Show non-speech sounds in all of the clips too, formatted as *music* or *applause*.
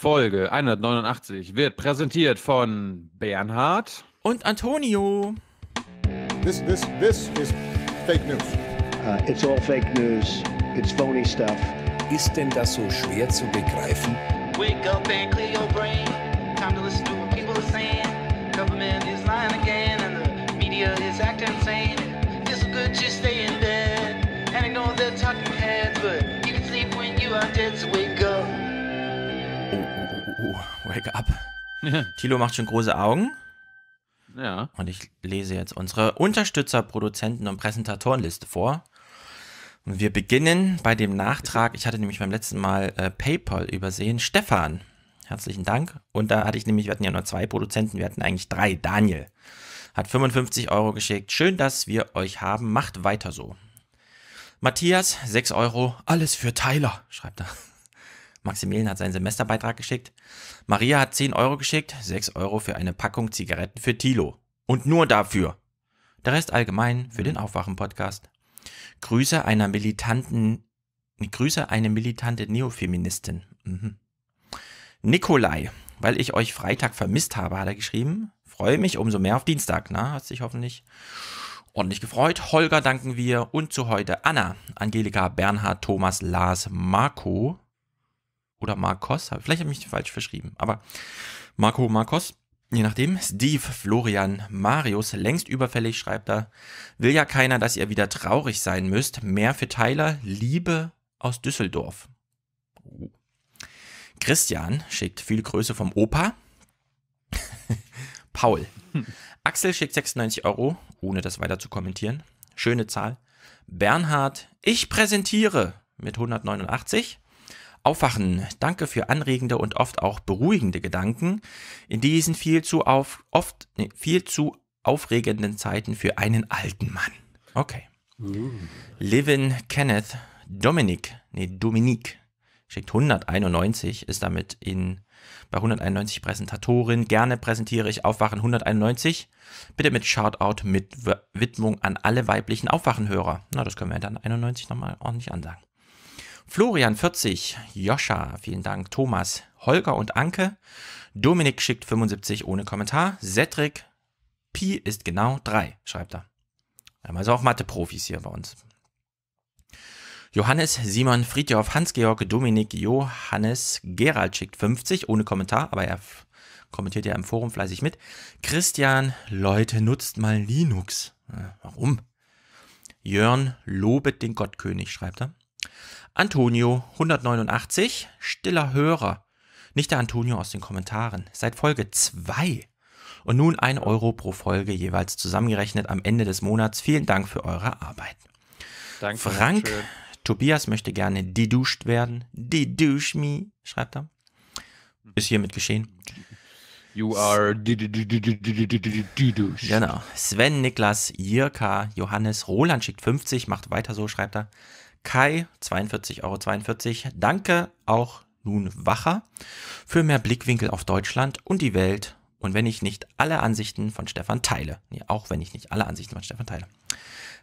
Folge 189 wird präsentiert von Bernhard und Antonio. This, this, this is fake news. Uh, it's all fake news. It's phony stuff. Ist denn das so schwer zu begreifen? Wake up and clear your brain. Time to listen to what people are saying. Government is lying again and the media is acting insane. It's so good to stay in bed and ignore their talking heads, but you can sleep when you are dead. So wake Folge ab. Ja. Thilo macht schon große Augen. Ja. Und ich lese jetzt unsere Unterstützer, Produzenten und Präsentatorenliste vor. Und wir beginnen bei dem Nachtrag. Ich hatte nämlich beim letzten Mal äh, PayPal übersehen. Stefan, herzlichen Dank. Und da hatte ich nämlich, wir hatten ja nur zwei Produzenten, wir hatten eigentlich drei. Daniel hat 55 Euro geschickt. Schön, dass wir euch haben. Macht weiter so. Matthias, 6 Euro. Alles für Tyler, schreibt er. Maximilian hat seinen Semesterbeitrag geschickt. Maria hat 10 Euro geschickt, 6 Euro für eine Packung Zigaretten für Tilo. Und nur dafür. Der Rest allgemein für den mhm. Aufwachen-Podcast. Grüße einer militanten, Grüße eine militante Neofeministin. Mhm. Nikolai, weil ich euch Freitag vermisst habe, hat er geschrieben. Freue mich umso mehr auf Dienstag. Na, hat sich hoffentlich ordentlich gefreut. Holger danken wir und zu heute Anna, Angelika, Bernhard, Thomas, Lars, Marco, oder Marcos, vielleicht habe ich mich falsch verschrieben, aber Marco Marcos, je nachdem, Steve, Florian, Marius, längst überfällig, schreibt er, will ja keiner, dass ihr wieder traurig sein müsst, mehr für Tyler, Liebe aus Düsseldorf. Uh. Christian schickt viel Größe vom Opa. *laughs* Paul. Hm. Axel schickt 96 Euro, ohne das weiter zu kommentieren. Schöne Zahl. Bernhard, ich präsentiere mit 189. Aufwachen. Danke für anregende und oft auch beruhigende Gedanken in diesen viel zu auf, oft nee, viel zu aufregenden Zeiten für einen alten Mann. Okay. Uh. Livin Kenneth Dominic, nee, Dominique schickt 191, ist damit in bei 191 Präsentatorin. Gerne präsentiere ich Aufwachen 191. Bitte mit Shoutout mit Widmung an alle weiblichen Aufwachenhörer. Na, das können wir dann 91 nochmal ordentlich ansagen. Florian 40, Joscha, vielen Dank, Thomas, Holger und Anke, Dominik schickt 75 ohne Kommentar, Cedric, Pi ist genau 3, schreibt er. Wir haben also auch Mathe-Profis hier bei uns. Johannes, Simon, Friedjof, Hans-Georg, Dominik, Johannes, Gerald schickt 50 ohne Kommentar, aber er kommentiert ja im Forum fleißig mit. Christian, Leute, nutzt mal Linux. Warum? Jörn lobet den Gottkönig, schreibt er. Antonio 189, stiller Hörer. Nicht der Antonio aus den Kommentaren. Seit Folge 2. Und nun 1 Euro pro Folge jeweils zusammengerechnet am Ende des Monats. Vielen Dank für eure Arbeit. Danke. Frank, schön. Tobias möchte gerne deduscht werden. Dedusch me, schreibt er. Ist hiermit geschehen. You are Genau. Sven, Niklas, Jirka, Johannes, Roland schickt 50, macht weiter so, schreibt er. Kai, 42,42 Euro. 42. Danke auch nun Wacher für mehr Blickwinkel auf Deutschland und die Welt. Und wenn ich nicht alle Ansichten von Stefan teile. Nee, auch wenn ich nicht alle Ansichten von Stefan teile.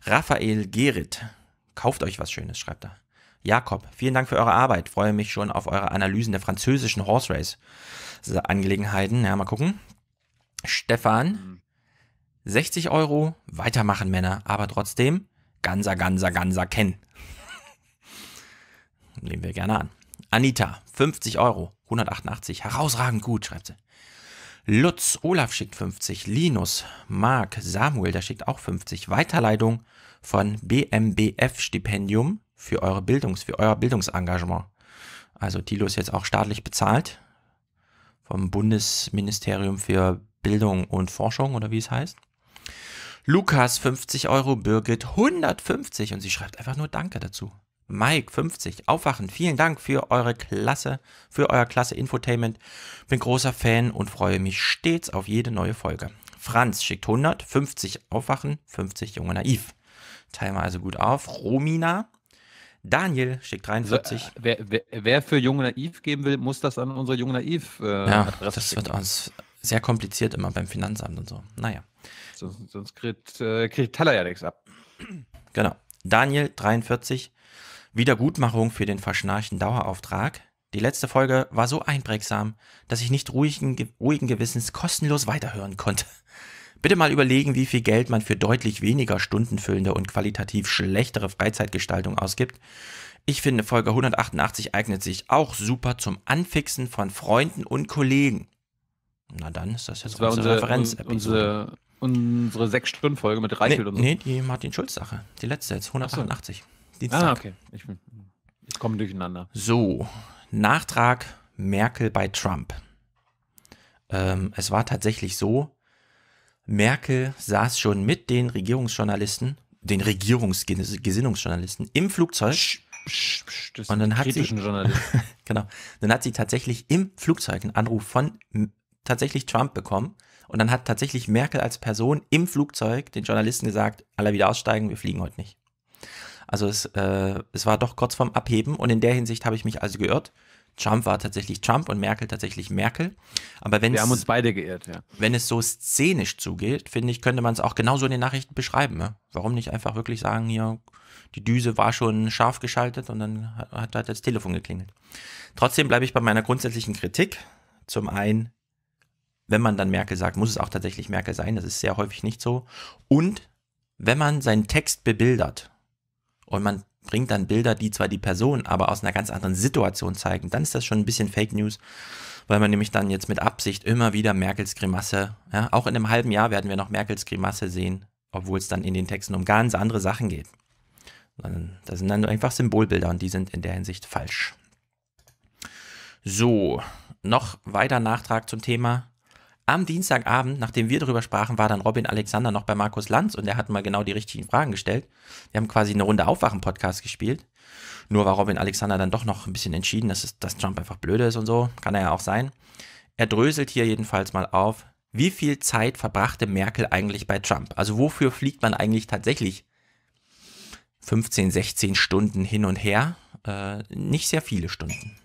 Raphael Gerit, kauft euch was Schönes, schreibt er. Jakob, vielen Dank für eure Arbeit. Freue mich schon auf eure Analysen der französischen Horse Race Angelegenheiten. Ja, mal gucken. Stefan, 60 Euro, weitermachen Männer, aber trotzdem ganzer, ganzer, ganzer kennen. Nehmen wir gerne an. Anita, 50 Euro, 188, herausragend gut, schreibt sie. Lutz, Olaf schickt 50, Linus, Marc, Samuel, der schickt auch 50. Weiterleitung von BMBF-Stipendium für, eure Bildungs-, für euer Bildungsengagement. Also Thilo ist jetzt auch staatlich bezahlt vom Bundesministerium für Bildung und Forschung oder wie es heißt. Lukas 50 Euro, Birgit 150 und sie schreibt einfach nur Danke dazu. Mike 50, Aufwachen, vielen Dank für eure Klasse, für euer klasse Infotainment. Bin großer Fan und freue mich stets auf jede neue Folge. Franz schickt 100, 50 Aufwachen, 50 Junge Naiv. Teilen wir also gut auf. Romina, Daniel schickt 43. Wer, wer, wer, für Junge Naiv geben will, muss das an unsere Junge Naiv. Äh, ja, Adresse das schicken. wird uns sehr kompliziert immer beim Finanzamt und so. Naja. Sonst, sonst kriegt, äh, kriegt Teller ja nichts ab. Genau. Daniel 43 Wiedergutmachung für den verschnarchten Dauerauftrag. Die letzte Folge war so einprägsam, dass ich nicht ruhigen, ruhigen Gewissens kostenlos weiterhören konnte. Bitte mal überlegen, wie viel Geld man für deutlich weniger stundenfüllende und qualitativ schlechtere Freizeitgestaltung ausgibt. Ich finde, Folge 188 eignet sich auch super zum Anfixen von Freunden und Kollegen. Na dann ist das jetzt das unsere, unsere Referenz-Episode. Unsere, unsere 6-Stunden-Folge mit Reichelt nee, und so. Nee, die Martin-Schulz-Sache. Die letzte jetzt, 188. Dienstag. Ah, okay. Ich, bin, ich komme durcheinander. So, Nachtrag Merkel bei Trump. Ähm, es war tatsächlich so, Merkel saß schon mit den Regierungsjournalisten, den Regierungsgesinnungsjournalisten im Flugzeug. Sch, sch, sch, das und dann hat sie, *laughs* genau, dann hat sie tatsächlich im Flugzeug einen Anruf von tatsächlich Trump bekommen. Und dann hat tatsächlich Merkel als Person im Flugzeug den Journalisten gesagt, alle wieder aussteigen, wir fliegen heute nicht. Also es, äh, es war doch kurz vorm Abheben und in der Hinsicht habe ich mich also geirrt. Trump war tatsächlich Trump und Merkel tatsächlich Merkel. Aber wenn Wir es, haben uns beide geirrt, ja. Wenn es so szenisch zugeht, finde ich, könnte man es auch genauso in den Nachrichten beschreiben. Ne? Warum nicht einfach wirklich sagen, hier, die Düse war schon scharf geschaltet und dann hat hat das Telefon geklingelt. Trotzdem bleibe ich bei meiner grundsätzlichen Kritik. Zum einen, wenn man dann Merkel sagt, muss es auch tatsächlich Merkel sein. Das ist sehr häufig nicht so. Und wenn man seinen Text bebildert, und man bringt dann Bilder, die zwar die Person, aber aus einer ganz anderen Situation zeigen, dann ist das schon ein bisschen Fake News, weil man nämlich dann jetzt mit Absicht immer wieder Merkels Grimasse, ja, auch in einem halben Jahr werden wir noch Merkels Grimasse sehen, obwohl es dann in den Texten um ganz andere Sachen geht. Das sind dann einfach Symbolbilder und die sind in der Hinsicht falsch. So, noch weiter Nachtrag zum Thema. Am Dienstagabend, nachdem wir darüber sprachen, war dann Robin Alexander noch bei Markus Lanz und er hat mal genau die richtigen Fragen gestellt. Wir haben quasi eine Runde Aufwachen-Podcast gespielt. Nur war Robin Alexander dann doch noch ein bisschen entschieden, dass, es, dass Trump einfach blöde ist und so. Kann er ja auch sein. Er dröselt hier jedenfalls mal auf, wie viel Zeit verbrachte Merkel eigentlich bei Trump? Also wofür fliegt man eigentlich tatsächlich 15, 16 Stunden hin und her? Äh, nicht sehr viele Stunden.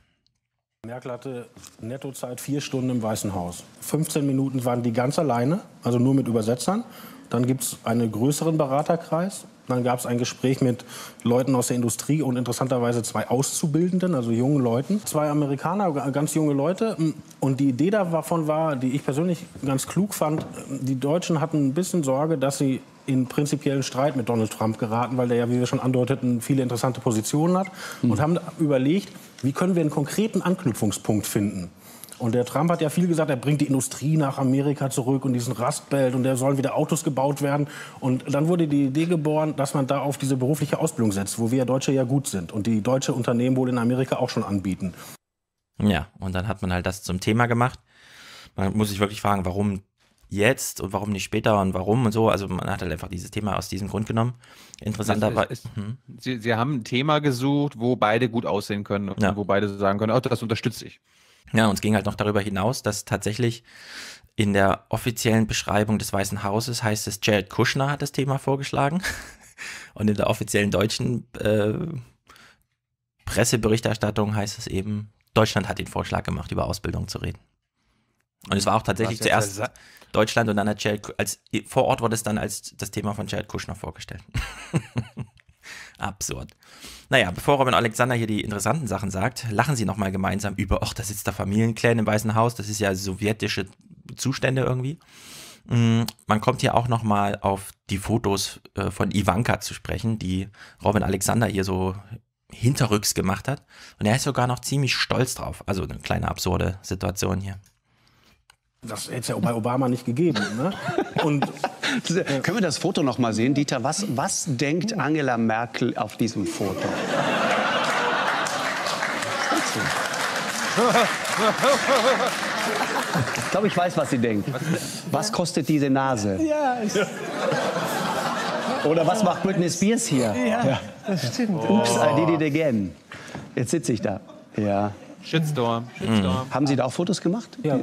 Merkel hatte Nettozeit vier Stunden im Weißen Haus. 15 Minuten waren die ganz alleine, also nur mit Übersetzern. Dann gibt es einen größeren Beraterkreis dann gab es ein Gespräch mit Leuten aus der Industrie und interessanterweise zwei Auszubildenden, also jungen Leuten. Zwei Amerikaner, ganz junge Leute. Und die Idee davon war, die ich persönlich ganz klug fand, die Deutschen hatten ein bisschen Sorge, dass sie in prinzipiellen Streit mit Donald Trump geraten, weil der ja, wie wir schon andeuteten, viele interessante Positionen hat. Mhm. Und haben überlegt, wie können wir einen konkreten Anknüpfungspunkt finden. Und der Trump hat ja viel gesagt, er bringt die Industrie nach Amerika zurück und diesen Rastbelt und da sollen wieder Autos gebaut werden. Und dann wurde die Idee geboren, dass man da auf diese berufliche Ausbildung setzt, wo wir Deutsche ja gut sind und die deutsche Unternehmen wohl in Amerika auch schon anbieten. Ja, und dann hat man halt das zum Thema gemacht. Man muss sich wirklich fragen, warum jetzt und warum nicht später und warum und so. Also man hat halt einfach dieses Thema aus diesem Grund genommen. Interessanterweise. Hm. Sie, Sie haben ein Thema gesucht, wo beide gut aussehen können und ja. wo beide sagen können, oh, das unterstütze ich. Ja, und es ging halt noch darüber hinaus, dass tatsächlich in der offiziellen Beschreibung des Weißen Hauses heißt es, Jared Kushner hat das Thema vorgeschlagen. *laughs* Und in der offiziellen deutschen äh, Presseberichterstattung heißt es eben, Deutschland hat den Vorschlag gemacht, über Ausbildung zu reden. Und es war auch tatsächlich zuerst Deutschland und dann hat Jared, als, vor Ort wurde es dann als das Thema von Jared Kushner vorgestellt. *laughs* Absurd. Naja, bevor Robin Alexander hier die interessanten Sachen sagt, lachen sie nochmal gemeinsam über, ach, da sitzt der Familienclan im Weißen Haus, das ist ja sowjetische Zustände irgendwie. Mm, man kommt hier auch nochmal auf die Fotos äh, von Ivanka zu sprechen, die Robin Alexander hier so hinterrücks gemacht hat. Und er ist sogar noch ziemlich stolz drauf. Also eine kleine absurde Situation hier. Das hätte es ja bei Obama nicht gegeben. Ne? Und, äh, *laughs* Können wir das Foto noch mal sehen, Dieter? Was, was denkt Angela Merkel auf diesem Foto? Ich glaube, ich weiß, was sie denkt. Was kostet diese Nase? Ja. Oder was macht Britney Spears hier? Ja, das stimmt. Ups, I did it again. Jetzt sitze ich da. Ja. Shitstorm. Shitstorm. Haben Sie da auch Fotos gemacht? Ja.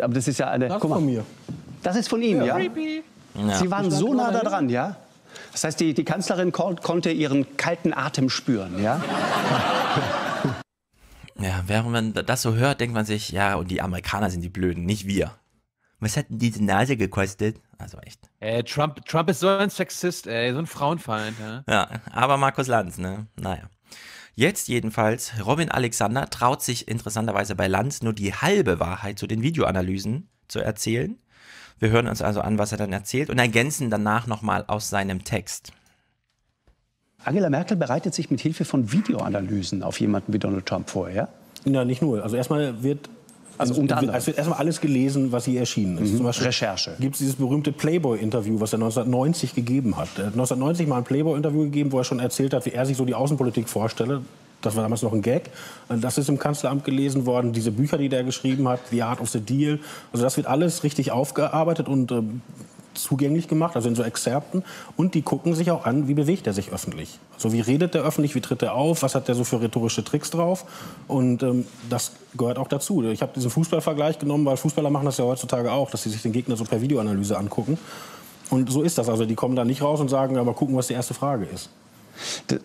Aber das ist ja eine. Das ist von mir. Das ist von ihm, ja? ja? Sie waren so nah da dran, ja? Das heißt, die, die Kanzlerin konnte ihren kalten Atem spüren, ja? *laughs* Ja, während man das so hört, denkt man sich, ja, und die Amerikaner sind die Blöden, nicht wir. Was hat denn diese Nase gekostet? Also echt. Äh, Trump, Trump ist so ein Sexist, ey, so ein Frauenfeind. Ja, ja aber Markus Lanz, ne? Naja. Jetzt jedenfalls, Robin Alexander traut sich interessanterweise bei Lanz nur die halbe Wahrheit zu den Videoanalysen zu erzählen. Wir hören uns also an, was er dann erzählt und ergänzen danach nochmal aus seinem Text. Angela Merkel bereitet sich mit Hilfe von Videoanalysen auf jemanden wie Donald Trump vor, ja? Na, nicht nur. Also erstmal wird also unter anderem. Es wird erstmal alles gelesen, was hier erschienen ist. Mhm. Zum Beispiel Recherche. Gibt es dieses berühmte Playboy-Interview, was er 1990 gegeben hat. Er hat 1990 mal ein Playboy-Interview gegeben, wo er schon erzählt hat, wie er sich so die Außenpolitik vorstelle. Das war damals noch ein Gag. Das ist im Kanzleramt gelesen worden. Diese Bücher, die der geschrieben hat, The Art of the Deal. Also das wird alles richtig aufgearbeitet und äh, zugänglich gemacht, also in so Exzerpten. Und die gucken sich auch an, wie bewegt er sich öffentlich. Also wie redet er öffentlich, wie tritt er auf, was hat er so für rhetorische Tricks drauf. Und ähm, das gehört auch dazu. Ich habe diesen Fußballvergleich genommen, weil Fußballer machen das ja heutzutage auch, dass sie sich den Gegner so per Videoanalyse angucken. Und so ist das. Also die kommen da nicht raus und sagen, aber gucken, was die erste Frage ist.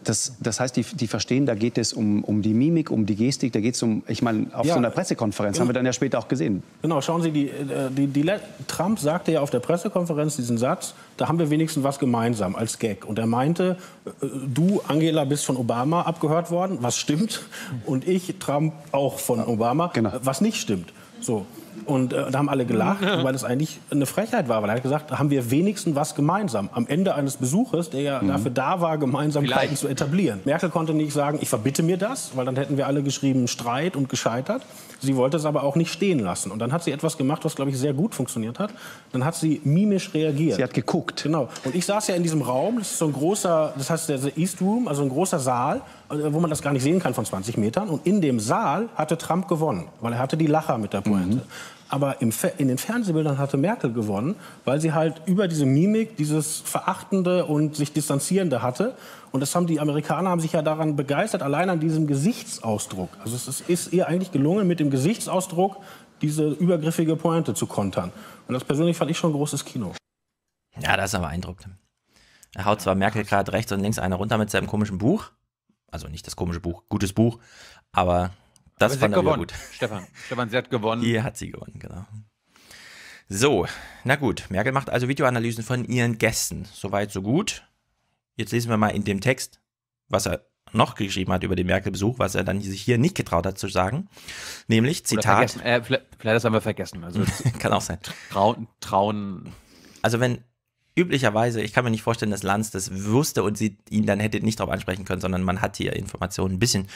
Das, das heißt, die, die verstehen, da geht es um, um die Mimik, um die Gestik, da geht es um, ich meine, auf ja, so einer Pressekonferenz genau. haben wir dann ja später auch gesehen. Genau, schauen Sie, die, äh, die, die, Trump sagte ja auf der Pressekonferenz diesen Satz, da haben wir wenigstens was gemeinsam als Gag. Und er meinte, äh, du, Angela, bist von Obama abgehört worden, was stimmt, und ich, Trump, auch von Obama, genau. was nicht stimmt. So. Und äh, da haben alle gelacht, ja. weil es eigentlich eine Frechheit war. Weil er hat gesagt, haben wir wenigstens was gemeinsam. Am Ende eines Besuches, der ja mhm. dafür da war, Gemeinsamkeiten Vielleicht. zu etablieren. Merkel konnte nicht sagen, ich verbitte mir das, weil dann hätten wir alle geschrieben, Streit und gescheitert. Sie wollte es aber auch nicht stehen lassen. Und dann hat sie etwas gemacht, was, glaube ich, sehr gut funktioniert hat. Dann hat sie mimisch reagiert. Sie hat geguckt. Genau. Und ich saß ja in diesem Raum, das ist so ein großer, das heißt der East Room, also ein großer Saal, äh, wo man das gar nicht sehen kann von 20 Metern. Und in dem Saal hatte Trump gewonnen, weil er hatte die Lacher mit der Pointe. Mhm. Aber in den Fernsehbildern hatte Merkel gewonnen, weil sie halt über diese Mimik dieses Verachtende und sich Distanzierende hatte. Und das haben die Amerikaner haben sich ja daran begeistert, allein an diesem Gesichtsausdruck. Also es ist ihr eigentlich gelungen, mit dem Gesichtsausdruck diese übergriffige Pointe zu kontern. Und das persönlich fand ich schon ein großes Kino. Ja, das ist aber eindruckend. Er haut zwar Merkel gerade rechts und links eine runter mit seinem komischen Buch. Also nicht das komische Buch, gutes Buch. Aber das war gewonnen. Gut. *laughs* Stefan, Stefan, sie hat gewonnen. Hier hat sie gewonnen, genau. So, na gut. Merkel macht also Videoanalysen von ihren Gästen. Soweit, so gut. Jetzt lesen wir mal in dem Text, was er noch geschrieben hat über den Merkel-Besuch, was er dann sich hier nicht getraut hat zu sagen. Nämlich, Zitat. Äh, vielleicht, vielleicht das haben wir vergessen. Also, *laughs* kann auch sein. Trauen, trauen. Also, wenn üblicherweise, ich kann mir nicht vorstellen, dass Lanz das wusste und sie ihn dann hätte nicht darauf ansprechen können, sondern man hat hier Informationen ein bisschen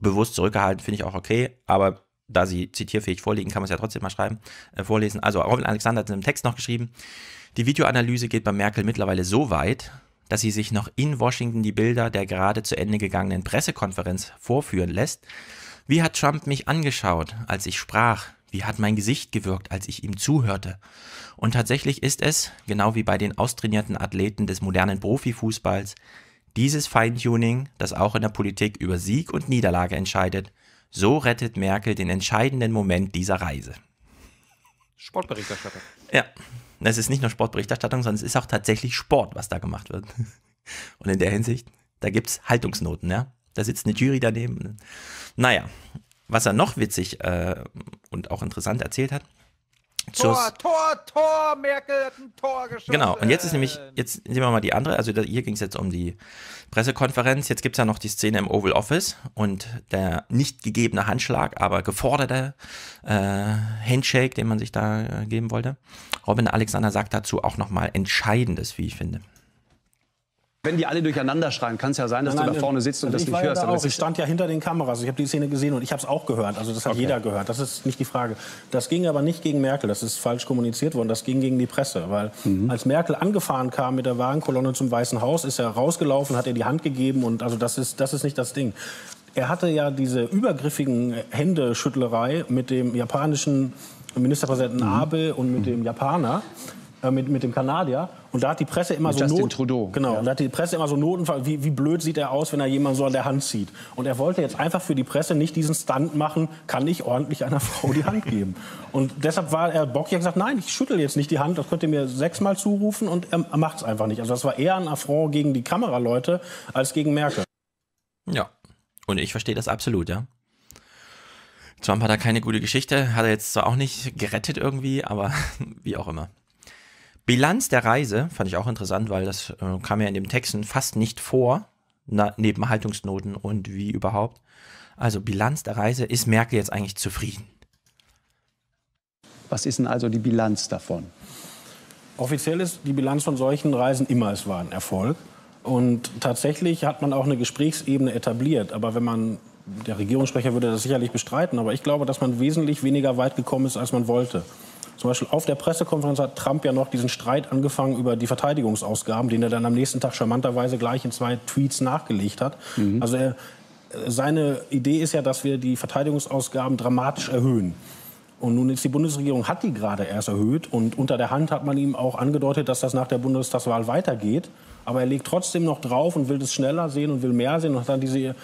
bewusst zurückgehalten, finde ich auch okay, aber da sie zitierfähig vorliegen, kann man es ja trotzdem mal schreiben, äh, vorlesen. Also Robin Alexander hat in einem Text noch geschrieben, die Videoanalyse geht bei Merkel mittlerweile so weit, dass sie sich noch in Washington die Bilder der gerade zu Ende gegangenen Pressekonferenz vorführen lässt. Wie hat Trump mich angeschaut, als ich sprach? Wie hat mein Gesicht gewirkt, als ich ihm zuhörte? Und tatsächlich ist es, genau wie bei den austrainierten Athleten des modernen Profifußballs, dieses Feintuning, das auch in der Politik über Sieg und Niederlage entscheidet, so rettet Merkel den entscheidenden Moment dieser Reise. Sportberichterstattung. Ja, es ist nicht nur Sportberichterstattung, sondern es ist auch tatsächlich Sport, was da gemacht wird. *laughs* Und in der Hinsicht, da gibt es Haltungsnoten, ja. Da sitzt eine Jury daneben. Naja, was er noch witzig äh, und auch interessant erzählt hat, Tor, Tor, Tor, Merkel hat ein Tor geschossen. Genau, und jetzt ist nämlich, jetzt nehmen wir mal die andere, also hier ging es jetzt um die Pressekonferenz, jetzt gibt es ja noch die Szene im Oval Office und der nicht gegebene Handschlag, aber geforderte äh, Handshake, den man sich da äh, geben wollte. Robin Alexander sagt dazu auch nochmal Entscheidendes, wie ich finde. Wenn die alle durcheinander schreien, kann es ja sein, dass nein, nein, du da vorne sitzt und also das nicht hörst. Ja da ich stand ja hinter den Kameras. Ich habe die Szene gesehen und ich habe es auch gehört. Also das hat okay. jeder gehört. Das ist nicht die Frage. Das ging aber nicht gegen Merkel. Das ist falsch kommuniziert worden. Das ging gegen die Presse. Weil mhm. als Merkel angefahren kam mit der Wagenkolonne zum Weißen Haus, ist er rausgelaufen, hat er die Hand gegeben. Und also das ist, das ist nicht das Ding. Er hatte ja diese übergriffigen Händeschüttlerei mit dem japanischen Ministerpräsidenten mhm. Abe und mit mhm. dem Japaner. Äh, mit, mit dem Kanadier. Und da hat die Presse immer mit so Justin Not Trudeau. Genau. Ja. Und da hat die Presse immer so Noten, wie, wie blöd sieht er aus, wenn er jemanden so an der Hand zieht. Und er wollte jetzt einfach für die Presse nicht diesen Stunt machen, kann ich ordentlich einer *laughs* Frau die Hand geben. und deshalb war er Bock, ja gesagt, nein, ich schüttel jetzt nicht die Hand, das könnt ihr mir sechsmal zurufen und er macht es einfach nicht. Also das war eher ein Affront gegen die Kameraleute als gegen Merkel. Ja. Und ich verstehe das absolut, ja. Trump hat da keine gute Geschichte, hat er jetzt zwar auch nicht gerettet irgendwie, aber *laughs* wie auch immer. Bilanz der Reise fand ich auch interessant, weil das äh, kam ja in den Texten fast nicht vor, na, neben Haltungsnoten und wie überhaupt. Also Bilanz der Reise, ist Merkel jetzt eigentlich zufrieden? Was ist denn also die Bilanz davon? Offiziell ist die Bilanz von solchen Reisen immer, es war ein Erfolg. Und tatsächlich hat man auch eine Gesprächsebene etabliert. Aber wenn man, der Regierungssprecher würde das sicherlich bestreiten, aber ich glaube, dass man wesentlich weniger weit gekommen ist, als man wollte. Zum Beispiel auf der Pressekonferenz hat Trump ja noch diesen Streit angefangen über die Verteidigungsausgaben, den er dann am nächsten Tag charmanterweise gleich in zwei Tweets nachgelegt hat. Mhm. Also er, seine Idee ist ja, dass wir die Verteidigungsausgaben dramatisch erhöhen. Und nun ist die Bundesregierung hat die gerade erst erhöht und unter der Hand hat man ihm auch angedeutet, dass das nach der Bundestagswahl weitergeht. Aber er legt trotzdem noch drauf und will das schneller sehen und will mehr sehen und hat dann dieses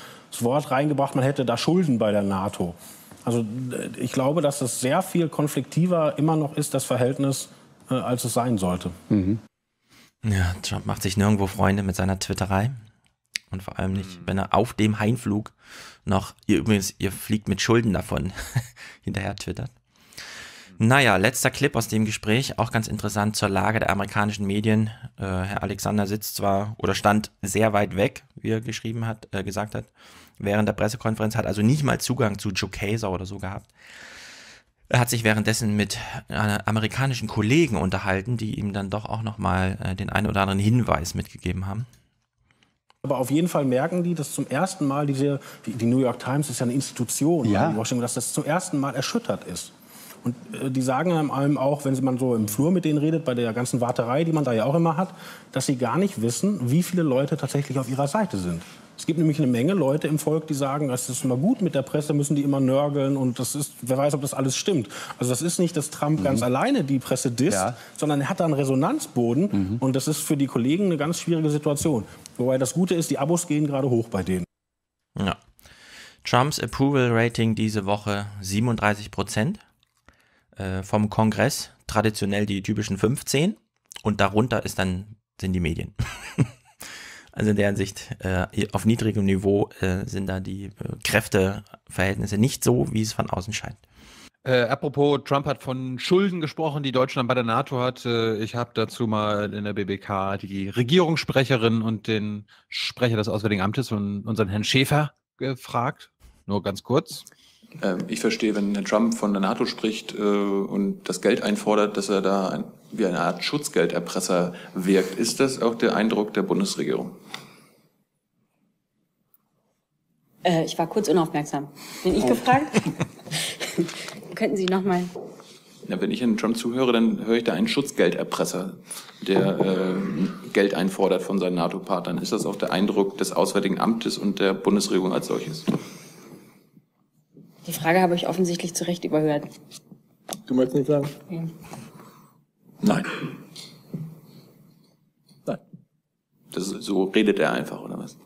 Wort reingebracht, man hätte da Schulden bei der NATO. Also äh, ich glaube, dass es sehr viel konfliktiver immer noch ist, das Verhältnis, äh, als es sein sollte. Mhm. Ja, Trump macht sich nirgendwo Freunde mit seiner Twitterei. Und vor allem nicht, mhm. wenn er auf dem Heimflug noch, ihr übrigens, ihr fliegt mit Schulden davon, *laughs* hinterher twittert. Mhm. Naja, letzter Clip aus dem Gespräch, auch ganz interessant zur Lage der amerikanischen Medien. Äh, Herr Alexander sitzt zwar oder stand sehr weit weg, wie er geschrieben hat, äh, gesagt hat, während der Pressekonferenz, hat also nicht mal Zugang zu Joe Kaiser oder so gehabt. Er hat sich währenddessen mit amerikanischen Kollegen unterhalten, die ihm dann doch auch nochmal äh, den einen oder anderen Hinweis mitgegeben haben. Aber auf jeden Fall merken die, dass zum ersten Mal diese, die, die New York Times ist ja eine Institution ja. in Washington, dass das zum ersten Mal erschüttert ist. Und äh, die sagen einem auch, wenn man so im Flur mit denen redet, bei der ganzen Warterei, die man da ja auch immer hat, dass sie gar nicht wissen, wie viele Leute tatsächlich auf ihrer Seite sind. Es gibt nämlich eine Menge Leute im Volk, die sagen, es ist immer gut mit der Presse, müssen die immer nörgeln und das ist, wer weiß, ob das alles stimmt. Also das ist nicht, dass Trump mhm. ganz alleine die Presse disst, ja. sondern er hat da einen Resonanzboden mhm. und das ist für die Kollegen eine ganz schwierige Situation. Wobei das Gute ist, die Abos gehen gerade hoch bei denen. Ja. Trumps Approval Rating diese Woche 37 Prozent äh, vom Kongress, traditionell die typischen 15 und darunter ist dann sind die Medien. *laughs* Also in der Hinsicht, äh, auf niedrigem Niveau äh, sind da die äh, Kräfteverhältnisse nicht so, wie es von außen scheint. Äh, apropos, Trump hat von Schulden gesprochen, die Deutschland bei der NATO hat. Äh, ich habe dazu mal in der BBK die Regierungssprecherin und den Sprecher des Auswärtigen Amtes und unseren Herrn Schäfer gefragt. Nur ganz kurz. Ähm, ich verstehe, wenn Herr Trump von der NATO spricht äh, und das Geld einfordert, dass er da wie eine Art Schutzgelderpresser wirkt. Ist das auch der Eindruck der Bundesregierung? Äh, ich war kurz unaufmerksam. Bin ich oh. gefragt? *laughs* Könnten Sie noch mal? Ja, wenn ich Herrn Trump zuhöre, dann höre ich da einen Schutzgelderpresser, der äh, Geld einfordert von seinen NATO-Partnern. Ist das auch der Eindruck des Auswärtigen Amtes und der Bundesregierung als solches? Die Frage habe ich offensichtlich zu Recht überhört. Du möchtest nicht sagen? Nein. Nein. Das, so redet er einfach, oder was?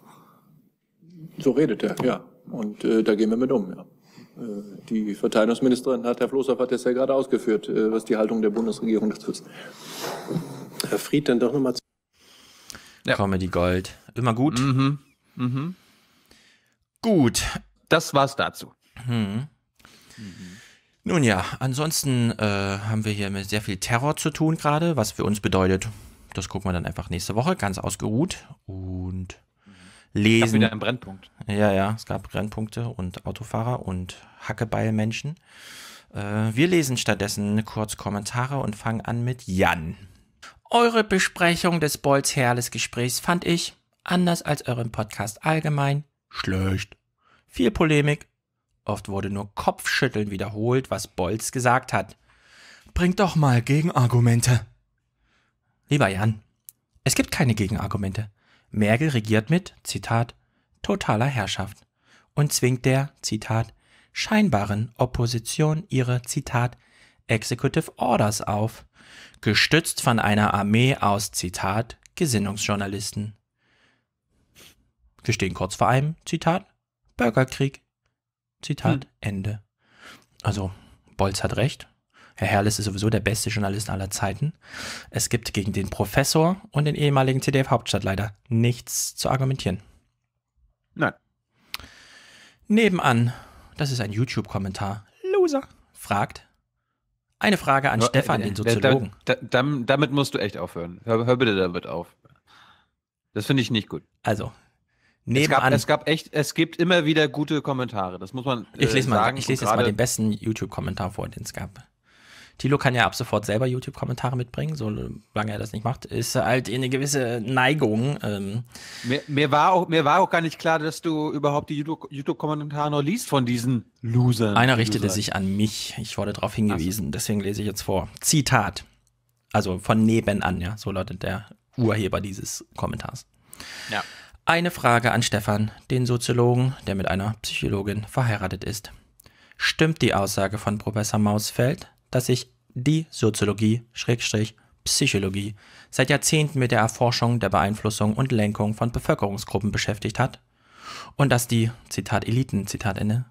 So redet er, ja. Und äh, da gehen wir mit um, ja. Äh, die Verteidigungsministerin hat, Herr Floßhoff hat das ja gerade ausgeführt, äh, was die Haltung der Bundesregierung dazu ist. Herr Fried, dann doch nochmal zu. Ja. Comedy Gold. Immer gut. Mhm. Mhm. Gut. Das war's dazu. Mhm. mhm. Nun ja, ansonsten äh, haben wir hier mit sehr viel Terror zu tun gerade, was für uns bedeutet. Das gucken wir dann einfach nächste Woche, ganz ausgeruht. Und lesen. Es gab wieder einen Brennpunkt. Ja, ja, es gab Brennpunkte und Autofahrer und Hackebeilmenschen. Äh, wir lesen stattdessen kurz Kommentare und fangen an mit Jan. Eure Besprechung des Bolz Herles Gesprächs fand ich, anders als euren Podcast allgemein, schlecht. Viel Polemik. Oft wurde nur Kopfschütteln wiederholt, was Bolz gesagt hat. Bringt doch mal Gegenargumente. Lieber Jan, es gibt keine Gegenargumente. Merkel regiert mit, Zitat, totaler Herrschaft und zwingt der, Zitat, scheinbaren Opposition ihre, Zitat, Executive Orders auf, gestützt von einer Armee aus, Zitat, Gesinnungsjournalisten. Wir stehen kurz vor einem, Zitat, Bürgerkrieg, Zitat, hm. Ende. Also, Bolz hat recht, Herr Herrles ist sowieso der beste Journalist aller Zeiten. Es gibt gegen den Professor und den ehemaligen CDF Hauptstadtleiter nichts zu argumentieren. Nein. Nebenan, das ist ein YouTube-Kommentar. Loser fragt. Eine Frage an no, Stefan, äh, den äh, Soziologen. Da, da, damit musst du echt aufhören. Hör, hör bitte damit auf. Das finde ich nicht gut. Also, Nebenan. Es gab, es gab, echt, es gibt immer wieder gute Kommentare. Das muss man. Äh, ich lese äh, mal, sagen, ich lese jetzt mal den besten YouTube-Kommentar vor, den es gab. Tilo kann ja ab sofort selber YouTube-Kommentare mitbringen, solange er das nicht macht, ist halt eine gewisse Neigung. Ähm. Mir, mir, war auch, mir war auch gar nicht klar, dass du überhaupt die YouTube-Kommentare noch liest von diesen Losern. Einer richtete sich an mich. Ich wurde darauf hingewiesen, so. deswegen lese ich jetzt vor. Zitat. Also von nebenan, ja, so lautet der Urheber dieses Kommentars. Ja. Eine Frage an Stefan, den Soziologen, der mit einer Psychologin verheiratet ist. Stimmt die Aussage von Professor Mausfeld, dass sich die Soziologie, Schrägstrich, Psychologie, seit Jahrzehnten mit der Erforschung der Beeinflussung und Lenkung von Bevölkerungsgruppen beschäftigt hat und dass die, Zitat Eliten, Zitat Ende,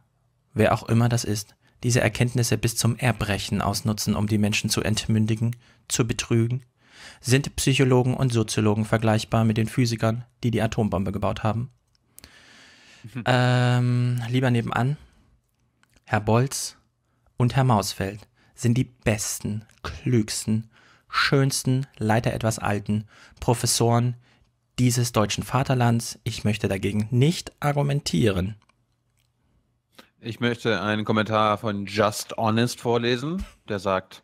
wer auch immer das ist, diese Erkenntnisse bis zum Erbrechen ausnutzen, um die Menschen zu entmündigen, zu betrügen, sind Psychologen und Soziologen vergleichbar mit den Physikern, die die Atombombe gebaut haben. Mhm. Ähm, lieber nebenan, Herr Bolz und Herr Mausfeld sind die besten, klügsten, schönsten, leider etwas alten Professoren dieses deutschen Vaterlands. Ich möchte dagegen nicht argumentieren. Ich möchte einen Kommentar von Just Honest vorlesen, der sagt,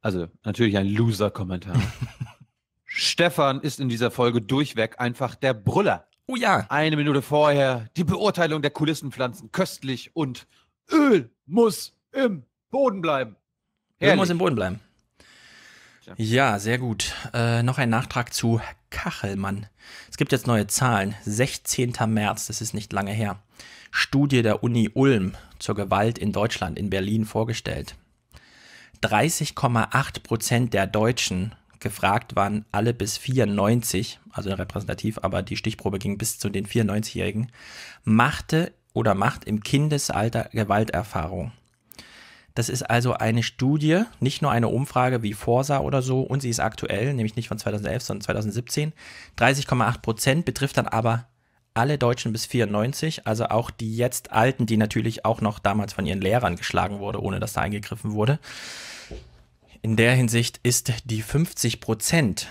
also natürlich ein Loser-Kommentar. *laughs* Stefan ist in dieser Folge durchweg einfach der Brüller. Oh ja. Eine Minute vorher die Beurteilung der Kulissenpflanzen köstlich und Öl muss im Boden bleiben. Herrlich. muss im Boden bleiben. Ja, sehr gut. Äh, noch ein Nachtrag zu Kachelmann. Es gibt jetzt neue Zahlen. 16. März, das ist nicht lange her. Studie der Uni Ulm zur Gewalt in Deutschland in Berlin vorgestellt. 30,8 Prozent der Deutschen gefragt waren alle bis 94, also repräsentativ, aber die Stichprobe ging bis zu den 94-Jährigen, machte oder macht im Kindesalter Gewalterfahrung. Das ist also eine Studie, nicht nur eine Umfrage wie Forsa oder so, und sie ist aktuell, nämlich nicht von 2011, sondern 2017. 30,8 Prozent betrifft dann aber alle Deutschen bis 94, also auch die jetzt Alten, die natürlich auch noch damals von ihren Lehrern geschlagen wurde, ohne dass da eingegriffen wurde. In der Hinsicht ist die 50 Prozent,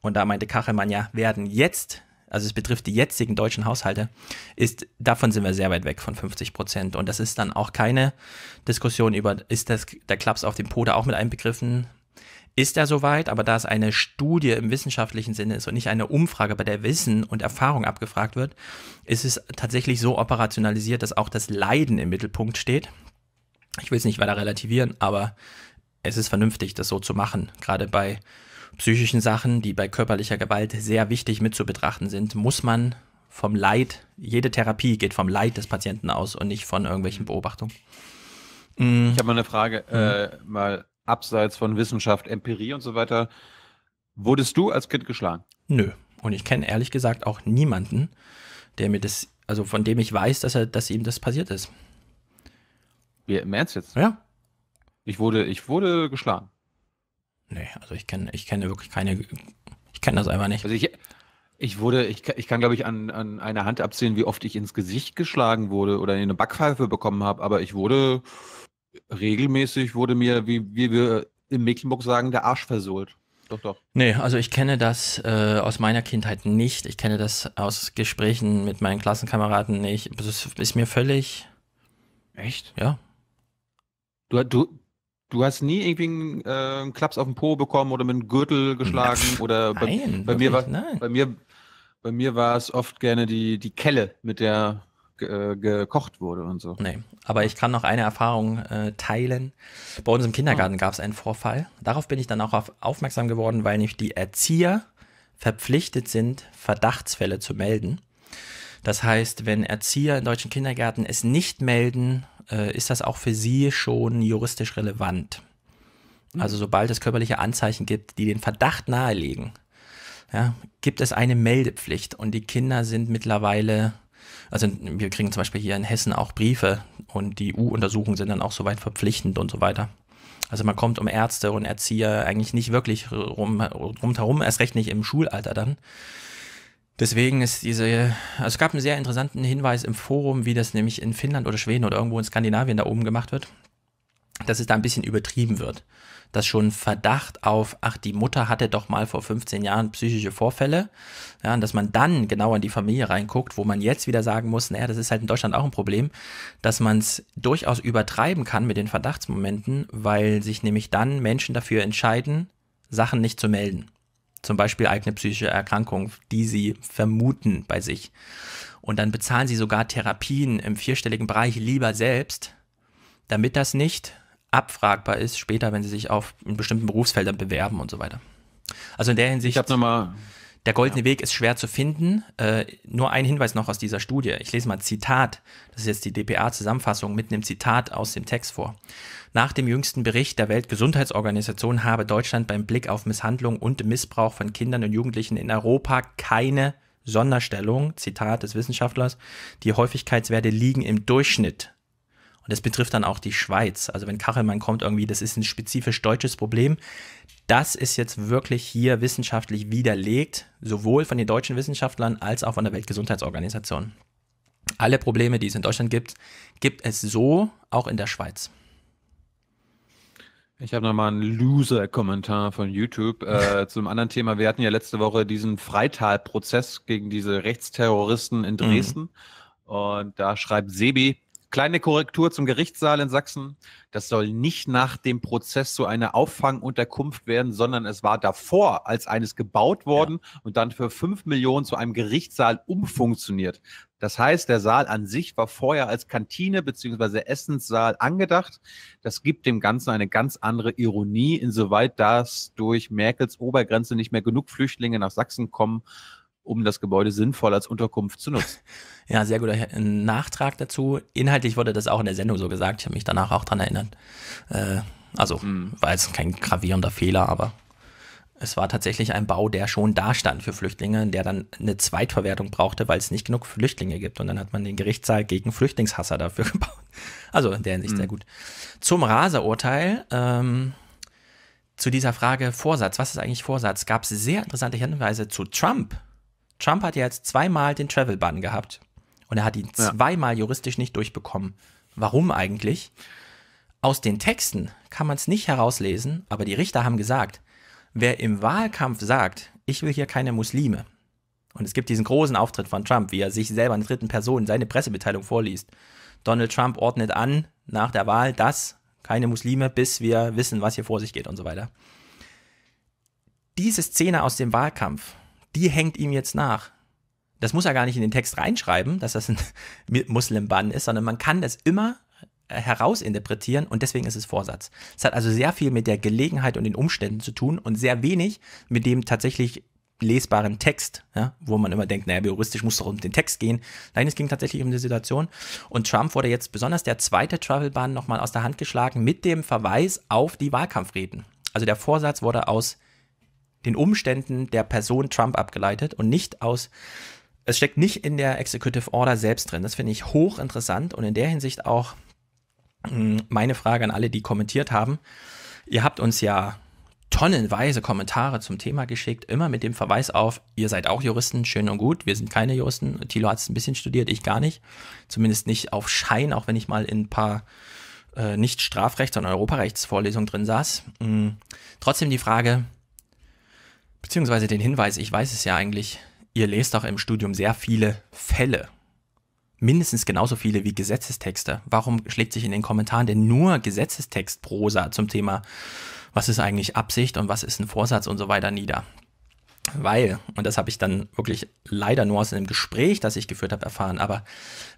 und da meinte Kachelmann ja, werden jetzt also es betrifft die jetzigen deutschen Haushalte, ist, davon sind wir sehr weit weg von 50 Prozent. Und das ist dann auch keine Diskussion über, ist das, der Klaps auf dem Po auch mit einbegriffen? Ist er soweit? Aber da es eine Studie im wissenschaftlichen Sinne ist und nicht eine Umfrage, bei der Wissen und Erfahrung abgefragt wird, ist es tatsächlich so operationalisiert, dass auch das Leiden im Mittelpunkt steht. Ich will es nicht weiter relativieren, aber es ist vernünftig, das so zu machen, gerade bei psychischen Sachen, die bei körperlicher Gewalt sehr wichtig mit zu betrachten sind, muss man vom Leid, jede Therapie geht vom Leid des Patienten aus und nicht von irgendwelchen mhm. Beobachtungen. Mhm. Ich habe mal eine Frage, mhm. äh, mal abseits von Wissenschaft, Empirie und so weiter. Wurdest du als Kind geschlagen? Nö. Und ich kenne ehrlich gesagt auch niemanden, der mir das, also von dem ich weiß, dass er, dass ihm das passiert ist. Wie, Im Ernst jetzt? Ja. Ich wurde, ich wurde geschlagen. Nee, also ich kenne ich kenne wirklich keine, ich kenne das einfach nicht. Also ich, ich wurde, ich, ich kann glaube ich an, an einer Hand abzählen, wie oft ich ins Gesicht geschlagen wurde oder eine Backpfeife bekommen habe, aber ich wurde regelmäßig, wurde mir, wie, wie wir im Mecklenburg sagen, der Arsch versohlt. Doch, doch. Nee, also ich kenne das äh, aus meiner Kindheit nicht. Ich kenne das aus Gesprächen mit meinen Klassenkameraden nicht. Das ist mir völlig. Echt? Ja. Du, du, Du hast nie irgendwie einen, äh, einen Klaps auf den Po bekommen oder mit einem Gürtel geschlagen Pff, oder bei, nein, bei mir war nein. bei mir bei mir war es oft gerne die die Kelle mit der äh, gekocht wurde und so. Nee, aber ich kann noch eine Erfahrung äh, teilen. Bei uns im Kindergarten oh. Ah. gab es einen Vorfall. Darauf bin ich dann auch auf, aufmerksam geworden, weil nämlich die Erzieher verpflichtet sind, Verdachtsfälle zu melden. Das heißt, wenn Erzieher in deutschen Kindergärten es nicht melden, äh, ist das auch für Sie schon juristisch relevant. Mhm. Also sobald es körperliche Anzeichen gibt, die den Verdacht nahelegen, ja, gibt es eine Meldepflicht. Und die Kinder sind mittlerweile, also wir kriegen zum Beispiel hier in Hessen auch Briefe und die U-Untersuchungen sind dann auch soweit verpflichtend und so weiter. Also man kommt um Ärzte und Erzieher eigentlich nicht wirklich rum, rundherum, erst recht nicht im Schulalter dann. Deswegen ist diese, also es gab einen sehr interessanten Hinweis im Forum, wie das nämlich in Finnland oder Schweden oder irgendwo in Skandinavien da oben gemacht wird, dass es da ein bisschen übertrieben wird. Dass schon Verdacht auf, ach, die Mutter hatte doch mal vor 15 Jahren psychische Vorfälle, ja, und dass man dann genau an die Familie reinguckt, wo man jetzt wieder sagen muss, naja, das ist halt in Deutschland auch ein Problem, dass man es durchaus übertreiben kann mit den Verdachtsmomenten, weil sich nämlich dann Menschen dafür entscheiden, Sachen nicht zu melden zum Beispiel eigene psychische Erkrankungen, die sie vermuten bei sich. Und dann bezahlen sie sogar Therapien im vierstelligen Bereich lieber selbst, damit das nicht abfragbar ist später, wenn sie sich auf in bestimmten Berufsfeldern bewerben und so weiter. Also in der Hinsicht. Ich habe nochmal der goldene ja. Weg ist schwer zu finden. Äh, nur ein Hinweis noch aus dieser Studie. Ich lese mal Zitat. Das ist jetzt die DPA-Zusammenfassung mit einem Zitat aus dem Text vor. Nach dem jüngsten Bericht der Weltgesundheitsorganisation habe Deutschland beim Blick auf Misshandlung und Missbrauch von Kindern und Jugendlichen in Europa keine Sonderstellung, Zitat des Wissenschaftlers, die Häufigkeitswerte liegen im Durchschnitt. Und das betrifft dann auch die Schweiz. Also wenn Kachelmann kommt irgendwie, das ist ein spezifisch deutsches Problem, das ist jetzt wirklich hier wissenschaftlich widerlegt, sowohl von den deutschen Wissenschaftlern als auch von der Weltgesundheitsorganisation. Alle Probleme, die es in Deutschland gibt, gibt es so auch in der Schweiz. Ich habe nochmal einen Loser-Kommentar von YouTube äh, *laughs* zum anderen Thema. Wir hatten ja letzte Woche diesen Freital-Prozess gegen diese Rechtsterroristen in mhm. Dresden. Mhm. Und da schreibt Sebi, Kleine Korrektur zum Gerichtssaal in Sachsen. Das soll nicht nach dem Prozess so eine Auffangunterkunft werden, sondern es war davor als eines gebaut worden ja. und dann für fünf Millionen zu einem Gerichtssaal umfunktioniert. Das heißt, der Saal an sich war vorher als Kantine beziehungsweise Essenssaal angedacht. Das gibt dem Ganzen eine ganz andere Ironie, insoweit das durch Merkels Obergrenze nicht mehr genug Flüchtlinge nach Sachsen kommen um das Gebäude sinnvoll als Unterkunft zu nutzen. *laughs* Ja, sehr guter äh, Nachtrag dazu. Inhaltlich wurde das auch in der Sendung so gesagt. Ich habe mich danach auch daran erinnert. Äh, also hm. war jetzt kein gravierender Fehler, aber es war tatsächlich ein Bau, der schon da stand für Flüchtlinge, der dann eine Zweitverwertung brauchte, weil es nicht genug Flüchtlinge gibt. Und dann hat man den Gerichtssaal gegen Flüchtlingshasser dafür *laughs* gebaut. Also in der Hinsicht mhm. sehr hm. gut. Zum Raserurteil. Ähm, zu dieser Frage Vorsatz, was ist eigentlich Vorsatz, gab es sehr interessante Hinweise zu Trump Trump hat ja jetzt zweimal den Travel-Ban gehabt und er hat ihn ja. zweimal juristisch nicht durchbekommen. Warum eigentlich? Aus den Texten kann man es nicht herauslesen, aber die Richter haben gesagt, wer im Wahlkampf sagt, ich will hier keine Muslime, und es gibt diesen großen Auftritt von Trump, wie er sich selber in dritten Person seine Pressemitteilung vorliest. Donald Trump ordnet an, nach der Wahl, dass keine Muslime, bis wir wissen, was hier vor sich geht und so weiter. Diese Szene aus dem Wahlkampf die hängt ihm jetzt nach. Das muss er gar nicht in den Text reinschreiben, dass das ein *laughs* Muslim-Bann ist, sondern man kann das immer äh, herausinterpretieren und deswegen ist es Vorsatz. Es hat also sehr viel mit der Gelegenheit und den Umständen zu tun und sehr wenig mit dem tatsächlich lesbaren Text, ja, wo man immer denkt, naja, juristisch muss doch um den Text gehen. Nein, es ging tatsächlich um die Situation. Und Trump wurde jetzt besonders der zweite travel bann nochmal aus der Hand geschlagen mit dem Verweis auf die Wahlkampfreden. Also der Vorsatz wurde aus den Umständen der Person Trump abgeleitet und nicht aus, es steckt nicht in der Executive Order selbst drin. Das finde ich hochinteressant und in der Hinsicht auch hm, meine Frage an alle, die kommentiert haben. Ihr habt uns ja tonnenweise Kommentare zum Thema geschickt, immer mit dem Verweis auf, ihr seid auch Juristen, schön und gut, wir sind keine Juristen. Thilo hat es ein bisschen studiert, ich gar nicht. Zumindest nicht auf Schein, auch wenn ich mal in ein paar äh, nicht Strafrechts- und Europarechtsvorlesungen drin saß. Mhm. Trotzdem die Frage, beziehungsweise den Hinweis, ich weiß es ja eigentlich, ihr lest auch im Studium sehr viele Fälle. Mindestens genauso viele wie Gesetzestexte. Warum schlägt sich in den Kommentaren denn nur Gesetzestextprosa zum Thema, was ist eigentlich Absicht und was ist ein Vorsatz und so weiter nieder? Weil, und das habe ich dann wirklich leider nur aus einem Gespräch, das ich geführt habe, erfahren, aber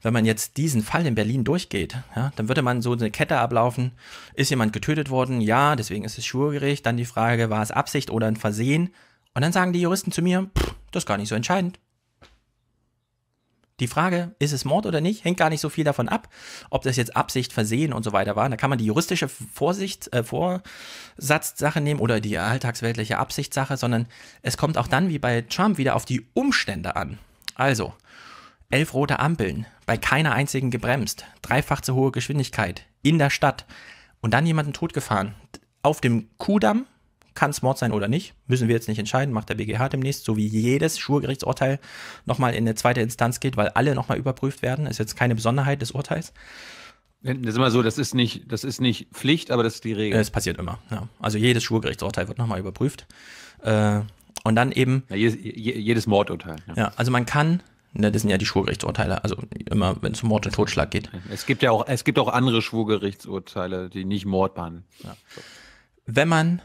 wenn man jetzt diesen Fall in Berlin durchgeht, ja, dann würde man so eine Kette ablaufen, ist jemand getötet worden? Ja, deswegen ist es Schwurgericht. Dann die Frage, war es Absicht oder ein Versehen? Und dann sagen die Juristen zu mir, pff, das ist gar nicht so entscheidend. Die Frage, ist es Mord oder nicht, hängt gar nicht so viel davon ab, ob das jetzt Absicht, Versehen und so weiter war. Da kann man die juristische Vorsicht, äh, Vorsatzsache nehmen oder die alltagsweltliche Absichtssache, sondern es kommt auch dann wie bei Trump wieder auf die Umstände an. Also, elf rote Ampeln, bei keiner einzigen gebremst, dreifach zu hohe Geschwindigkeit, in der Stadt und dann jemanden totgefahren. Auf dem Kuhdamm, kann es Mord sein oder nicht, müssen wir jetzt nicht entscheiden, macht der BGH demnächst, so wie jedes Schwurgerichtsurteil nochmal in eine zweite Instanz geht, weil alle nochmal überprüft werden, ist jetzt keine Besonderheit des Urteils. Das ist immer so, das ist nicht, das ist nicht Pflicht, aber das ist die Regel. Es passiert immer, ja. Also jedes Schwurgerichtsurteil wird nochmal überprüft. Äh, und dann eben. Ja, jedes, jedes, Mordurteil. Ja. ja. also man kann. Ne, das sind ja die Schwurgerichtsurteile, also immer, wenn es um Mord und Totschlag geht. Es gibt ja auch, es gibt auch andere Schwurgerichtsurteile, die nicht Mord behandeln. Ja. Wenn man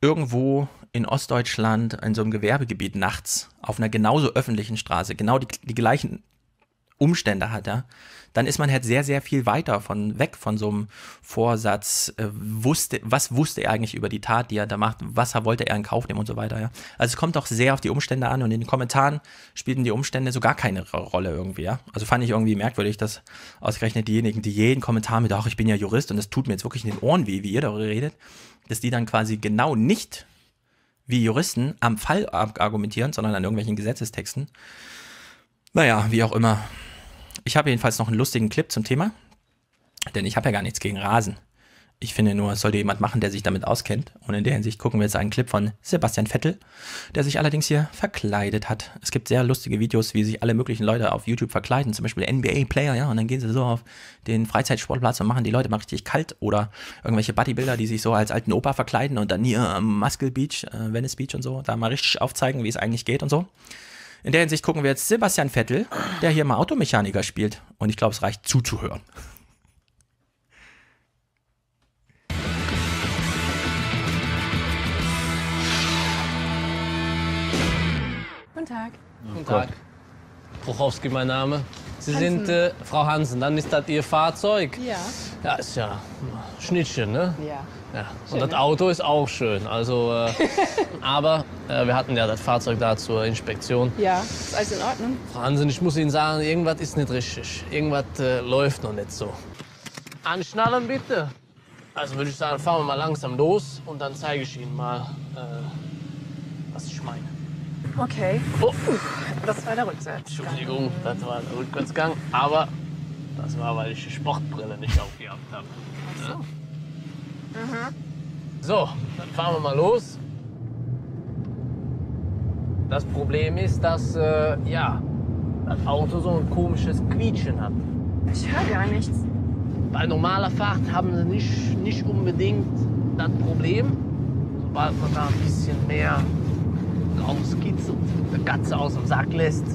irgendwo in Ostdeutschland in so einem Gewerbegebiet nachts auf einer genauso öffentlichen Straße genau die, die gleichen Umstände hat, ja, dann ist man halt sehr, sehr viel weiter von weg von so einem Vorsatz, äh, wusste, was wusste er eigentlich über die Tat, die er da macht, was wollte er in Kauf nehmen und so weiter, ja. Also es kommt auch sehr auf die Umstände an und in den Kommentaren spielten die Umstände so gar keine Rolle irgendwie, ja. Also fand ich irgendwie merkwürdig, dass ausgerechnet diejenigen, die jeden Kommentar mit, ach, ich bin ja Jurist und das tut mir jetzt wirklich in den Ohren weh, wie ihr darüber redet, dass die dann quasi genau nicht wie Juristen am Fall äh, argumentieren, sondern an irgendwelchen Gesetzestexten. Naja, wie auch immer. Ich habe jedenfalls noch einen lustigen Clip zum Thema, denn ich habe ja gar nichts gegen Rasen. Ich finde nur, es sollte jemand machen, der sich damit auskennt. Und in der Hinsicht gucken wir jetzt einen Clip von Sebastian Vettel, der sich allerdings hier verkleidet hat. Es gibt sehr lustige Videos, wie sich alle möglichen Leute auf YouTube verkleiden, zum Beispiel NBA-Player, ja, und dann gehen sie so auf den Freizeitsportplatz und machen die Leute mal richtig kalt. Oder irgendwelche Bodybuilder, die sich so als alten Opa verkleiden und dann hier am Muscle Beach, äh, Venice Beach und so, da mal richtig aufzeigen, wie es eigentlich geht und so. In der Hinsicht gucken wir jetzt Sebastian Vettel, der hier mal Automechaniker spielt. Und ich glaube, es reicht zuzuhören. Guten Tag. Guten Tag. Bruchowski, mein Name. Sie Hansen. sind äh, Frau Hansen, dann ist das Ihr Fahrzeug. Ja. Ja, ist ja Schnittchen, ne? Ja. Ja. Schön, und das Auto ist auch schön. Also, äh, *laughs* aber äh, wir hatten ja das Fahrzeug da zur Inspektion. Ja, ist alles in Ordnung. Wahnsinn, ich muss Ihnen sagen, irgendwas ist nicht richtig. Irgendwas äh, läuft noch nicht so. Anschnallen bitte. Also würde ich sagen, fahren wir mal langsam los und dann zeige ich Ihnen mal, äh, was ich meine. Okay. Oh. Das war der Rücksatz. Entschuldigung, das war der Rückwärtsgang. Aber das war, weil ich die Sportbrille nicht aufgehabt habe. Ach so. So, dann fahren wir mal los. Das Problem ist, dass äh, ja, das Auto so ein komisches Quietschen hat. Ich höre gar nichts. Bei normaler Fahrt haben sie nicht, nicht unbedingt das Problem. Sobald man da ein bisschen mehr rauskitzelt, eine Katze aus dem Sack lässt,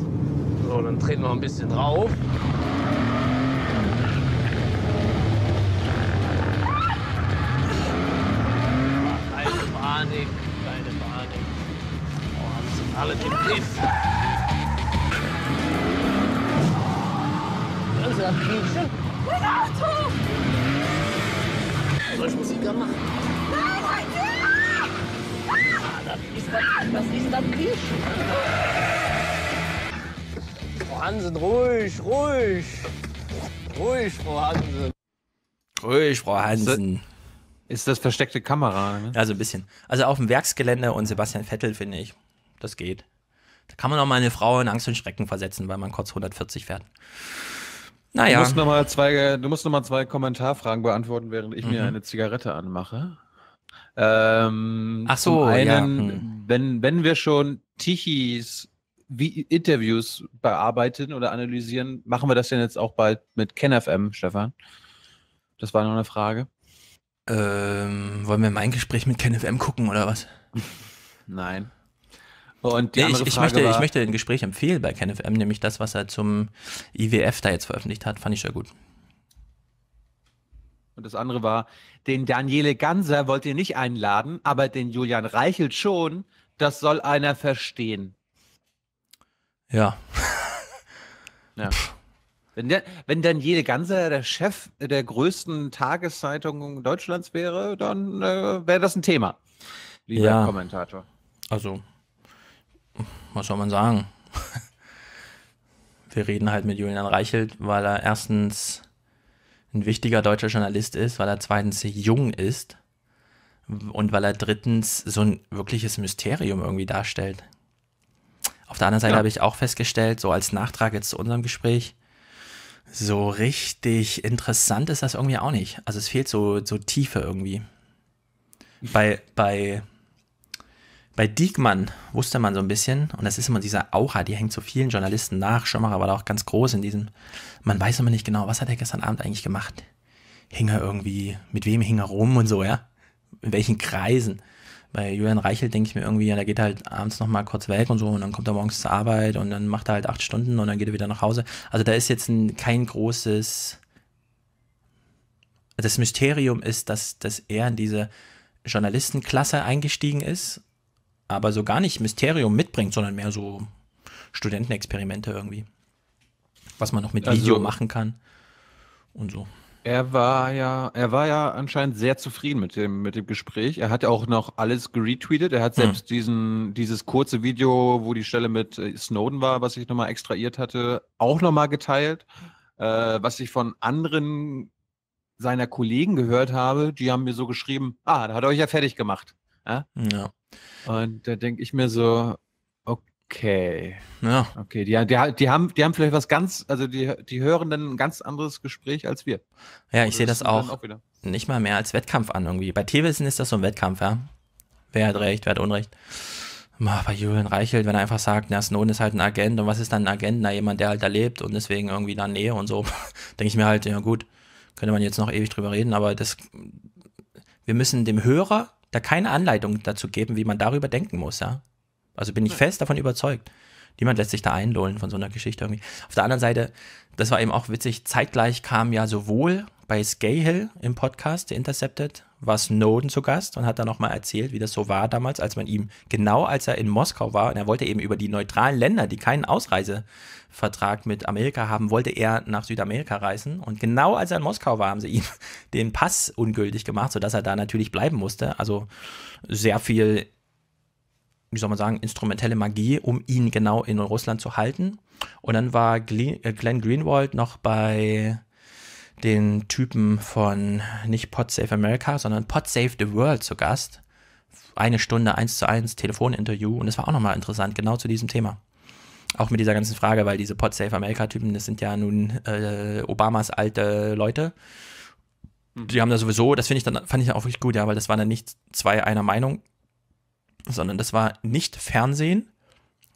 so, dann treten wir ein bisschen drauf. Panik, keine Panik. Oh, wir sind alle im Griff. Also, da kriegst Mein Auto! Soll ich Musik anmachen? Halt ah, das ist das, das ist das Kriechen. Oh, Frau Hansen, ruhig, ruhig. Ruhig, Frau Hansen. Ruhig, Frau Hansen. Ist das versteckte Kamera? Ne? Also ein bisschen. Also auf dem Werksgelände und Sebastian Vettel finde ich, das geht. Da kann man auch mal eine Frau in Angst und Schrecken versetzen, weil man kurz 140 fährt. Naja. Du musst nochmal zwei, noch zwei Kommentarfragen beantworten, während ich mhm. mir eine Zigarette anmache. Ähm, Ach so, einen, ja. Hm. wenn, wenn wir schon Tichis wie Interviews bearbeiten oder analysieren, machen wir das denn jetzt auch bald mit KenFM, Stefan? Das war noch eine Frage. Ähm, wollen wir mein Gespräch mit KenFM gucken oder was? Nein. Und die nee, ich, ich, möchte, war, ich möchte ein Gespräch empfehlen bei KenFM, nämlich das, was er zum IWF da jetzt veröffentlicht hat, fand ich sehr gut. Und das andere war, den Daniele Ganser wollt ihr nicht einladen, aber den Julian Reichelt schon. Das soll einer verstehen. Ja. ja. Pff. Wenn, der, wenn dann jede ganze äh, der Chef der größten Tageszeitung Deutschlands wäre, dann äh, wäre das ein Thema, lieber ja. Kommentator. Also, was soll man sagen? *laughs* Wir reden halt mit Julian Reichelt, weil er erstens ein wichtiger deutscher Journalist ist, weil er zweitens jung ist und weil er drittens so ein wirkliches Mysterium irgendwie darstellt. Auf der anderen Seite ja. habe ich auch festgestellt, so als Nachtrag jetzt zu unserem Gespräch, so richtig interessant ist das irgendwie auch nicht. Also es fehlt so, so Tiefe irgendwie. Bei, bei, bei Diekmann wusste man so ein bisschen, und das ist immer diese Aura, die hängt so vielen Journalisten nach. Schumacher war da auch ganz groß in diesem. Man weiß immer nicht genau, was hat er gestern Abend eigentlich gemacht? Hing er irgendwie, mit wem hing er rum und so, ja? In welchen Kreisen? bei Julian Reichel denke ich mir irgendwie, ja, der geht halt abends nochmal kurz weg und so und dann kommt er morgens zur Arbeit und dann macht er halt acht Stunden und dann geht er wieder nach Hause. Also da ist jetzt ein, kein großes. Das Mysterium ist, dass, dass er in diese Journalistenklasse eingestiegen ist, aber so gar nicht Mysterium mitbringt, sondern mehr so Studentenexperimente irgendwie. Was man noch mit also Video also, machen kann und so. Er war ja, er war ja anscheinend sehr zufrieden mit dem, mit dem Gespräch. Er hat ja auch noch alles geretweetet. Er hat hm. selbst hm. diesen, dieses kurze Video, wo die Stelle mit äh, Snowden war, was ich nochmal extrahiert hatte, auch nochmal geteilt. Äh, was ich von anderen seiner Kollegen gehört habe, die haben mir so geschrieben, ah, da hat er euch ja fertig gemacht. Ja? ja. Und da denke ich mir so, Okay. Ja. Okay, die, die, die, haben, die haben vielleicht was ganz, also die, die hören dann ein ganz anderes Gespräch als wir. Ja, ich sehe das, auch, auch nicht mal mehr als Wettkampf an irgendwie. Bei Tewissen ist das so ein Wettkampf, ja. Wer hat recht, wer hat Unrecht. Bei Julian Reichelt, wenn er einfach sagt, na, Snowden ist halt ein Agent und was ist dann ein Agent? Na, jemand, der halt da lebt und deswegen irgendwie da Nähe und so. *laughs* Denke ich mir halt, ja gut, könnte man jetzt noch ewig drüber reden, aber das, wir müssen dem Hörer da keine Anleitung dazu geben, wie man darüber denken muss, ja. Also bin ich fest davon überzeugt. Niemand lässt sich da einlullen von so einer Geschichte irgendwie. Auf der anderen Seite, das war eben auch witzig, zeitgleich kam ja sowohl bei Scahill im Podcast The Intercepted war Snowden zu Gast und hat da nochmal erzählt, wie das so war damals, als man ihm, genau als er in Moskau war, und er wollte eben über die neutralen Länder, die keinen Ausreisevertrag mit Amerika haben, wollte er nach Südamerika reisen. Und genau als er in Moskau war, haben sie ihm *laughs* den Pass ungültig gemacht, sodass er da natürlich bleiben musste. Also sehr viel wie soll man sagen, instrumentelle Magie, um ihn genau in Russland zu halten. Und dann war äh, Glenn Greenwald noch bei den Typen von nicht Pod America, sondern Pod the World zu Gast. Eine Stunde eins zu eins Telefoninterview und es war auch nochmal interessant, genau zu diesem Thema. Auch mit dieser ganzen Frage, weil diese Pod America-Typen, das sind ja nun äh, Obamas alte Leute. Mhm. Die haben da sowieso, das finde ich dann, fand ich auch wirklich gut, ja, weil das waren dann nicht zwei einer Meinung, sondern das war nicht Fernsehen,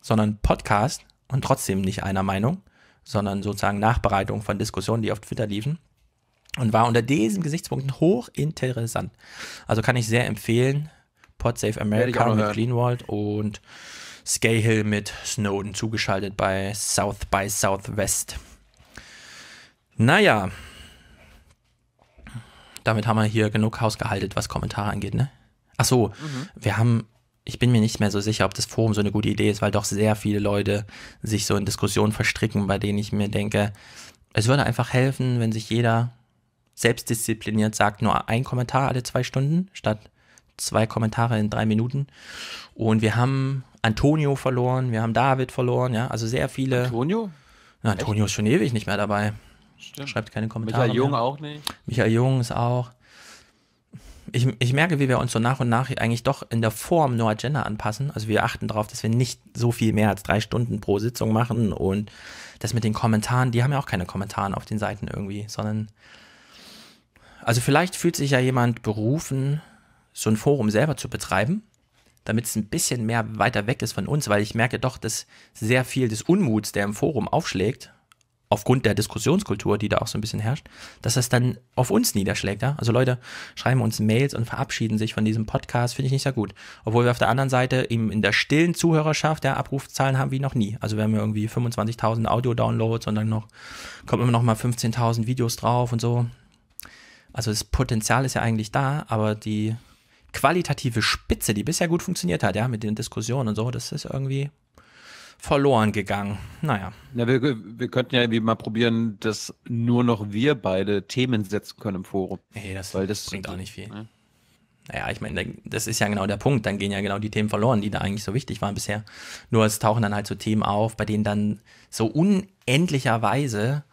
sondern Podcast und trotzdem nicht einer Meinung, sondern sozusagen Nachbereitung von Diskussionen, die auf Twitter liefen. Und war unter diesen Gesichtspunkten hochinteressant. Also kann ich sehr empfehlen. Podsafe America mit Greenwald und Scahill mit Snowden zugeschaltet bei South by Southwest. Naja, damit haben wir hier genug Haus gehalten, was Kommentare angeht, ne? Ach so, mhm. wir haben ich bin mir nicht mehr so sicher, ob das Forum so eine gute Idee ist, weil doch sehr viele Leute sich so in Diskussionen verstricken, bei denen ich mir denke, es würde einfach helfen, wenn sich jeder selbstdiszipliniert sagt, nur ein Kommentar alle zwei Stunden statt zwei Kommentare in drei Minuten. Und wir haben Antonio verloren, wir haben David verloren, ja, also sehr viele. Antonio? Ja, Antonio Echt? ist schon ewig nicht mehr dabei. Stimmt. Schreibt keine Kommentare. Michael Jung mehr. auch nicht. Michael Jung ist auch ich, ich merke, wie wir uns so nach und nach eigentlich doch in der Form nur Agenda anpassen. Also wir achten darauf, dass wir nicht so viel mehr als drei Stunden pro Sitzung machen und das mit den Kommentaren, die haben ja auch keine Kommentare auf den Seiten irgendwie, sondern also vielleicht fühlt sich ja jemand berufen, so ein Forum selber zu betreiben, damit es ein bisschen mehr weiter weg ist von uns, weil ich merke doch, dass sehr viel des Unmuts, der im Forum aufschlägt, aufgrund der Diskussionskultur, die da auch so ein bisschen herrscht, dass das dann auf uns niederschlägt. Ja? Also Leute schreiben uns Mails und verabschieden sich von diesem Podcast, finde ich nicht sehr gut. Obwohl wir auf der anderen Seite eben in der stillen Zuhörerschaft ja Abrufzahlen haben wie noch nie. Also wir haben ja irgendwie 25.000 Audio-Downloads und dann noch kommen immer noch mal 15.000 Videos drauf und so. Also das Potenzial ist ja eigentlich da, aber die qualitative Spitze, die bisher gut funktioniert hat, ja, mit den Diskussionen und so, das ist irgendwie verloren gegangen. Naja. Ja, wir, wir könnten ja irgendwie mal probieren, dass nur noch wir beide Themen setzen können im Forum. Nee, das, Weil das bringt auch nicht viel. Ne? Naja, ich meine, das ist ja genau der Punkt. Dann gehen ja genau die Themen verloren, die da eigentlich so wichtig waren bisher. Nur es tauchen dann halt so Themen auf, bei denen dann so unendlicherweise,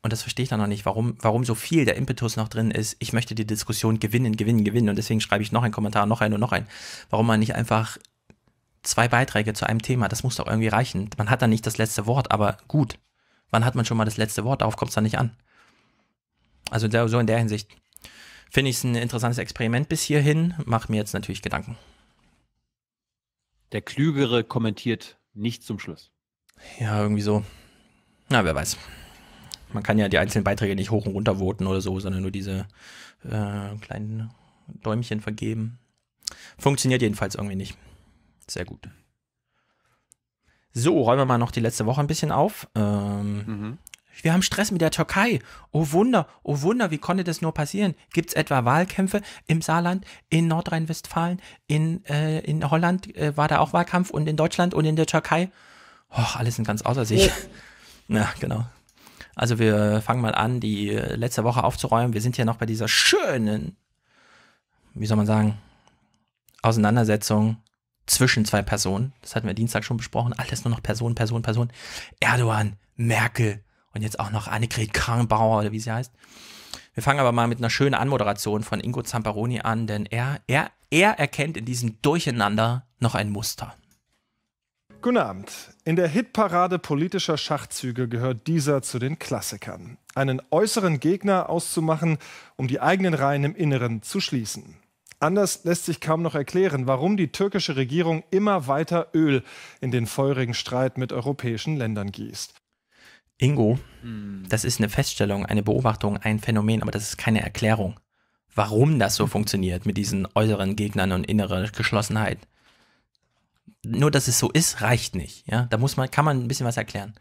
und das verstehe ich dann noch nicht, warum, warum so viel der Impetus noch drin ist, ich möchte die Diskussion gewinnen, gewinnen, gewinnen. Und deswegen schreibe ich noch einen Kommentar, noch einen und noch einen. Warum man nicht einfach zwei Beiträge zu einem Thema, das muss doch irgendwie reichen. Man hat dann nicht das letzte Wort, aber gut. Wann hat man schon mal das letzte Wort? Darauf kommt es dann nicht an. Also so in der Hinsicht finde ich es ein interessantes Experiment bis hierhin. Mach mir jetzt natürlich Gedanken. Der Klügere kommentiert nicht zum Schluss. Ja, irgendwie so. Na, wer weiß. Man kann ja die einzelnen Beiträge nicht hoch und runter voten oder so, sondern nur diese äh, kleinen Däumchen vergeben. Funktioniert jedenfalls irgendwie nicht. Sehr gut. So, räumen wir mal noch die letzte Woche ein bisschen auf. Ähm, mhm. Wir haben Stress mit der Türkei. Oh Wunder, oh Wunder, wie konnte das nur passieren? Gibt es etwa Wahlkämpfe im Saarland, in Nordrhein-Westfalen, in, äh, in Holland äh, war da auch Wahlkampf und in Deutschland und in der Türkei? Och, alles sind ganz außer sich. Ja. Oh. *laughs* ja, genau. Also wir fangen mal an, die äh, letzte Woche aufzuräumen. Wir sind ja noch bei dieser schönen, wie soll man sagen, Auseinandersetzung zwischen zwei Personen, das hatten wir Dienstag schon besprochen, alles nur noch Person, Person, Person, Erdogan, Merkel und jetzt auch noch Annegret Kranbauer oder wie sie heißt. Wir fangen aber mal mit einer schönen Anmoderation von Ingo Zamperoni an, denn er, er, er erkennt in diesem Durcheinander noch ein Muster. Guten Abend. In der Hitparade politischer Schachzüge gehört dieser zu den Klassikern. Einen äußeren Gegner auszumachen, um die eigenen Reihen im Inneren zu schließen. Anders lässt sich kaum noch erklären, warum die türkische Regierung immer weiter Öl in den feurigen Streit mit europäischen Ländern gießt. Ingo, hm. das ist eine Feststellung, eine Beobachtung, ein Phänomen, aber das ist keine Erklärung, warum das so *laughs* funktioniert mit diesen äußeren Gegnern und innerer Geschlossenheit. Nur, dass es so ist, reicht nicht. Ja, da muss man, kann man ein bisschen was erklären.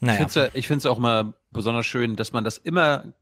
Naja. Ich finde es auch mal besonders schön, dass man das immer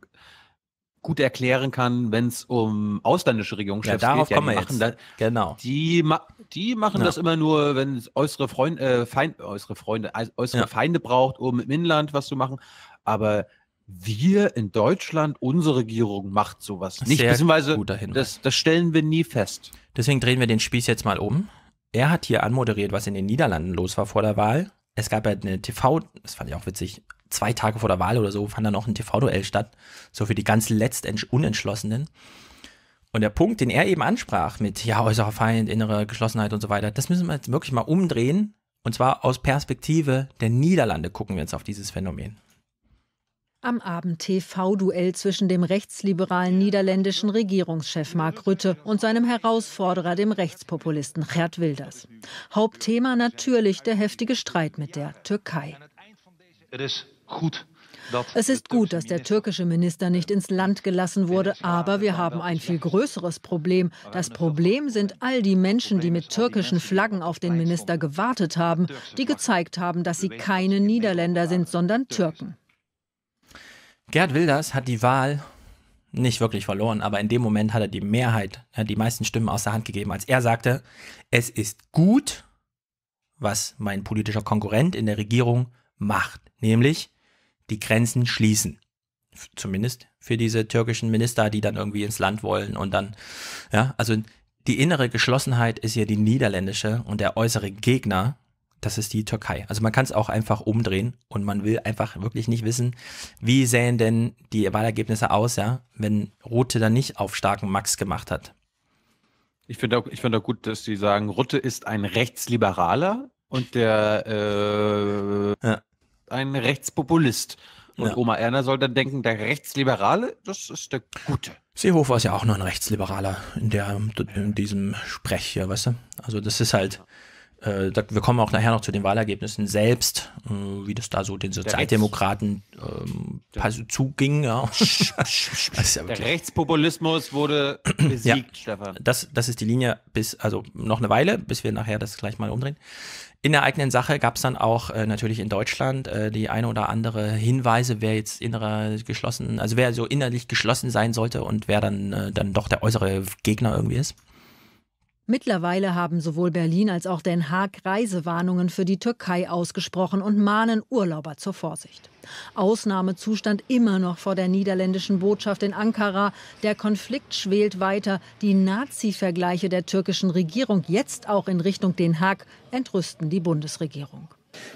gut erklären kann, wenn es um ausländische Regierungschefs ja, darauf geht. Kommen ja, die wir jetzt. Da, genau. Die, ma die machen ja. das immer nur, wenn es äußere, Freund, äh, Feind, äußere Freunde, äußere ja. Feinde braucht, um im Inland was zu machen. Aber wir in Deutschland, unsere Regierung macht sowas nicht. Sehr beziehungsweise das, das stellen wir nie fest. Deswegen drehen wir den Spieß jetzt mal um. Er hat hier anmoderiert, was in den Niederlanden los war vor der Wahl. Es gab ja eine TV, das fand ich auch witzig, zwei Tage vor der Wahl oder so fand dann auch ein TV-Duell statt, so für die ganz letztend Unentschlossenen. Und der Punkt, den er eben ansprach mit, ja, äußerer Feind, innere Geschlossenheit und so weiter, das müssen wir jetzt wirklich mal umdrehen. Und zwar aus Perspektive der Niederlande gucken wir jetzt auf dieses Phänomen. Am Abend TV-Duell zwischen dem rechtsliberalen niederländischen Regierungschef Mark Rutte und seinem Herausforderer, dem Rechtspopulisten Gerd Wilders. Hauptthema natürlich der heftige Streit mit der Türkei. Es ist gut. Es ist gut, dass der türkische Minister nicht ins Land gelassen wurde, aber wir haben ein viel größeres Problem. Das Problem sind all die Menschen, die mit türkischen Flaggen auf den Minister gewartet haben, die gezeigt haben, dass sie keine Niederländer sind, sondern Türken. Gerd Wilders hat die Wahl nicht wirklich verloren, aber in dem Moment hat er die Mehrheit, die meisten Stimmen aus der Hand gegeben, als er sagte, es ist gut, was mein politischer Konkurrent in der Regierung macht, nämlich die Grenzen schließen. Zumindest für diese türkischen Minister, die dann irgendwie ins Land wollen und dann, ja, also die innere Geschlossenheit ist ja die niederländische und der äußere Gegner, das ist die Türkei. Also man kann es auch einfach umdrehen und man will einfach wirklich nicht wissen, wie sehen denn die Wahlergebnisse aus, ja, wenn Rute dann nicht auf starken Max gemacht hat. Ich finde auch, find auch gut, dass sie sagen, Rutte ist ein Rechtsliberaler und der äh, ja ein Rechtspopulist. Und ja. Oma Erna soll dann denken, der Rechtsliberale, das ist der Gute. Seehofer ist ja auch nur ein Rechtsliberaler in, der, in diesem Sprech hier, weißt du? Also das ist halt, äh, da, wir kommen auch nachher noch zu den Wahlergebnissen selbst, äh, wie das da so den Sozialdemokraten ähm, zuging. Ja. *laughs* ja der Rechtspopulismus wurde *clears throat* besiegt, Stefan. Das, das ist die Linie bis, also noch eine Weile, bis wir nachher das gleich mal umdrehen. In der eigenen Sache gab es dann auch äh, natürlich in Deutschland äh, die eine oder andere Hinweise, wer jetzt innerer geschlossen, also wer so innerlich geschlossen sein sollte und wer dann, äh, dann doch der äußere Gegner irgendwie ist. Mittlerweile haben sowohl Berlin als auch Den Haag Reisewarnungen für die Türkei ausgesprochen und mahnen Urlauber zur Vorsicht. Ausnahmezustand immer noch vor der niederländischen Botschaft in Ankara. Der Konflikt schwelt weiter. Die Nazi-Vergleiche der türkischen Regierung jetzt auch in Richtung Den Haag entrüsten die Bundesregierung.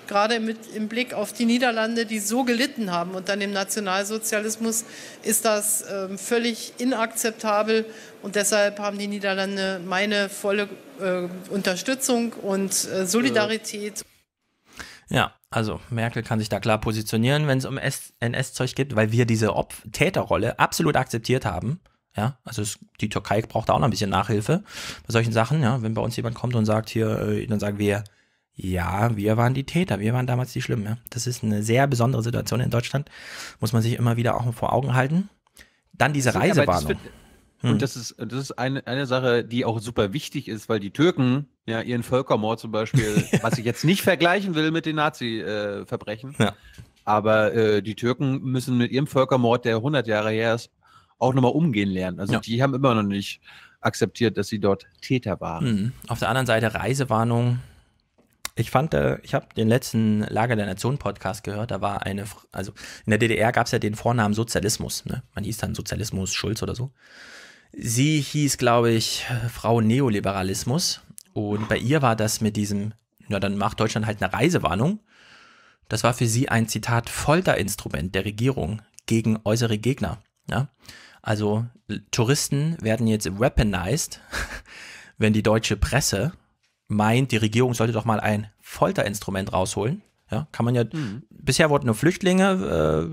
Gerade mit, im Blick auf die Niederlande, die so gelitten haben unter dem Nationalsozialismus, ist das äh, völlig inakzeptabel. Und deshalb haben die Niederlande meine volle äh, Unterstützung und äh, Solidarität. Ja, also Merkel kann sich da klar positionieren, wenn es um NS-Zeug geht, weil wir diese Opf Täterrolle absolut akzeptiert haben. Ja, also es, die Türkei braucht da auch noch ein bisschen Nachhilfe bei solchen Sachen. Ja, wenn bei uns jemand kommt und sagt hier, äh, dann sagen wir, ja, wir waren die Täter, wir waren damals die Schlimmen. Ja. Das ist eine sehr besondere Situation in Deutschland, muss man sich immer wieder auch vor Augen halten. Dann diese so, Reisewarnung. Hm. Und das ist, das ist eine, eine Sache, die auch super wichtig ist, weil die Türken ja ihren Völkermord zum Beispiel, *laughs* was ich jetzt nicht vergleichen will mit den Nazi-Verbrechen, äh, ja. aber äh, die Türken müssen mit ihrem Völkermord, der 100 Jahre her ist, auch nochmal umgehen lernen. Also ja. die haben immer noch nicht akzeptiert, dass sie dort Täter waren. Hm. Auf der anderen Seite Reisewarnung ich fand, äh, ich habe den letzten Lager der Nation Podcast gehört. Da war eine, also in der DDR gab es ja den Vornamen Sozialismus. Ne? Man hieß dann Sozialismus Schulz oder so. Sie hieß, glaube ich, Frau Neoliberalismus. Und bei ihr war das mit diesem, ja, dann macht Deutschland halt eine Reisewarnung. Das war für sie ein Zitat Folterinstrument der Regierung gegen äußere Gegner. Ja? Also Touristen werden jetzt weaponized, *laughs* wenn die deutsche Presse meint, die Regierung sollte doch mal ein Folterinstrument rausholen. Ja, kann man ja, mhm. bisher wurden nur Flüchtlinge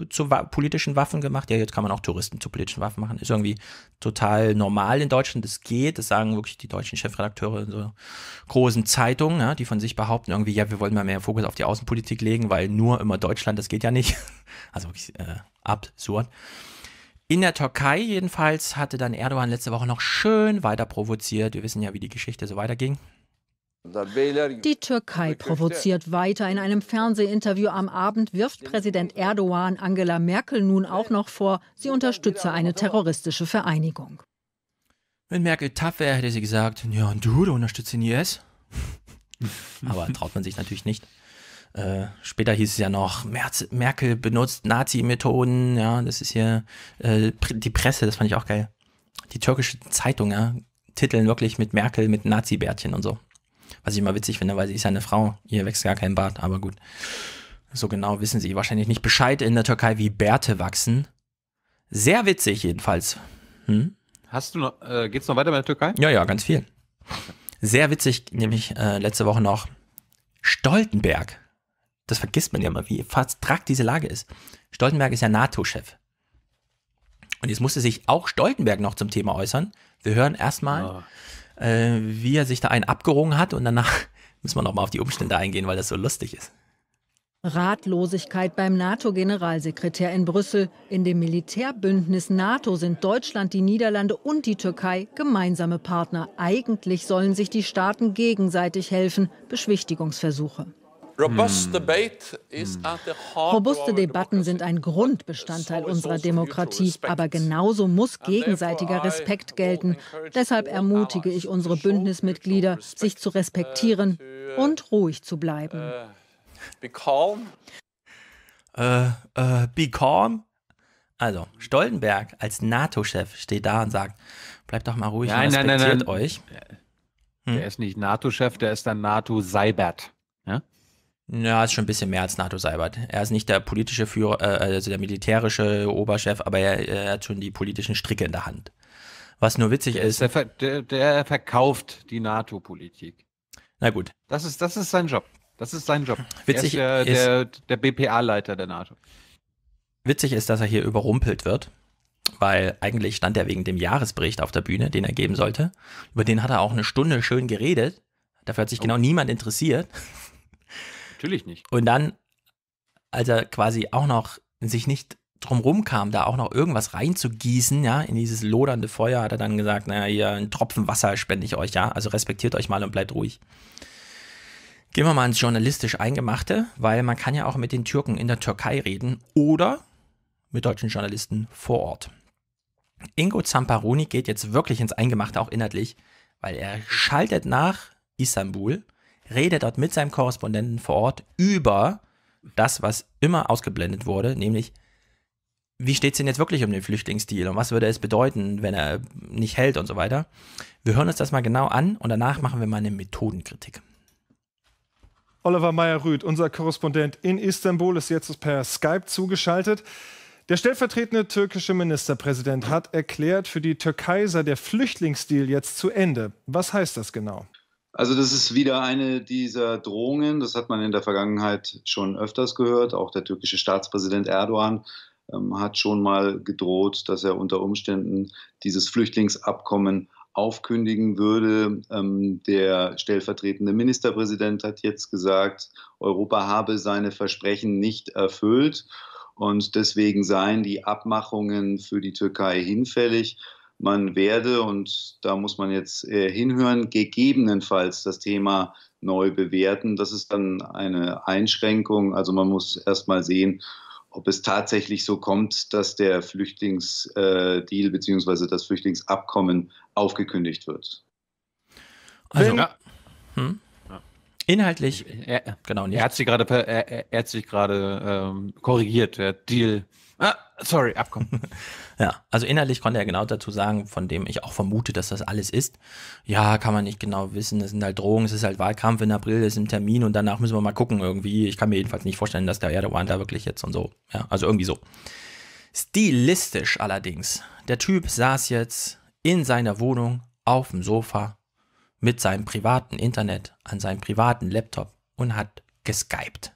äh, zu wa politischen Waffen gemacht, ja, jetzt kann man auch Touristen zu politischen Waffen machen. Ist irgendwie total normal in Deutschland, das geht, das sagen wirklich die deutschen Chefredakteure in so großen Zeitungen, ja, die von sich behaupten irgendwie, ja, wir wollen mal mehr Fokus auf die Außenpolitik legen, weil nur immer Deutschland, das geht ja nicht. *laughs* Also wirklich äh, absurd. In der Türkei jedenfalls hatte dann Erdogan letzte Woche noch schön weiter provoziert. Wir wissen ja, wie die Geschichte so weiterging. Die Türkei provoziert weiter. In einem Fernsehinterview am Abend wirft Präsident Erdogan Angela Merkel nun auch noch vor, sie unterstütze eine terroristische Vereinigung. Wenn Merkel tough wäre, hätte sie gesagt, ja, und du, du unterstützt den IS. *laughs* Aber traut man sich natürlich nicht. Äh, später hieß es ja noch, Merz, Merkel benutzt Nazi-Methoden. Ja, das ist hier äh, die Presse, das fand ich auch geil. Die türkische Zeitung, ja, titeln wirklich mit Merkel mit Nazi-Bärtchen und so. Was ich immer witzig finde, weil sie ist ja eine Frau, ihr wächst gar kein Bart, aber gut. So genau wissen sie wahrscheinlich nicht Bescheid in der Türkei, wie Bärte wachsen. Sehr witzig jedenfalls. Hm? Hast du noch, äh, geht's noch weiter bei der Türkei? Ja, ja, ganz viel. Sehr witzig, nämlich äh, letzte Woche noch Stoltenberg. Das vergisst man ja mal, wie vertragt diese Lage ist. Stoltenberg ist ja NATO-Chef. Und jetzt musste sich auch Stoltenberg noch zum Thema äußern. Wir hören erstmal, oh äh, wie er sich da einen abgerungen hat und danach *laughs* müssen wir nochmal auf die Umstände eingehen, weil das so lustig ist. Ratlosigkeit beim NATO-Generalsekretär in Brüssel. In dem Militärbündnis NATO sind Deutschland, die Niederlande und die Türkei gemeinsame Partner. Eigentlich sollen sich die Staaten gegenseitig helfen. Beschwichtigungsversuche. Robuste hmm. hmm. Debatten sind ein Grundbestandteil unserer also Demokratie, aber genauso muss gegenseitiger Respekt gelten. Deshalb ermutige ich unsere Bündnismitglieder, sich zu uh, respektieren uh, und ruhig zu bleiben. Uh, äh, äh, be calm? Also, Stoltenberg als NATO-Chef steht da und sagt, bleibt doch mal ruhig nein, und respektiert nein, nein, euch. Der hm? ist nicht NATO-Chef, der ist dann NATO-Seibert. Ja, ist schon ein bisschen mehr als NATO Seibert. Er ist nicht der politische Führer, äh, also der militärische Oberchef, aber er, er, hat schon die politischen Stricke in der Hand. Was nur witzig der ist. ist der, der, der, verkauft die NATO-Politik. Na gut. Das ist, das ist sein Job. Das ist sein Job. Witzig er ist, äh, ist der BPA-Leiter der NATO. Witzig ist, dass er hier überrumpelt wird weil eigentlich stand er wegen dem Jahresbericht auf der Bühne, den er geben sollte. Über den hat er auch eine Stunde schön geredet. Dafür hat sich oh. genau niemand interessiert. Natürlich nicht. Und dann, als er quasi auch noch sich nicht drumrum kam, da auch noch irgendwas reinzugießen, ja, in dieses lodernde Feuer, hat er dann gesagt, naja, hier einen Tropfen Wasser spende ich euch, ja, also respektiert euch mal und bleibt ruhig. Gehen wir mal ins journalistisch Eingemachte, weil man kann ja auch mit den Türken in der Türkei reden oder mit deutschen Journalisten vor Ort. Ingo Zamparoni geht jetzt wirklich ins Eingemachte, auch inhaltlich, weil er schaltet nach Istanbul redet dort mit seinem Korrespondenten vor Ort über das, was immer ausgeblendet wurde, nämlich wie steht es denn jetzt wirklich um den Flüchtlingsdeal und was würde es bedeuten, wenn er nicht hält und so weiter. Wir hören uns das mal genau an und danach machen wir mal eine Methodenkritik. Oliver Meyer-Rüth, unser Korrespondent in Istanbul, ist jetzt per Skype zugeschaltet. Der stellvertretende türkische Ministerpräsident hat erklärt, für die Türkei sei der Flüchtlingsdeal jetzt zu Ende. Was heißt das genau? Also das ist wieder eine dieser Drohungen, das hat man in der Vergangenheit schon öfters gehört. Auch der türkische Staatspräsident Erdogan ähm, hat schon mal gedroht, dass er unter Umständen dieses Flüchtlingsabkommen aufkündigen würde. Ähm, der stellvertretende Ministerpräsident hat jetzt gesagt, Europa habe seine Versprechen nicht erfüllt und deswegen seien die Abmachungen für die Türkei hinfällig man werde, und da muss man jetzt äh, hinhören, gegebenenfalls das Thema neu bewerten. Das ist dann eine Einschränkung. Also man muss erstmal sehen, ob es tatsächlich so kommt, dass der Flüchtlingsdeal äh, bzw. das Flüchtlingsabkommen aufgekündigt wird. Also, Wenn, hm? Inhaltlich, er, äh, äh, äh, genau. Nicht. Er hat sich gerade, er, er hat sich gerade ähm, korrigiert. Der Deal, ah, sorry, Abkommen. *laughs* ja, also inhaltlich konnte er genau dazu sagen, von dem ich auch vermute, dass das alles ist. Ja, kann man nicht genau wissen. Das sind halt Drohungen, es ist halt Wahlkampf in April, es ist ein Termin und danach müssen wir mal gucken irgendwie. Ich kann mir jedenfalls nicht vorstellen, dass der Erdogan da wirklich jetzt und so. Ja, also irgendwie so. Stilistisch allerdings. Der Typ saß jetzt in seiner Wohnung auf dem Sofa mit seinem privaten Internet an seinem privaten Laptop und hat geskypt.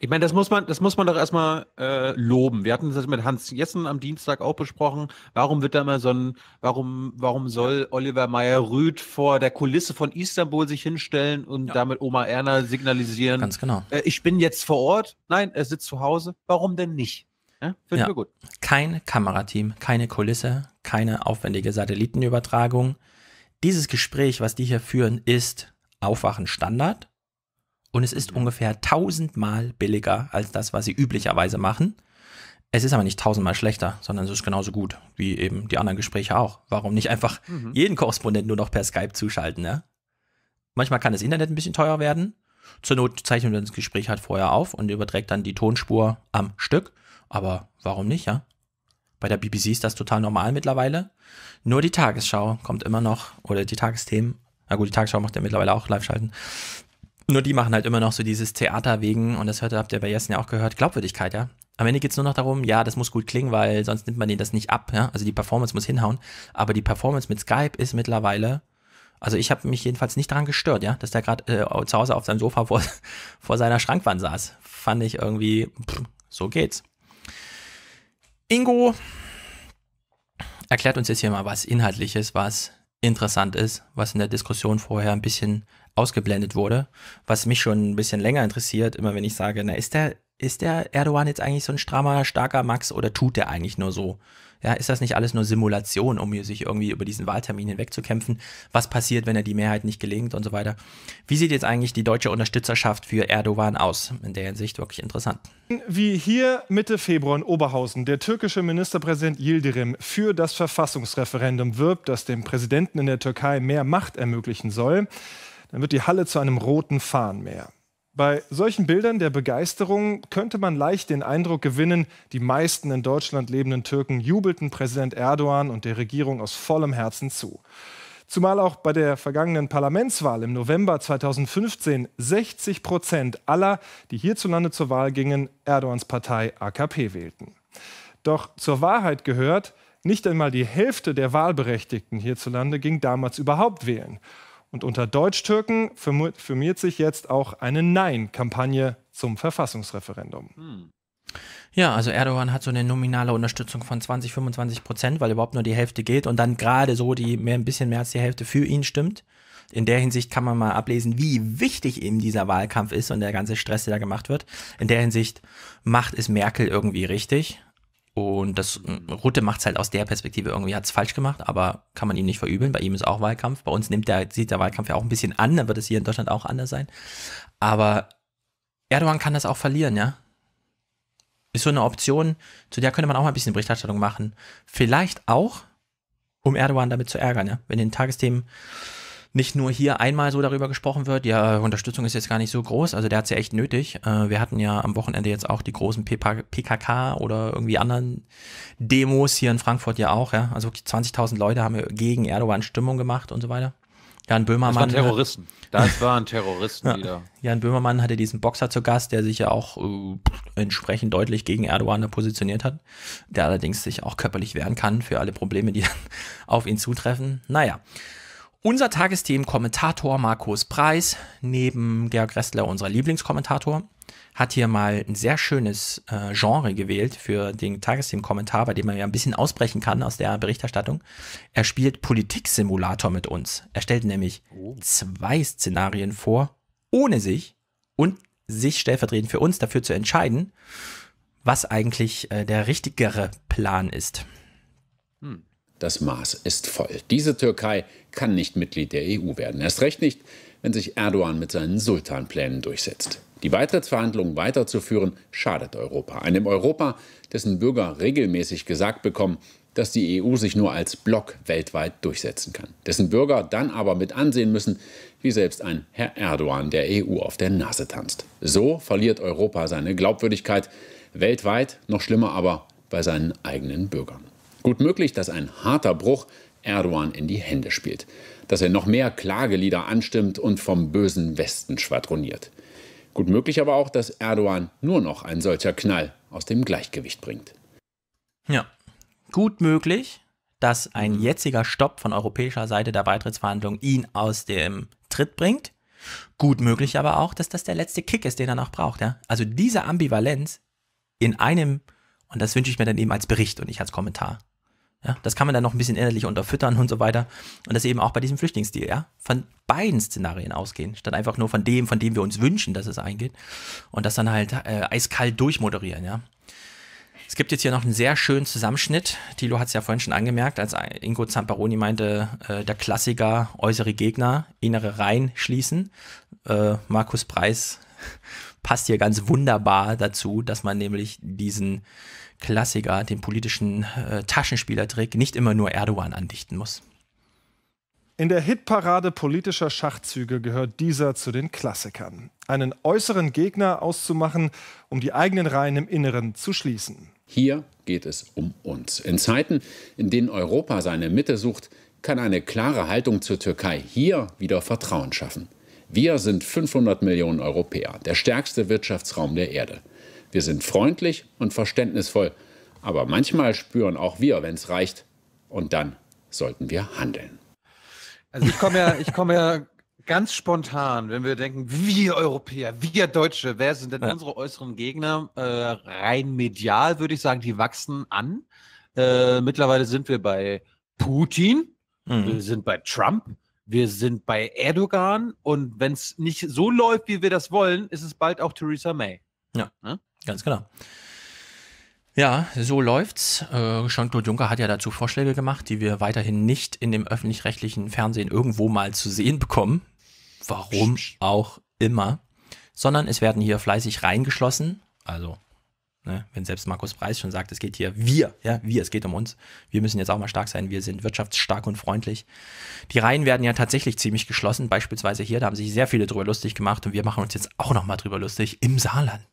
Ich meine, das muss man, das muss man doch erstmal äh, loben. Wir hatten das mit Hans Jessen am Dienstag auch besprochen. Warum wird da immer so ein, warum, warum soll Oliver Meyer Rüth vor der Kulisse von Istanbul sich hinstellen und ja. damit Oma Erna signalisieren? Ganz genau. Äh, ich bin jetzt vor Ort. Nein, er sitzt zu Hause. Warum denn nicht? Ja, Finde ja. gut. Kein Kamerateam, keine Kulisse, keine aufwendige Satellitenübertragung, dieses Gespräch, was die hier führen, ist Aufwachen Standard und es ist mhm. ungefähr tausendmal billiger als das, was sie üblicherweise machen. Es ist aber nicht tausendmal schlechter, sondern es ist genauso gut wie eben die anderen Gespräche auch. Warum nicht einfach mhm. jeden Korrespondenten nur noch per Skype zuschalten, ne? Manchmal kann das Internet ein bisschen teuer werden. Zur Not zeichnet man das Gespräch halt vorher auf und überträgt dann die Tonspur am Stück. Aber warum nicht, ja? Bei der BBC ist das total normal mittlerweile. Nur die Tagesschau kommt immer noch, oder die Tagesthemen, na gut, die Tagesschau macht ja mittlerweile auch Live-Schalten. Nur die machen halt immer noch so dieses Theater wegen, und das hört, habt ihr bei Jessen ja auch gehört, Glaubwürdigkeit, ja. Am Ende geht es nur noch darum, ja, das muss gut klingen, weil sonst nimmt man denen das nicht ab, ja. Also die Performance muss hinhauen. Aber die Performance mit Skype ist mittlerweile, also ich habe mich jedenfalls nicht daran gestört, ja, dass der gerade äh, zu Hause auf seinem Sofa vor, *laughs* vor seiner Schrankwand saß. Fand ich irgendwie, pff, so geht's. Ingo erklärt uns jetzt hier mal was Inhaltliches, was interessant ist, was in der Diskussion vorher ein bisschen ausgeblendet wurde, was mich schon ein bisschen länger interessiert, immer wenn ich sage, na, ist der, ist der Erdogan jetzt eigentlich so ein strammer, starker Max oder tut der eigentlich nur so? Ja, ist das nicht alles nur Simulation, um sich irgendwie über diesen Wahltermin hinwegzukämpfen? Was passiert, wenn er die Mehrheit nicht gelingt und so weiter? Wie sieht jetzt eigentlich die deutsche Unterstützerschaft für Erdogan aus? In der Hinsicht wirklich interessant. Wie hier Mitte Februar in Oberhausen der türkische Ministerpräsident Yildirim für das Verfassungsreferendum wirbt, das dem Präsidenten in der Türkei mehr Macht ermöglichen soll, dann wird die Halle zu einem roten Fahnenmeer. Bei solchen Bildern der Begeisterung könnte man leicht den Eindruck gewinnen, die meisten in Deutschland lebenden Türken jubelten Präsident Erdogan und der Regierung aus vollem Herzen zu. Zumal auch bei der vergangenen Parlamentswahl im November 2015 60 Prozent aller, die hierzulande zur Wahl gingen, Erdogans Partei AKP wählten. Doch zur Wahrheit gehört, nicht einmal die Hälfte der Wahlberechtigten hierzulande ging damals überhaupt wählen. Und unter Deutsch-Türken firmiert sich jetzt auch eine Nein-Kampagne zum Verfassungsreferendum. Hm. Ja, also Erdogan hat so eine nominale Unterstützung von 20, 25 Prozent, weil überhaupt nur die Hälfte geht und dann gerade so die mehr, ein bisschen mehr als die Hälfte für ihn stimmt. In der Hinsicht kann man mal ablesen, wie wichtig eben dieser Wahlkampf ist und der ganze Stress, der da gemacht wird. In der Hinsicht macht es Merkel irgendwie richtig. Und das äh, Rutte macht es halt aus der Perspektive irgendwie, hat es falsch gemacht, aber kann man ihm nicht verübeln. Bei ihm ist auch Wahlkampf. Bei uns nimmt der, sieht der Wahlkampf ja auch ein bisschen an, dann wird es hier in Deutschland auch anders sein. Aber Erdogan kann das auch verlieren, ja. Ist so eine Option, zu der könnte man auch mal ein bisschen Berichterstattung machen. Vielleicht auch, um Erdogan damit zu ärgern, ja. Wenn in den Tagesthemen nicht nur hier einmal so darüber gesprochen wird, ja, Unterstützung ist jetzt gar nicht so groß, also der hat es ja echt nötig. Äh, wir hatten ja am Wochenende jetzt auch die großen PKK oder irgendwie anderen Demos hier in Frankfurt ja auch, ja. Also 20.000 Leute haben gegen Erdogan Stimmung gemacht und so weiter. Jan Böhmermann. Das waren Terroristen. Das *laughs* waren Terroristen wieder. Jan Böhmermann hatte diesen Boxer zu Gast, der sich ja auch äh, entsprechend deutlich gegen Erdogan positioniert hat, der allerdings sich auch körperlich wehren kann für alle Probleme, die dann *laughs* auf ihn zutreffen. Naja. Unser Tagesthemen-Kommentator Markus Preis, neben Georg Restler, unser Lieblingskommentator, hat hier mal ein sehr schönes äh, Genre gewählt für den Tagesthemen-Kommentar, bei dem man ja ein bisschen ausbrechen kann aus der Berichterstattung. Er spielt Politik-Simulator mit uns. Er stellt nämlich oh. zwei Szenarien vor, ohne sich und sich stellvertretend für uns dafür zu entscheiden, was eigentlich äh, der richtigere Plan ist. Hm. Das Maß ist voll. Diese Türkei kann nicht Mitglied der EU werden. Erst recht nicht, wenn sich Erdogan mit seinen Sultanplänen durchsetzt. Die Beitrittsverhandlungen weiterzuführen, schadet Europa. Einem Europa, dessen Bürger regelmäßig gesagt bekommen, dass die EU sich nur als Block weltweit durchsetzen kann. Dessen Bürger dann aber mit ansehen müssen, wie selbst ein Herr Erdogan der EU auf der Nase tanzt. So verliert Europa seine Glaubwürdigkeit weltweit, noch schlimmer aber bei seinen eigenen Bürgern. Gut möglich, dass ein harter Bruch Erdogan in die Hände spielt, dass er noch mehr Klagelieder anstimmt und vom bösen Westen schwadroniert. Gut möglich aber auch, dass Erdogan nur noch ein solcher Knall aus dem Gleichgewicht bringt. Ja, gut möglich, dass ein jetziger Stopp von europäischer Seite der Beitrittsverhandlungen ihn aus dem Tritt bringt. Gut möglich aber auch, dass das der letzte Kick ist, den er noch braucht. Ja? Also diese Ambivalenz in einem, und das wünsche ich mir dann eben als Bericht und nicht als Kommentar. Ja, das kann man dann noch ein bisschen innerlich unterfüttern und so weiter. Und das eben auch bei diesem Flüchtlingsdeal, ja, von beiden Szenarien ausgehen, statt einfach nur von dem, von dem wir uns wünschen, dass es eingeht. Und das dann halt äh, eiskalt durchmoderieren, ja. Es gibt jetzt hier noch einen sehr schönen Zusammenschnitt. Thilo hat es ja vorhin schon angemerkt, als Ingo Zamperoni meinte, äh, der Klassiker äußere Gegner, innere Reihen schließen. Äh, Markus Preis *laughs* passt hier ganz wunderbar dazu, dass man nämlich diesen Klassiker, den politischen äh, Taschenspielertrick, nicht immer nur Erdogan andichten muss. In der Hitparade politischer Schachzüge gehört dieser zu den Klassikern. Einen äußeren Gegner auszumachen, um die eigenen Reihen im Inneren zu schließen. Hier geht es um uns. In Zeiten, in denen Europa seine Mitte sucht, kann eine klare Haltung zur Türkei hier wieder Vertrauen schaffen. Wir sind 500 Millionen Europäer, der stärkste Wirtschaftsraum der Erde. Wir sind freundlich und verständnisvoll, aber manchmal spüren auch wir, wenn es reicht. Und dann sollten wir handeln. Also ich komme ja, ich komme ja ganz spontan, wenn wir denken, wir Europäer, wir Deutsche, wer sind denn ja. unsere äußeren Gegner? Äh, rein medial würde ich sagen, die wachsen an. Äh, mittlerweile sind wir bei Putin, mhm. wir sind bei Trump, wir sind bei Erdogan und wenn es nicht so läuft, wie wir das wollen, ist es bald auch Theresa May. Ja. ja? Ne? Ganz genau. Ja, so läuft's. Äh, Jean-Claude Juncker hat ja dazu Vorschläge gemacht, die wir weiterhin nicht in dem öffentlich-rechtlichen Fernsehen irgendwo mal zu sehen bekommen. Warum auch immer. Sondern es werden hier fleißig reingeschlossen. Also, ne, wenn selbst Markus Preis schon sagt, es geht hier wir, ja, wir, es geht um uns. Wir müssen jetzt auch mal stark sein. Wir sind wirtschaftsstark und freundlich. Die Reihen werden ja tatsächlich ziemlich geschlossen. Beispielsweise hier, da haben sich sehr viele drüber lustig gemacht und wir machen uns jetzt auch nochmal drüber lustig im Saarland.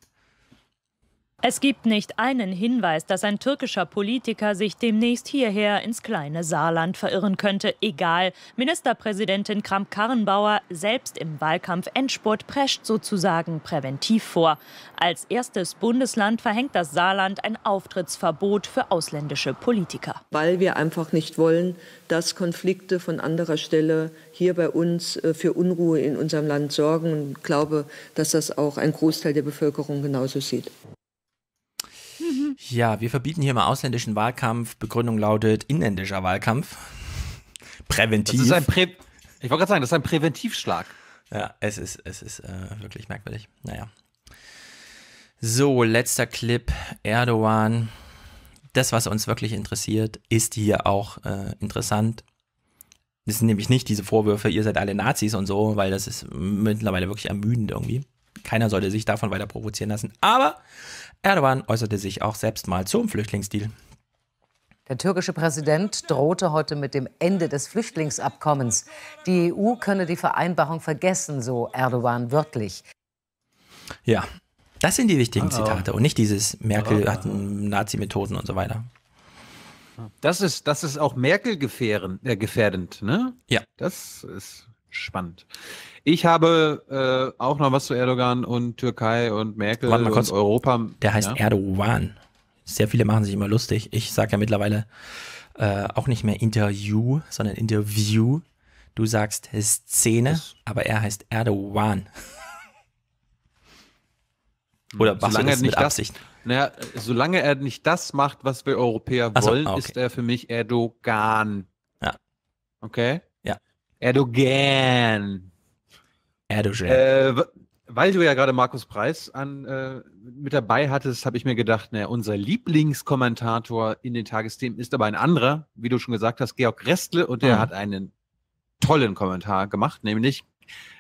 Es gibt nicht einen Hinweis, dass ein türkischer Politiker sich demnächst hierher ins kleine Saarland verirren könnte. Egal, Ministerpräsidentin Kramp-Karrenbauer selbst im Wahlkampf Endspurt prescht sozusagen präventiv vor. Als erstes Bundesland verhängt das Saarland ein Auftrittsverbot für ausländische Politiker. Weil wir einfach nicht wollen, dass Konflikte von anderer Stelle hier bei uns äh, für Unruhe in unserem Land sorgen. Und ich glaube, dass das auch ein Großteil der Bevölkerung genauso sieht ja, wir verbieten hier mal ausländischen Wahlkampf. Begründung lautet inländischer Wahlkampf. *laughs* Präventiv. Das ist ein Prä ich wollte gerade sagen, das ist ein Präventivschlag. Ja, es ist, es ist äh, wirklich merkwürdig. Naja. So, letzter Clip. Erdogan. Das, was uns wirklich interessiert, ist hier auch äh, interessant. Das sind nämlich nicht diese Vorwürfe, ihr seid alle Nazis und so, weil das ist mittlerweile wirklich ermüdend irgendwie. Keiner sollte sich davon weiter provozieren lassen. Aber Erdogan äußerte sich auch selbst mal zum Flüchtlingsdeal. Der türkische Präsident drohte heute mit dem Ende des Flüchtlingsabkommens. Die EU könne die Vereinbarung vergessen, so Erdogan wörtlich. Ja, das sind die wichtigen Zitate und nicht dieses Merkel hat Nazi-Methoden und so weiter. Das ist, das ist auch Merkel gefährdend, äh, gefährdend, ne? Ja. Das ist spannend. Ich habe äh, auch noch was zu Erdogan und Türkei und Merkel Warte mal kurz. und Europa. Der heißt ja? Erdogan. Sehr viele machen sich immer lustig. Ich sage ja mittlerweile äh, auch nicht mehr Interview, sondern Interview. Du sagst Szene, das aber er heißt Erdogan. Hm. Oder was ist er nicht das, naja, solange er nicht das macht, was wir Europäer so, wollen, ah, okay. ist er für mich Erdogan. Ja. Okay? Erdogan. Erdogan. Äh, weil du ja gerade Markus Preis an, äh, mit dabei hattest, habe ich mir gedacht, naja, unser Lieblingskommentator in den Tagesthemen ist aber ein anderer, wie du schon gesagt hast, Georg Restle, und der mhm. hat einen tollen Kommentar gemacht, nämlich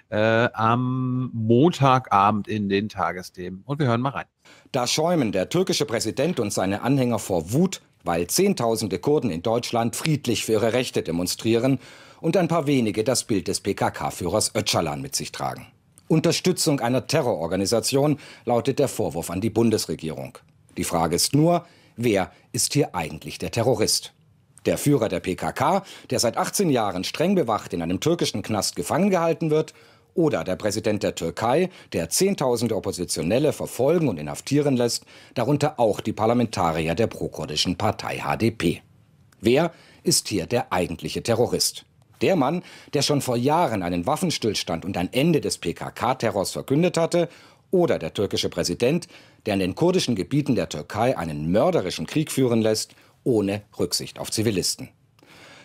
äh, am Montagabend in den Tagesthemen. Und wir hören mal rein. Da schäumen der türkische Präsident und seine Anhänger vor Wut, weil Zehntausende Kurden in Deutschland friedlich für ihre Rechte demonstrieren und ein paar wenige das Bild des PKK-Führers Öcalan mit sich tragen. Unterstützung einer Terrororganisation lautet der Vorwurf an die Bundesregierung. Die Frage ist nur, wer ist hier eigentlich der Terrorist? Der Führer der PKK, der seit 18 Jahren streng bewacht in einem türkischen Knast gefangen gehalten wird, oder der Präsident der Türkei, der Zehntausende Oppositionelle verfolgen und inhaftieren lässt, darunter auch die Parlamentarier der prokurdischen Partei HDP. Wer ist hier der eigentliche Terrorist? Der Mann, der schon vor Jahren einen Waffenstillstand und ein Ende des PKK-Terrors verkündet hatte, oder der türkische Präsident, der in den kurdischen Gebieten der Türkei einen mörderischen Krieg führen lässt, ohne Rücksicht auf Zivilisten.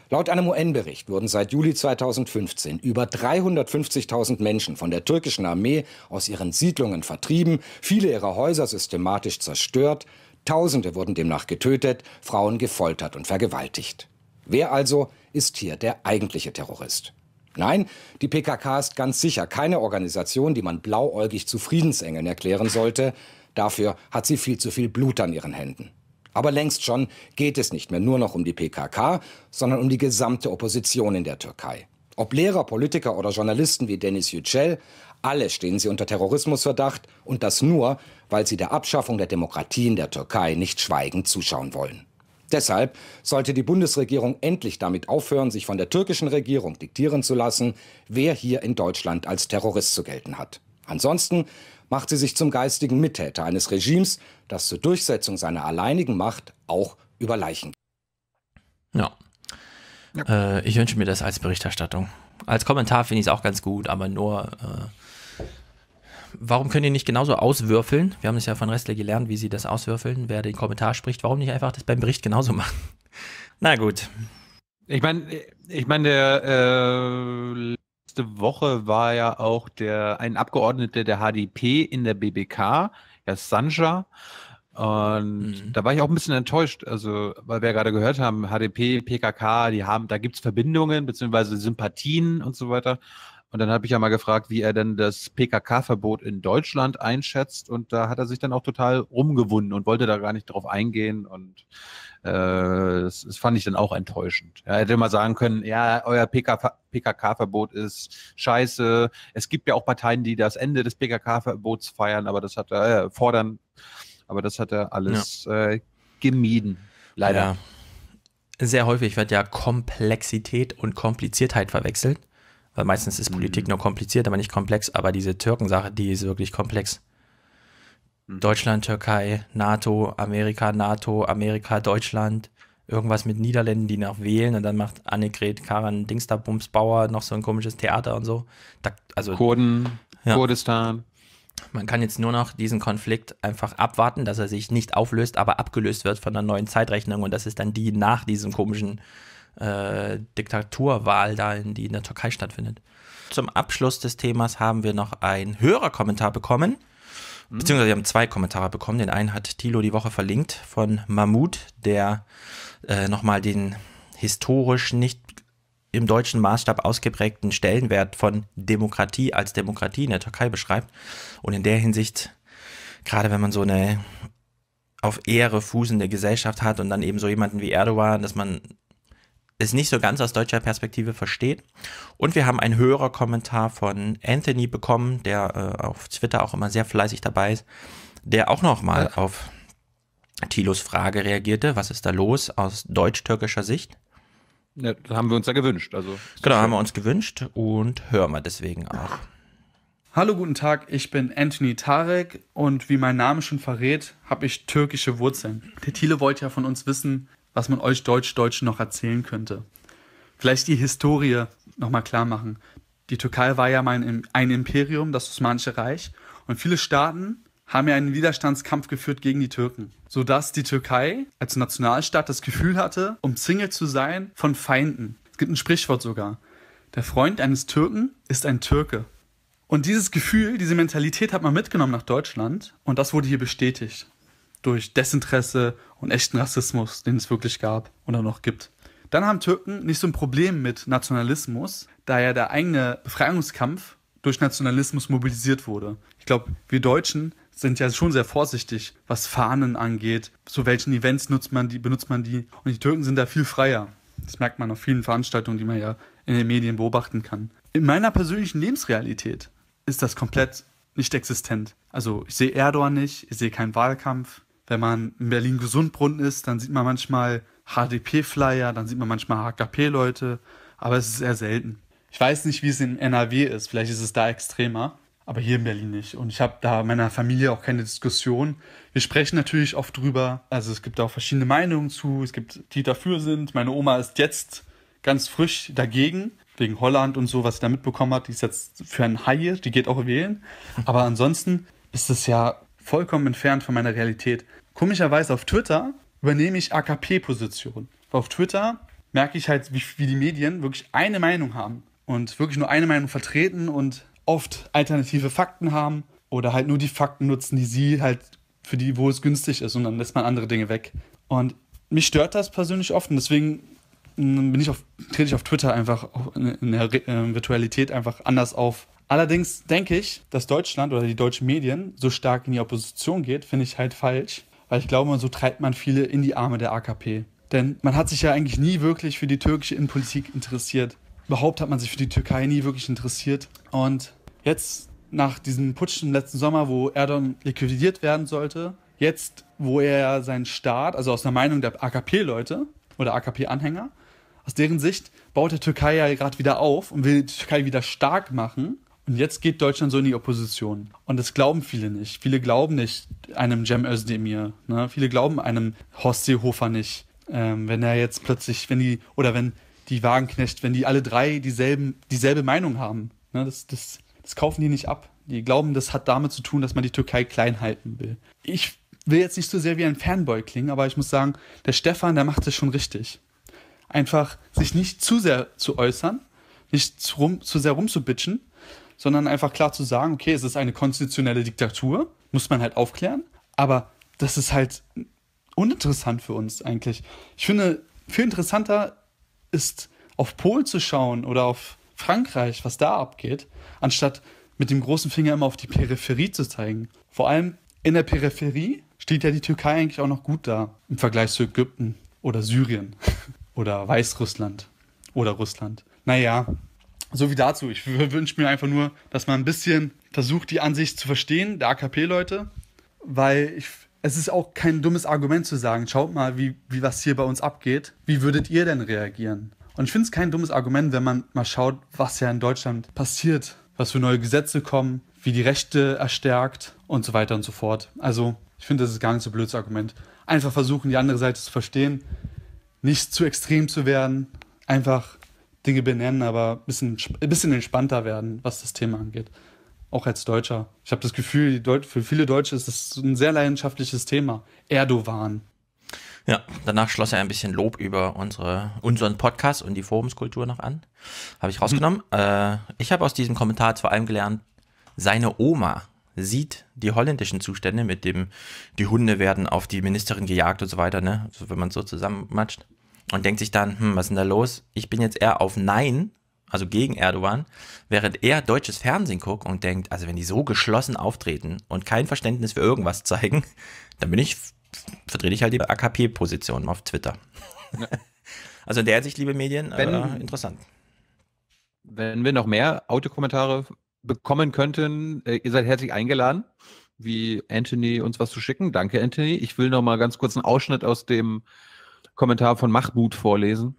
Laut einem UN-Bericht wurden seit Juli 2015 über 350.000 Menschen von der türkischen Armee aus ihren Siedlungen vertrieben, viele ihrer Häuser systematisch zerstört, Tausende wurden demnach getötet, Frauen gefoltert und vergewaltigt. Wer also ist hier der eigentliche Terrorist? Nein, die PKK ist ganz sicher keine Organisation, die man blauäugig zu Friedensengeln erklären sollte. Dafür hat sie viel zu viel Blut an ihren Händen. Aber längst schon geht es nicht mehr nur noch um die PKK, sondern um die gesamte Opposition in der Türkei. Ob Lehrer, Politiker oder Journalisten wie Denis Yücel, alle stehen sie unter Terrorismusverdacht und das nur, weil sie der Abschaffung der Demokratie in der Türkei nicht schweigend zuschauen wollen. Deshalb sollte die Bundesregierung endlich damit aufhören, sich von der türkischen Regierung diktieren zu lassen, wer hier in Deutschland als Terrorist zu gelten hat. Ansonsten macht sie sich zum geistigen Mittäter eines Regimes, das zur Durchsetzung seiner alleinigen Macht auch über Leichen. Ja. ja. Äh, ich wünsche mir das als Berichterstattung. Als Kommentar finde ich es auch ganz gut, aber nur äh, warum können die nicht genauso auswürfeln? Wir haben es ja von Restler gelernt, wie sie das auswürfeln, wer den Kommentar spricht. Warum nicht einfach das beim Bericht genauso machen? *laughs* Na gut. Ich meine, ich meine, der äh, letzte Woche war ja auch der ein Abgeordneter der HDP in der BBK, Herr Sanja. Und mhm. da war ich auch ein bisschen enttäuscht, also weil wir ja gerade gehört haben, HDP, PKK, die haben, da gibt es Verbindungen bzw. Sympathien und so weiter. Und dann habe ich ja mal gefragt, wie er denn das PKK-Verbot in Deutschland einschätzt. Und da hat er sich dann auch total rumgewunden und wollte da gar nicht drauf eingehen. Und äh, das, das fand ich dann auch enttäuschend. Ja, er hätte mal sagen können, ja, euer PKK-Verbot ist scheiße. Es gibt ja auch Parteien, die das Ende des PKK-Verbots feiern, aber das hat er äh, fordern. Aber das hat er alles ja. äh, gemieden, leider. Ja. Sehr häufig wird ja Komplexität und Kompliziertheit verwechselt weil meistens ist Politik mhm. nur kompliziert, aber nicht komplex. Aber diese Türkensache, die ist wirklich komplex. Mhm. Deutschland, Türkei, NATO, Amerika, NATO, Amerika, Deutschland, irgendwas mit Niederländern, die nach wählen und dann macht Annegret Karan Dingsterbums noch so ein komisches Theater und so. Da, also, Kurden, ja. Kurdistan. Man kann jetzt nur noch diesen Konflikt einfach abwarten, dass er sich nicht auflöst, aber abgelöst wird von der neuen Zeitrechnung und das ist dann die nach diesem komischen äh, Diktaturwahl da, in, die in der Türkei stattfindet. Zum Abschluss des Themas haben wir noch einen Hörerkommentar bekommen. Hm. Beziehungsweise wir haben zwei Kommentare bekommen. Den einen hat Thilo die Woche verlinkt von Mahmoud, der äh, nochmal den historisch nicht im deutschen Maßstab ausgeprägten Stellenwert von Demokratie als Demokratie in der Türkei beschreibt. Und in der Hinsicht, gerade wenn man so eine auf Ehre fußende Gesellschaft hat und dann eben so jemanden wie Erdogan, dass man es nicht so ganz aus deutscher Perspektive versteht. Und wir haben einen höherer Kommentar von Anthony bekommen, der äh, auf Twitter auch immer sehr fleißig dabei ist, der auch nochmal ja. auf Tilos Frage reagierte, was ist da los aus deutsch-türkischer Sicht? Ja, das haben wir uns ja gewünscht. Also, genau, haben wir uns gewünscht und hören wir deswegen auch. Hallo, guten Tag, ich bin Anthony Tarek und wie mein Name schon verrät, habe ich türkische Wurzeln. Der Thiele wollte ja von uns wissen, was man euch Deutsch-Deutschen noch erzählen könnte. Vielleicht die Historie nochmal klar machen. Die Türkei war ja mal ein Imperium, das Osmanische Reich. Und viele Staaten haben ja einen Widerstandskampf geführt gegen die Türken, sodass die Türkei als Nationalstaat das Gefühl hatte, umzingelt zu sein von Feinden. Es gibt ein Sprichwort sogar. Der Freund eines Türken ist ein Türke. Und dieses Gefühl, diese Mentalität hat man mitgenommen nach Deutschland und das wurde hier bestätigt durch Desinteresse und echten Rassismus, den es wirklich gab und auch noch gibt. Dann haben Türken nicht so ein Problem mit Nationalismus, da ja der eigene Befreiungskampf durch Nationalismus mobilisiert wurde. Ich glaube, wir Deutschen sind ja schon sehr vorsichtig, was Fahnen angeht. Zu welchen Events nutzt man die, benutzt man die? Und die Türken sind da viel freier. Das merkt man auf vielen Veranstaltungen, die man ja in den Medien beobachten kann. In meiner persönlichen Lebensrealität ist das komplett nicht existent. Also ich sehe Erdogan nicht, ich sehe keinen Wahlkampf, wenn man in Berlin Gesundbrunnen ist, dann sieht man manchmal HDP-Flyer, dann sieht man manchmal HKP-Leute, aber es ist eher selten. Ich weiß nicht, wie es in NRW ist, vielleicht ist es da extremer, aber hier in Berlin nicht. Und ich habe da meiner Familie auch keine Diskussion. Wir sprechen natürlich oft drüber, also es gibt auch verschiedene Meinungen zu, es gibt die dafür sind. Meine Oma ist jetzt ganz frisch dagegen, wegen Holland und so, was sie da mitbekommen hat. Die ist jetzt für ein Haie, die geht auch wählen. Aber ansonsten ist es ja vollkommen entfernt von meiner Realität. Komischerweise auf Twitter übernehme ich AKP-Position. Auf Twitter merke ich halt, wie, wie die Medien wirklich eine Meinung haben und wirklich nur eine Meinung vertreten und oft alternative Fakten haben oder halt nur die Fakten nutzen, die sie halt für die, wo es günstig ist und dann lässt man andere Dinge weg. Und mich stört das persönlich oft und deswegen mm, bin ich auf, trete ich auf Twitter einfach in der äh, Virtualität einfach anders auf. Allerdings denke ich, dass Deutschland oder die deutschen Medien so stark in die Opposition geht, finde ich halt falsch. Weil ich glaube, so treibt man viele in die Arme der AKP. Denn man hat sich ja eigentlich nie wirklich für die türkische Innenpolitik interessiert. Überhaupt hat man sich für die Türkei nie wirklich interessiert. Und jetzt nach diesem Putsch im letzten Sommer, wo Erdogan liquidiert werden sollte, jetzt, wo er seinen Staat, also aus der Meinung der AKP-Leute oder AKP-Anhänger, aus deren Sicht baut er Türkei ja gerade wieder auf und will die Türkei wieder stark machen, und jetzt geht Deutschland so in die Opposition. Und das glauben viele nicht. Viele glauben nicht einem Cem Özdemir. Ne? Viele glauben einem Horst Seehofer nicht. Ähm, wenn er jetzt plötzlich, wenn die, oder wenn die Wagenknecht, wenn die alle drei dieselben, dieselbe Meinung haben. Ne? Das, das, das kaufen die nicht ab. Die glauben, das hat damit zu tun, dass man die Türkei klein halten will. Ich will jetzt nicht so sehr wie ein Fanboy klingen, aber ich muss sagen, der Stefan, der macht es schon richtig. Einfach sich nicht zu sehr zu äußern, nicht zu, rum, zu sehr rumzubitschen, sondern einfach klar zu sagen, okay, es ist eine konstitutionelle Diktatur, muss man halt aufklären, aber das ist halt uninteressant für uns eigentlich. Ich finde, viel interessanter ist, auf Polen zu schauen oder auf Frankreich, was da abgeht, anstatt mit dem großen Finger immer auf die Peripherie zu zeigen. Vor allem in der Peripherie steht ja die Türkei eigentlich auch noch gut da im Vergleich zu Ägypten oder Syrien *laughs* oder Weißrussland oder Russland. Naja, so wie dazu. Ich wünsche mir einfach nur, dass man ein bisschen versucht, die Ansicht zu verstehen, der AKP-Leute, weil ich, es ist auch kein dummes Argument zu sagen, schaut mal, wie, wie was hier bei uns abgeht. Wie würdet ihr denn reagieren? Und ich finde es kein dummes Argument, wenn man mal schaut, was ja in Deutschland passiert, was für neue Gesetze kommen, wie die Rechte erstärkt und so weiter und so fort. Also ich finde, das ist gar nicht so ein blödes Argument. Einfach versuchen, die andere Seite zu verstehen, nicht zu extrem zu werden, einfach Dinge benennen, aber ein bisschen, ein bisschen entspannter werden, was das Thema angeht. Auch als Deutscher. Ich habe das Gefühl, für viele Deutsche ist das ein sehr leidenschaftliches Thema. Erdogan. Ja, danach schloss er ein bisschen Lob über unsere, unseren Podcast und die Forumskultur noch an. Habe ich mhm. rausgenommen. Hm. Äh, ich habe aus diesem Kommentar vor allem gelernt, seine Oma sieht die holländischen Zustände mit dem, die Hunde werden auf die Ministerin gejagt und so weiter, ne? Also wenn man so zusammenmatscht und denkt sich dann, hm, was ist denn da los? Ich bin jetzt eher auf Nein, also gegen Erdogan, während er deutsches Fernsehen guckt und denkt, also wenn die so geschlossen auftreten und kein Verständnis für irgendwas *laughs* zeigen, dann bin ich, vertrete ich halt die AKP-Position auf Twitter. Ja. *laughs* Also in der Hinsicht, liebe Medien, äh, wenn, äh, interessant. Wenn wir noch mehr Autokommentare bekommen könnten, äh, ihr seid herzlich eingeladen, wie Anthony uns was zu schicken. Danke, Anthony. Ich will noch mal ganz kurz einen Ausschnitt aus dem Kommentar von Machbut vorlesen.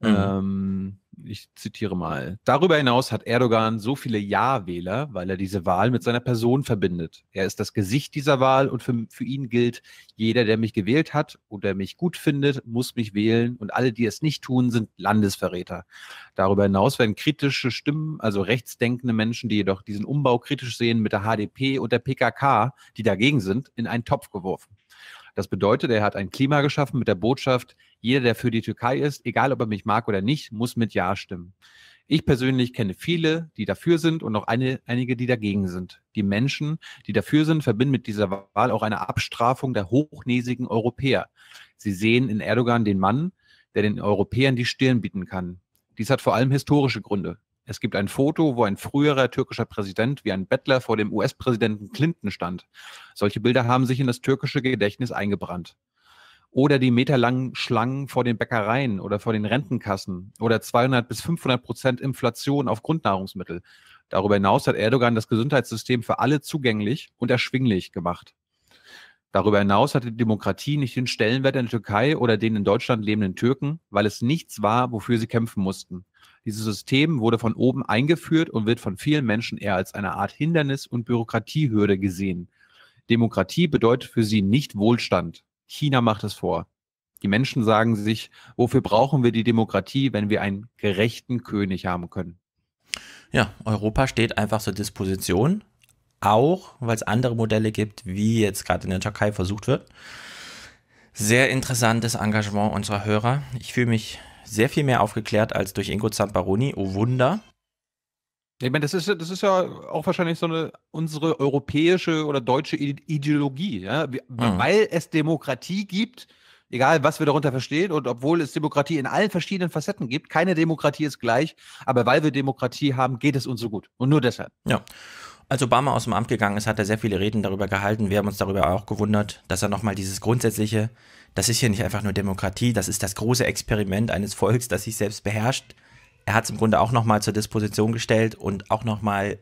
Mhm. Ähm, ich zitiere mal. Darüber hinaus hat Erdogan so viele Ja-Wähler, weil er diese Wahl mit seiner Person verbindet. Er ist das Gesicht dieser Wahl und für, für ihn gilt, jeder, der mich gewählt hat oder mich gut findet, muss mich wählen und alle, die es nicht tun, sind Landesverräter. Darüber hinaus werden kritische Stimmen, also rechtsdenkende Menschen, die jedoch diesen Umbau kritisch sehen, mit der HDP und der PKK, die dagegen sind, in einen Topf geworfen. Das bedeutet, er hat ein Klima geschaffen mit der Botschaft, jeder, der für die Türkei ist, egal ob er mich mag oder nicht, muss mit Ja stimmen. Ich persönlich kenne viele, die dafür sind und noch eine, einige, die dagegen sind. Die Menschen, die dafür sind, verbinden mit dieser Wahl auch eine Abstrafung der hochnäsigen Europäer. Sie sehen in Erdogan den Mann, der den Europäern die Stirn bieten kann. Dies hat vor allem historische Gründe. Es gibt ein Foto, wo ein früherer türkischer Präsident wie ein Bettler vor dem US-Präsidenten Clinton stand. Solche Bilder haben sich in das türkische Gedächtnis eingebrannt. Oder die meterlangen Schlangen vor den Bäckereien oder vor den Rentenkassen oder 200 bis 500 Prozent Inflation auf Grundnahrungsmittel. Darüber hinaus hat Erdogan das Gesundheitssystem für alle zugänglich und erschwinglich gemacht. Darüber hinaus hatte die Demokratie nicht den Stellenwert in der Türkei oder den in Deutschland lebenden Türken, weil es nichts war, wofür sie kämpfen mussten. Dieses System wurde von oben eingeführt und wird von vielen Menschen eher als eine Art Hindernis und Bürokratiehürde gesehen. Demokratie bedeutet für sie nicht Wohlstand. China macht es vor. Die Menschen sagen sich, wofür brauchen wir die Demokratie, wenn wir einen gerechten König haben können? Ja, Europa steht einfach zur Disposition, auch weil es andere Modelle gibt, wie jetzt gerade in der Türkei versucht wird. Sehr interessantes Engagement unserer Hörer. Ich fühle mich sehr viel mehr aufgeklärt als durch Ingo Zamparoni. Oh Wunder. Ich meine, das ist, das ist ja auch wahrscheinlich so eine unsere europäische oder deutsche Ideologie, ja? Mhm. weil mhm. es Demokratie gibt, egal was wir darunter verstehen und obwohl es Demokratie in allen verschiedenen Facetten gibt, keine Demokratie ist gleich, aber weil wir Demokratie haben, geht es uns so gut und nur deshalb. Ja. Als Obama aus dem Amt gegangen ist, hat er sehr viele Reden darüber gehalten. Wir haben uns darüber auch gewundert, dass er nochmal dieses grundsätzliche das ist hier nicht einfach nur Demokratie, das ist das große Experiment eines Volkes, das sich selbst beherrscht. Er hat es im Grunde auch nochmal zur Disposition gestellt und auch nochmal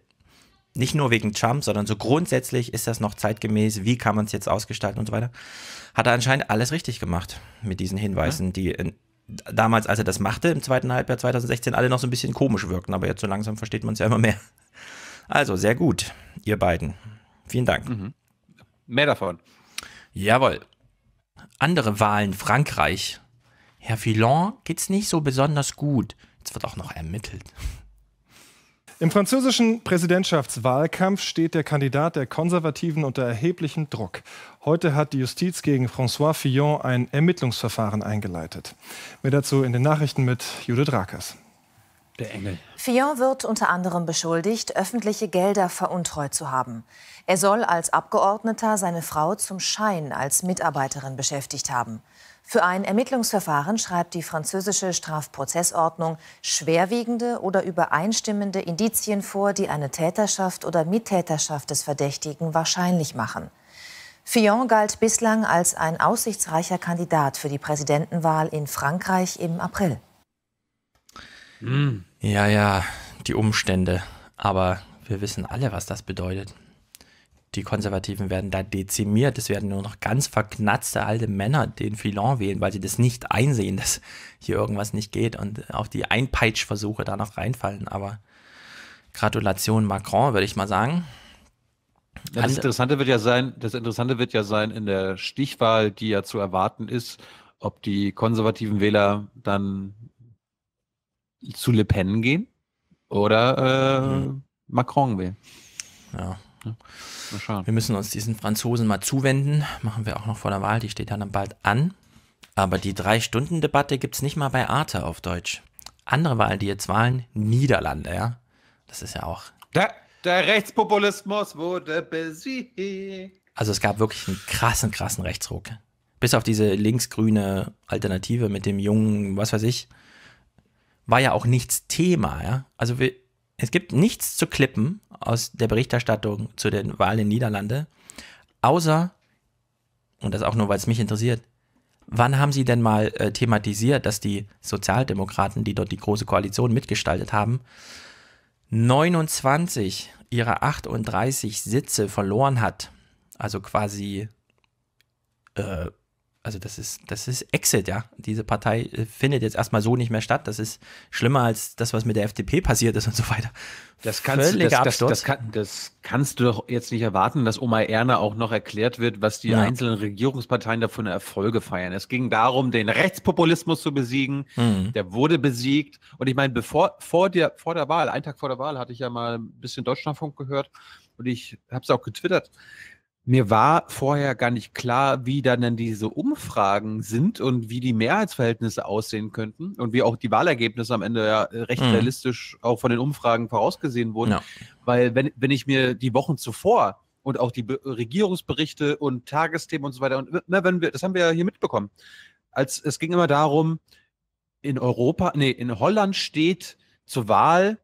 nicht nur wegen Trump, sondern so grundsätzlich ist das noch zeitgemäß, wie kann man es jetzt ausgestalten und so weiter, hat er anscheinend alles richtig gemacht mit diesen Hinweisen, ja. die in, damals, als er das machte, im zweiten Halbjahr 2016, alle noch so ein bisschen komisch wirkten, aber jetzt so langsam versteht man es ja immer mehr. Also, sehr gut, ihr beiden. Vielen Dank. Mhm. Mehr davon. Jawohl andere Wahlen, Frankreich. Herr Fillon geht's nicht so besonders gut. Jetzt wird auch noch ermittelt. Im französischen Präsidentschaftswahlkampf steht der Kandidat der Konservativen unter erheblichem Druck. Heute hat die Justiz gegen François Fillon ein Ermittlungsverfahren eingeleitet. Mehr dazu in den Nachrichten mit Judith Rakers. Der Engel. Fillon wird unter anderem beschuldigt, öffentliche Gelder veruntreut zu haben. Er soll als Abgeordneter seine Frau zum Schein als Mitarbeiterin beschäftigt haben. Für ein Ermittlungsverfahren schreibt die französische Strafprozessordnung schwerwiegende oder übereinstimmende Indizien vor, die eine Täterschaft oder Mittäterschaft des Verdächtigen wahrscheinlich machen. Fillon galt bislang als ein aussichtsreicher Kandidat für die Präsidentenwahl in Frankreich im April. Hm. Ja, ja, die Umstände. Aber wir wissen alle, was das bedeutet die Konservativen werden da dezimiert. Es werden nur noch ganz verknatzte alte Männer den Filon wählen, weil sie das nicht einsehen, dass hier irgendwas nicht geht und auch die Einpeitschversuche da noch reinfallen. Aber Gratulation Macron, würde ich mal sagen. Ja, das also- Interessante wird ja sein, das Interessante wird ja sein in der Stichwahl, die ja zu erwarten ist, ob die konservativen Wähler dann zu Le Pen gehen oder äh, mhm. Macron wählen. Ja. ja. Wir müssen uns diesen Franzosen mal zuwenden. Machen wir auch noch vor der Wahl, die steht dann bald an. Aber die Drei-Stunden-Debatte gibt es nicht mal bei Arte auf Deutsch. Andere Wahl, die jetzt wahlen, Niederlande, ja. Das ist ja auch. Der, der Rechtspopulismus wurde besiegt. Also es gab wirklich einen krassen, krassen Rechtsruck. Bis auf diese linksgrüne Alternative mit dem jungen, was weiß ich, war ja auch nichts Thema, ja. Also wir, es gibt nichts zu klippen, aus der Berichterstattung zu den Wahlen in Niederlande, außer, und das auch nur, weil es mich interessiert, wann haben Sie denn mal äh, thematisiert, dass die Sozialdemokraten, die dort die Große Koalition mitgestaltet haben, 29 ihrer 38 Sitze verloren hat? Also quasi äh, also das ist, das ist Exit, ja. Diese Partei äh, findet jetzt erstmal so nicht mehr statt. Das ist schlimmer als das, was mit der FDP passiert ist und so weiter. Das kannst, Völliger das, Absturz. das, kann, das kannst du doch jetzt nicht erwarten, dass Oma Erna auch noch erklärt wird, was die Nein. einzelnen Regierungsparteien davon Erfolge feiern. Es ging darum, den Rechtspopulismus zu besiegen. Mhm. Der wurde besiegt. Und ich meine, bevor vor der, vor der Wahl, einen Tag vor der Wahl, hatte ich ja mal ein bisschen Deutschlandfunk gehört und ich habe es auch getwittert mir war vorher gar nicht klar, wie dann denn diese Umfragen sind und wie die Mehrheitsverhältnisse aussehen könnten und wie auch die Wahlergebnisse am Ende ja äh, recht mhm. realistisch auch von den Umfragen vorausgesehen wurden. Ja. Weil wenn, wenn ich mir die Wochen zuvor und auch die Be Regierungsberichte und Tagesthemen und so weiter, und na, wenn wir, das haben wir ja hier mitbekommen. Als es ging immer darum, in Europa, nee, in Holland steht zur Wahl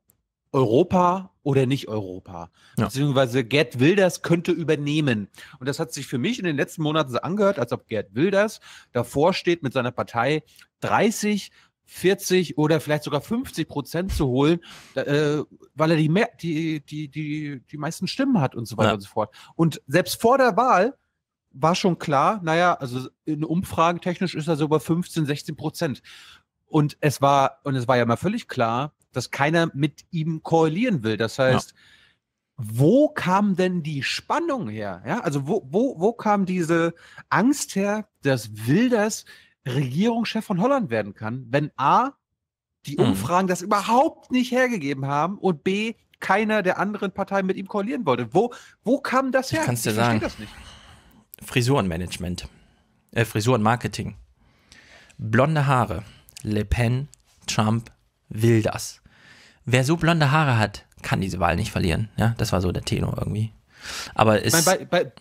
Europa oder nicht Europa. Ja. Beziehungsweise Gerd Wilders könnte übernehmen. Und das hat sich für mich in den letzten Monaten so angehört, als ob Gerd Wilders davor steht, mit seiner Partei 30, 40 oder vielleicht sogar 50 Prozent zu holen, äh, weil er die, mehr, die, die, die, die meisten Stimmen hat und so weiter ja. und so fort. Und selbst vor der Wahl war schon klar, naja, also in Umfragen technisch ist er so über 15, 16 Prozent. Und es war, und es war ja mal völlig klar, dass keiner mit ihm koalieren will. Das heißt, ja. wo kam denn die Spannung her? Ja, also wo, wo, wo kam diese Angst her, dass Wilders Regierungschef von Holland werden kann, wenn A, die mhm. Umfragen mhm. das überhaupt nicht hergegeben haben und B, keiner der anderen Parteien mit ihm koalieren wollte. Wo, wo kam das her? Ich kann es dir ich sagen. Frisurenmanagement. Äh, Frisurenmarketing. Blonde Haare. Le Pen, Trump, Wilders wer so blonde Haare hat, kann diese Wahl nicht verlieren. Ja, das war so der Tenor irgendwie. Aber es Bei, bei,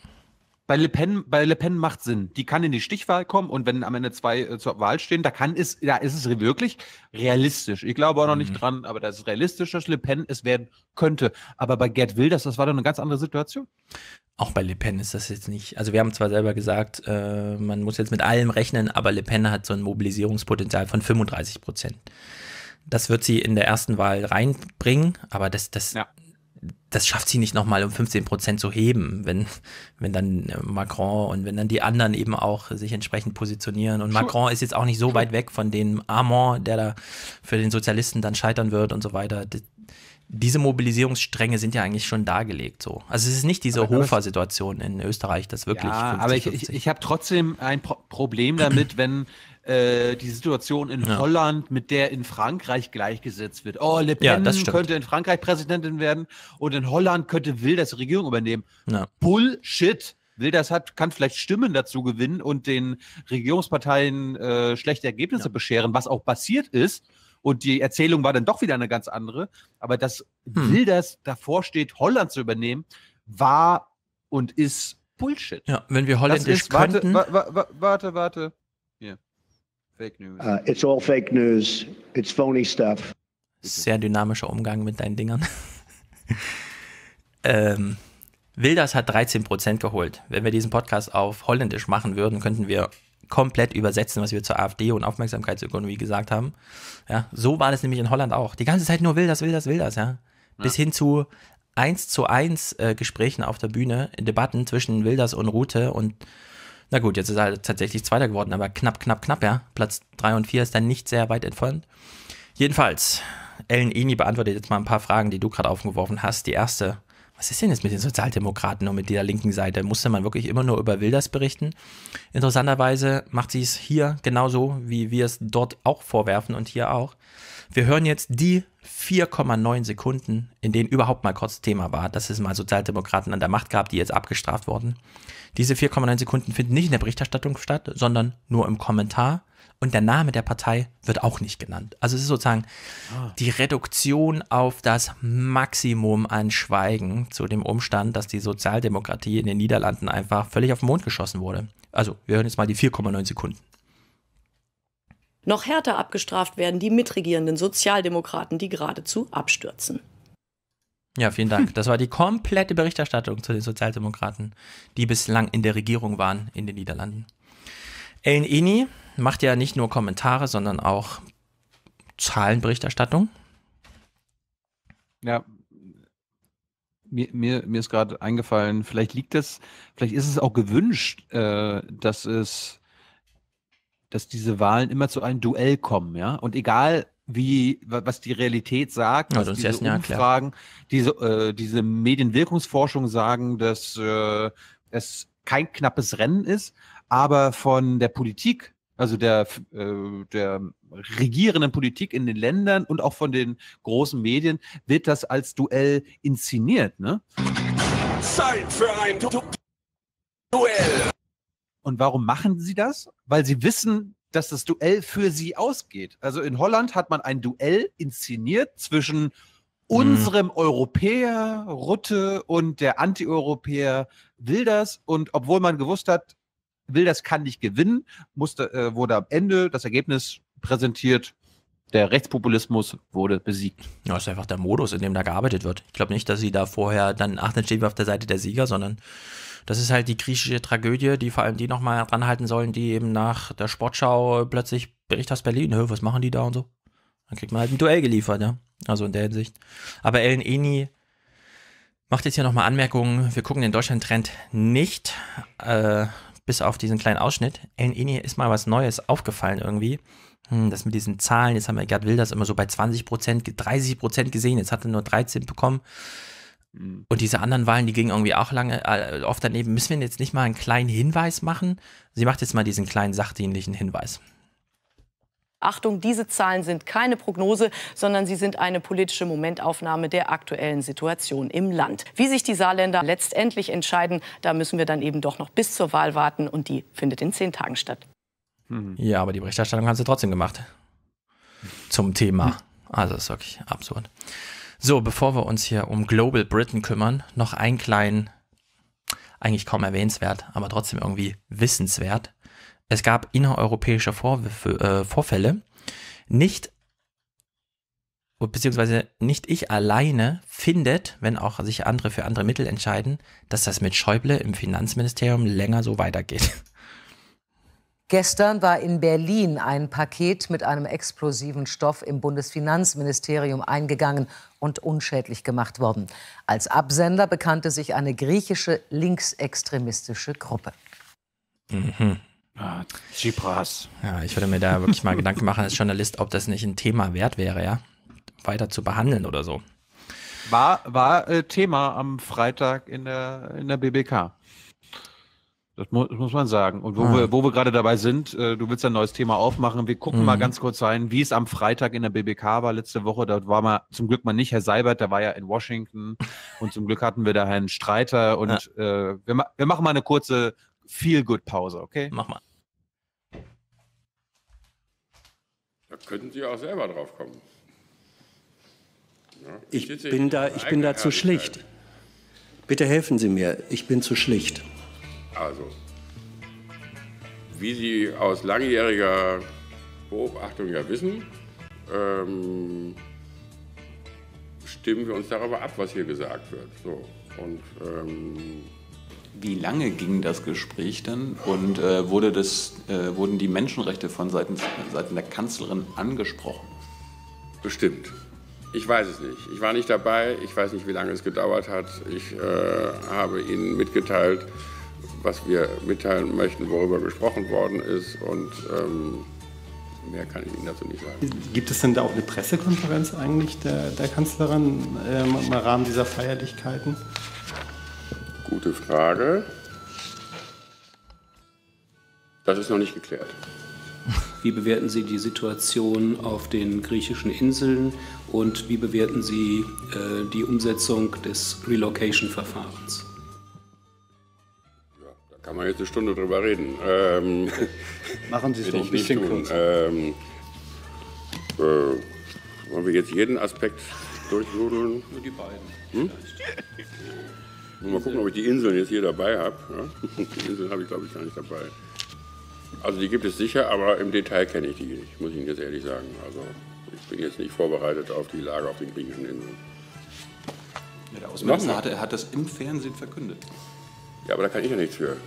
bei, Le Pen, bei Le Pen macht Sinn. Die kann in die Stichwahl kommen und wenn am Ende zwei äh, zur Wahl stehen, da kann es, da ist es wirklich realistisch. Ich glaube auch noch mhm. nicht dran, aber das ist realistisch, dass Le Pen es werden könnte. Aber bei Gerd Wilders, das war doch eine ganz andere Situation. Auch bei Le Pen ist das jetzt nicht. Also wir haben zwar selber gesagt, äh, man muss jetzt mit allem rechnen, aber Le Pen hat so ein Mobilisierungspotenzial von 35 Prozent. Das wird sie in der ersten Wahl reinbringen, aber das, das, ja. das schafft sie nicht nochmal um 15 Prozent zu heben, wenn, wenn dann äh, Macron und wenn dann die anderen eben auch sich entsprechend positionieren. Und Macron ist jetzt auch nicht so weit weg von dem Armand, der da für den Sozialisten dann scheitern wird und so weiter. diese Mobilisierungsstränge sind ja eigentlich schon dargelegt so. Also es ist nicht diese Hofer-Situation in Österreich, das wirklich. Ja, 50, aber ich, ich, ich habe trotzdem ein Pro Problem damit, *clears throat* wenn äh, die Situation in ja. Holland mit der in Frankreich gleichgesetzt wird. Oh, Le Pen ja, könnte in Frankreich Präsidentin werden und in Holland könnte Wilders Regierung übernehmen. Ja. Bullshit. Wilders hat, kann vielleicht Stimmen dazu gewinnen und den Regierungsparteien äh, schlechte Ergebnisse bescheren, was auch passiert ist. Und die Erzählung war dann doch wieder eine ganz andere. Aber dass hm. Wilders davor steht, Holland zu übernehmen, war und ist Bullshit. Ja, wenn wir Holländisch ist, könnten. Warte, warte, warte. Fake News. Uh, it's all fake news. It's phony stuff. Sehr dynamischer Umgang mit deinen Dingern. *laughs* ähm, Wilders hat 13% geholt. Wenn wir diesen Podcast auf Holländisch machen würden, könnten wir komplett übersetzen, was wir zur AfD und Aufmerksamkeitsökonomie gesagt haben. Ja, so war das nämlich in Holland auch. Die ganze Zeit nur Wilders, Wilders, Wilders, ja. Bis ja. hin zu 1 zu 1 äh, Gesprächen auf der Bühne, Debatten zwischen Wilders und Rute und na gut, jetzt ist er tatsächlich Zweiter geworden, aber knapp, knapp, knapp, ja. Platz 3 und 4 ist dann nicht sehr weit entfernt. Jedenfalls, Ellen Eni beantwortet jetzt mal ein paar Fragen, die du gerade aufgeworfen hast. Die erste, was ist denn jetzt mit den Sozialdemokraten und mit der linken Seite? Musste man wirklich immer nur über Wilders berichten? Interessanterweise macht sie es hier genauso, wie wir es dort auch vorwerfen und hier auch. Wir hören jetzt die 4,9 Sekunden, in denen überhaupt mal kurz Thema war, dass es mal Sozialdemokraten an der Macht gab, die jetzt abgestraft wurden. Diese 4,9 Sekunden finden nicht in der Berichterstattung statt, sondern nur im Kommentar. Und der Name der Partei wird auch nicht genannt. Also es ist sozusagen ah. die Reduktion auf das Maximum an Schweigen zu dem Umstand, dass die Sozialdemokratie in den Niederlanden einfach völlig auf den Mond geschossen wurde. Also wir hören jetzt mal die 4,9 Sekunden. Noch härter abgestraft werden die mitregierenden Sozialdemokraten, die geradezu abstürzen. Ja, vielen Dank. Das war die komplette Berichterstattung zu den Sozialdemokraten, die bislang in der Regierung waren in den Niederlanden. Ellen Eni macht ja nicht nur Kommentare, sondern auch Zahlenberichterstattung. Ja, mir, mir, mir ist gerade eingefallen, vielleicht liegt es, vielleicht ist es auch gewünscht, äh, dass es, dass diese Wahlen immer zu einem Duell kommen, ja. Und egal, wie was die Realität sagt, also was diese essen, Umfragen, ja, diese äh, diese Medienwirkungsforschung sagen, dass äh, es kein knappes Rennen ist, aber von der Politik, also der äh, der regierenden Politik in den Ländern und auch von den großen Medien wird das als Duell inszeniert, ne? Zeit für ein Duell. Und warum machen sie das? Weil sie wissen, dass das Duell für sie ausgeht. Also in Holland hat man ein Duell inszeniert zwischen mhm. unserem Europäer Rutte und der Anti-Europäer Wilders. Und obwohl man gewusst hat, Wilders kann nicht gewinnen, musste, äh, wurde am Ende das Ergebnis präsentiert der Rechtspopulismus wurde besiegt. Ja, ist einfach der Modus, in dem da gearbeitet wird. Ich glaube nicht, dass sie da vorher dann, ach, dann stehen wir auf der Seite der Sieger, sondern das ist halt die griechische Tragödie, die vor allem die nochmal ranhalten sollen, die eben nach der Sportschau plötzlich Bericht aus Berlin, was machen die da und so. Dann kriegt man halt ein Duell geliefert, ja. Also in der Hinsicht. Aber Ellen Eni macht jetzt hier nochmal Anmerkungen. Wir gucken den Deutschland-Trend nicht, äh, bis auf diesen kleinen Ausschnitt. Ellen Eni ist mal was Neues aufgefallen irgendwie. Hm, das mit diesen Zahlen, jetzt haben wir Gerd Wilders immer so bei 20 Prozent, 30 Prozent gesehen, jetzt hat er nur 13 bekommen. Hm. Und diese anderen Wahlen, die gingen irgendwie auch lange, äh, oft daneben. Müssen wir jetzt nicht mal einen kleinen Hinweis machen? Sie macht jetzt mal diesen kleinen sachdienlichen Hinweis. Achtung, diese Zahlen sind keine Prognose, sondern sie sind eine politische Momentaufnahme der aktuellen Situation im Land. Wie sich die Saarländer letztendlich entscheiden, da müssen wir dann eben doch noch bis zur Wahl warten und die findet in zehn Tagen statt. Mhm. Ja, aber die Berichterstattung haben sie trotzdem gemacht. Zum Thema. Mhm. Also ist wirklich absurd. So, bevor wir uns hier um Global Britain kümmern, noch einen kleinen, eigentlich kaum erwähnenswert, aber trotzdem irgendwie wissenswert. Es gab innereuropäische Vorwürfe, äh, Vorfälle. Nicht beziehungsweise nicht ich alleine findet, wenn auch sich andere für andere Mittel entscheiden, dass das mit Schäuble im Finanzministerium länger so weitergeht. Gestern war in Berlin ein Paket mit einem explosiven Stoff im Bundesfinanzministerium eingegangen und unschädlich gemacht worden. Als Absender bekannte sich eine griechische linksextremistische Gruppe. Mhm. Ah, Tsipras. Ja, ich würde mir da wirklich mal Gedanken machen als Journalist, ob das nicht ein Thema wert wäre, ja, weiter zu behandeln oder so. War, war äh, Thema am Freitag in der, in der BBK. Das, mu das muss man sagen. Und wo ah. wir, wir gerade dabei sind, äh, du willst ein neues Thema aufmachen. Wir gucken mhm. mal ganz kurz rein, wie es am Freitag in der BBK war letzte Woche. Da war man zum Glück mal nicht Herr Seibert, der war ja in Washington. *laughs* und zum Glück hatten wir da Herrn Streiter. Und ja. äh, wir, ma wir machen mal eine kurze Feel-Good-Pause, okay? Mach mal. Da könnten Sie auch selber drauf kommen. Ja, ich, bin da, ich bin da zu schlicht. Bitte helfen Sie mir, ich bin zu schlicht. Also, wie Sie aus langjähriger Beobachtung ja wissen, ähm, stimmen wir uns darüber ab, was hier gesagt wird. So, und, ähm, wie lange ging das Gespräch denn und äh, wurde das, äh, wurden die Menschenrechte von Seiten, Seiten der Kanzlerin angesprochen? Bestimmt. Ich weiß es nicht. Ich war nicht dabei. Ich weiß nicht, wie lange es gedauert hat. Ich äh, habe Ihnen mitgeteilt, was wir mitteilen möchten, worüber gesprochen worden ist und ähm, mehr kann ich Ihnen dazu nicht sagen. Gibt es denn da auch eine Pressekonferenz eigentlich der, der Kanzlerin ähm, im Rahmen dieser Feierlichkeiten? Gute Frage. Das ist noch nicht geklärt. Wie bewerten Sie die Situation auf den griechischen Inseln und wie bewerten Sie äh, die Umsetzung des Relocation-Verfahrens? Kann man jetzt eine Stunde drüber reden. Ähm, *laughs* Machen Sie es doch ein bisschen kurz. Ähm, äh, wollen wir jetzt jeden Aspekt durchnudeln? Nur die beiden. Hm? Mal gucken, ob ich die Inseln jetzt hier dabei habe. Ja? *laughs* Die Inseln habe ich, glaube ich, gar nicht dabei. Also die gibt es sicher, aber im Detail kenne ich die nicht, muss ich Ihnen jetzt ehrlich sagen. Also ich bin jetzt nicht vorbereitet auf die Lage auf den griechischen Inseln. Ja, der Außenminister hat, hat das im Fernsehen verkündet. Ja, aber da kann ich ja nichts für.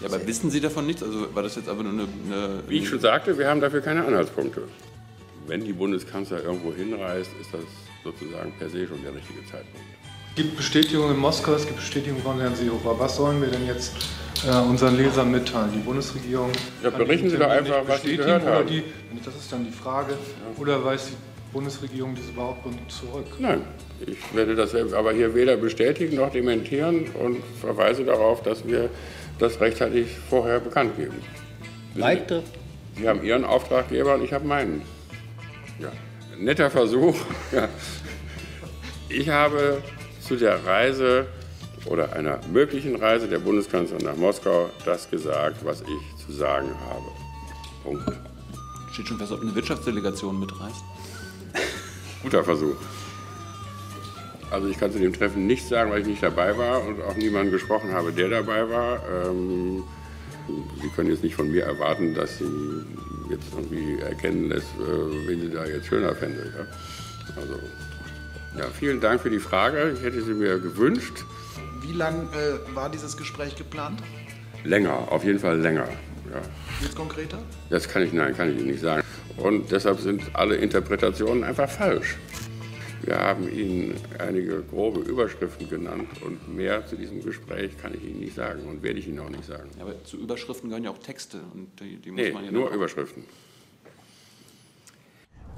Ja, aber wissen Sie davon nichts? Also war das jetzt aber nur eine, eine. Wie ich schon sagte, wir haben dafür keine Anhaltspunkte. Wenn die Bundeskanzler irgendwo hinreist, ist das sozusagen per se schon der richtige Zeitpunkt. Es gibt Bestätigungen in Moskau, es gibt Bestätigungen von Herrn Seehofer. Was sollen wir denn jetzt äh, unseren Lesern mitteilen? Die Bundesregierung. Ja, berichten Sie doch einfach, was Sie gehört haben. Die, das ist dann die Frage. Ja. Oder weiß die Bundesregierung diese Behauptung zurück? Nein, ich werde das aber hier weder bestätigen noch dementieren und verweise darauf, dass wir das rechtzeitig vorher bekannt geben. Leichte. Sie haben Ihren Auftraggeber und ich habe meinen. Ja. Netter Versuch. *laughs* Ich habe zu der Reise oder einer möglichen Reise der Bundeskanzlerin nach Moskau das gesagt, was ich zu sagen habe. Punkt. Steht schon fest, ob eine Wirtschaftsdelegation mitreist? *laughs* Guter Versuch. Also ich kann zu dem Treffen nichts sagen, weil ich nicht dabei war und auch niemanden gesprochen habe, der dabei war. Ähm, Sie können jetzt nicht von mir erwarten, dass Sie jetzt irgendwie erkennen lässt, äh, wen Sie da jetzt schöner fände. Ja? Also, ja, vielen Dank für die Frage. Ich hätte sie mir gewünscht. Wie lang äh, war dieses Gespräch geplant? Länger, auf jeden Fall länger. Ja. konkreter? Das kann ich, nein, kann ich Ihnen nicht sagen. Und deshalb sind alle Interpretationen einfach falsch. Wir haben Ihnen einige grobe Überschriften genannt und mehr zu diesem Gespräch kann ich Ihnen nicht sagen und werde ich Ihnen auch nicht sagen. Aber zu Überschriften gehören ja auch Texte und die, die muss nee, man ja nur Überschriften.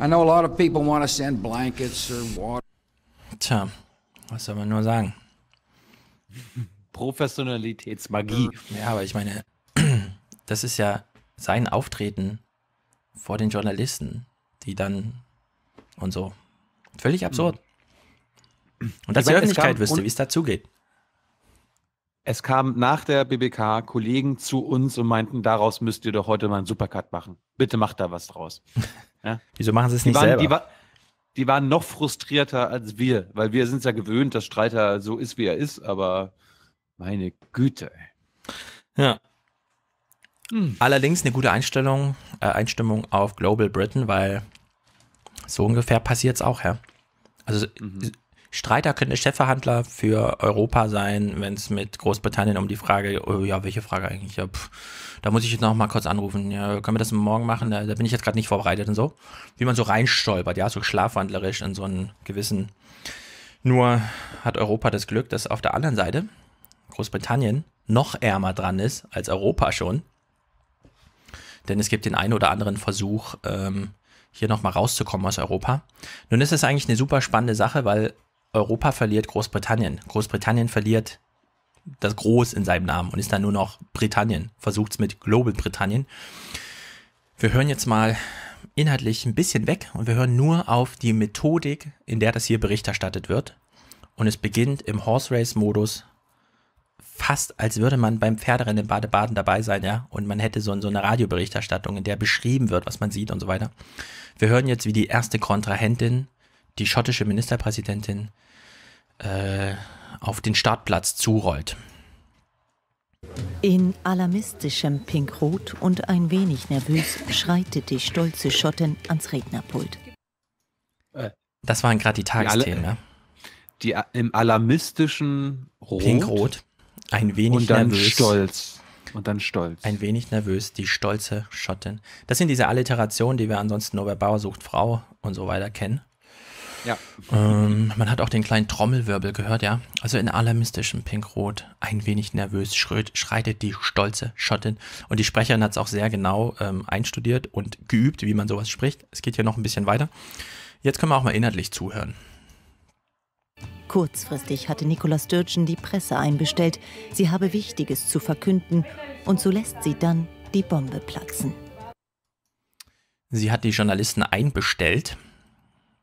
I know a lot of people want to send blankets or water. Tja, was soll man nur sagen? Professionalitätsmagie. Ja, aber ich meine, *clears throat* das ist ja sein Auftreten vor den Journalisten, die dann und so. Völlig absurd. Mhm. Und dass die Öffentlichkeit wüsste, wie es dazugeht. Es kam nach der BBK Kollegen zu uns und meinten, daraus müsst ihr doch heute mal einen Supercut machen. Bitte macht da was draus. *laughs* Ja? Wieso machen sie es nicht waren, selber? Die, die, waren noch frustrierter als wir, weil wir sind es ja gewöhnt, dass Streiter so ist, wie er ist, aber meine Güte. Ja. Hm. Allerdings eine gute Einstellung, äh, Einstimmung auf Global Britain, weil so ungefähr passiert es auch, ja. Also mhm. Streiter könnte Chefverhandler für Europa sein, wenn es mit Großbritannien um die Frage, oh ja, welche Frage eigentlich? Ja, pff, da muss ich jetzt noch mal kurz anrufen. Ja, können wir das morgen machen? Da, da bin ich jetzt gerade nicht vorbereitet und so. Wie man so reinstolpert, ja, so schlafwandlerisch in so einen gewissen. Nur hat Europa das Glück, dass auf der anderen Seite Großbritannien noch ärmer dran ist als Europa schon denn es gibt den einen oder anderen Versuch, ähm, hier nochmal rauszukommen aus Europa. Nun ist es eigentlich eine super spannende Sache, weil Europa verliert Großbritannien. Großbritannien verliert das Groß in seinem Namen und ist dann nur noch Britannien. Versucht es mit Global Britannien. Wir hören jetzt mal inhaltlich ein bisschen weg und wir hören nur auf die Methodik, in der das hier Bericht erstattet wird. Und es beginnt im Horse Race Modus fast, als würde man beim Pferderennen in Baden-Baden dabei sein, ja. Und man hätte so, so eine Radioberichterstattung, in der beschrieben wird, was man sieht und so weiter. Wir hören jetzt, wie die erste Kontrahentin, die schottische Ministerpräsidentin, äh, auf den Startplatz zurollt. In alarmistischem Pinkrot und ein wenig nervös schreitet die stolze Schottin ans Rednerpult. Das waren gerade die Tagesthemen, ja? Die, im alarmistischen Rot. Pinkrot. Ein wenig und dann nervös. stolz. Und dann stolz. Ein wenig nervös, die stolze Schottin. Das sind diese Alliterationen, die wir ansonsten nur bei Bauer sucht Frau und so weiter kennen. Ja. Ähm, man hat auch den kleinen Trommelwirbel gehört, ja. Also in alarmistischem Pink-Rot, ein wenig nervös schreitet die stolze Schottin. Und die Sprecherin hat es auch sehr genau ähm, einstudiert und geübt, wie man sowas spricht. Es geht hier noch ein bisschen weiter. Jetzt können wir auch mal inhaltlich zuhören. Kurzfristig hatte Nicola Sturgeon die Presse einbestellt, sie habe Wichtiges zu verkünden und so lässt sie dann die Bombe platzen. Sie hat die Journalisten einbestellt.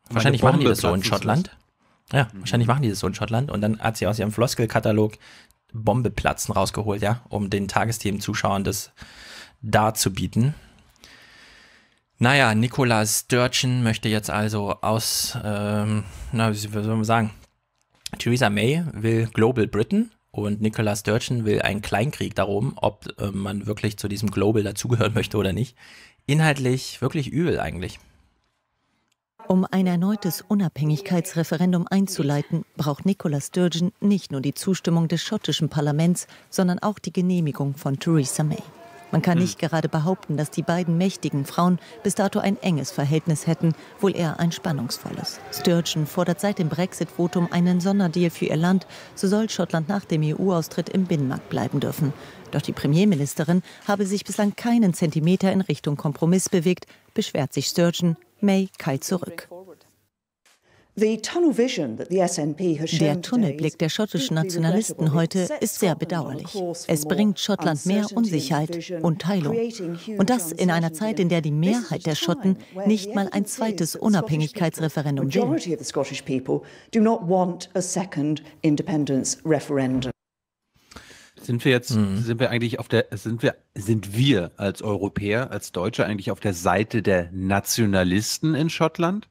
Wahrscheinlich machen die das so in Schottland. Ja, mhm. wahrscheinlich machen die das so in Schottland. Und dann hat sie aus ihrem Floskelkatalog Bombe platzen rausgeholt, ja, um den Tagesthemen-Zuschauern das darzubieten. Naja, Nicola Sturgeon möchte jetzt also aus, ähm, na, wie soll man sagen, Theresa May will Global Britain und Nicola Sturgeon will einen Kleinkrieg darum, ob äh, man wirklich zu diesem Global dazugehören *laughs* möchte oder nicht. Inhaltlich wirklich übel eigentlich. Um ein erneutes Unabhängigkeitsreferendum einzuleiten, braucht Nicola Sturgeon nicht nur die Zustimmung des schottischen Parlaments, sondern auch die Genehmigung von Theresa May. Man kann hm. nicht gerade behaupten, dass die beiden mächtigen Frauen bis dato ein enges Verhältnis hätten, wohl eher ein spannungsvolles. Sturgeon fordert seit dem Brexit-Votum einen Sonderdeal für ihr Land, so soll Schottland nach dem EU-Austritt im Binnenmarkt bleiben dürfen. Doch die Premierministerin habe sich bislang keinen Zentimeter in Richtung Kompromiss bewegt, beschwert sich Sturgeon, May kalt zurück. Der Tunnelblick der schottischen Nationalisten heute ist sehr bedauerlich. Es bringt Schottland mehr Unsicherheit und Teilung. Und das in einer Zeit, in der die Mehrheit der Schotten nicht mal ein zweites Unabhängigkeitsreferendum will. Sind wir jetzt, mhm. sind wir eigentlich auf der, sind wir, sind wir als Europäer, als Deutsche eigentlich auf der Seite der Nationalisten in Schottland?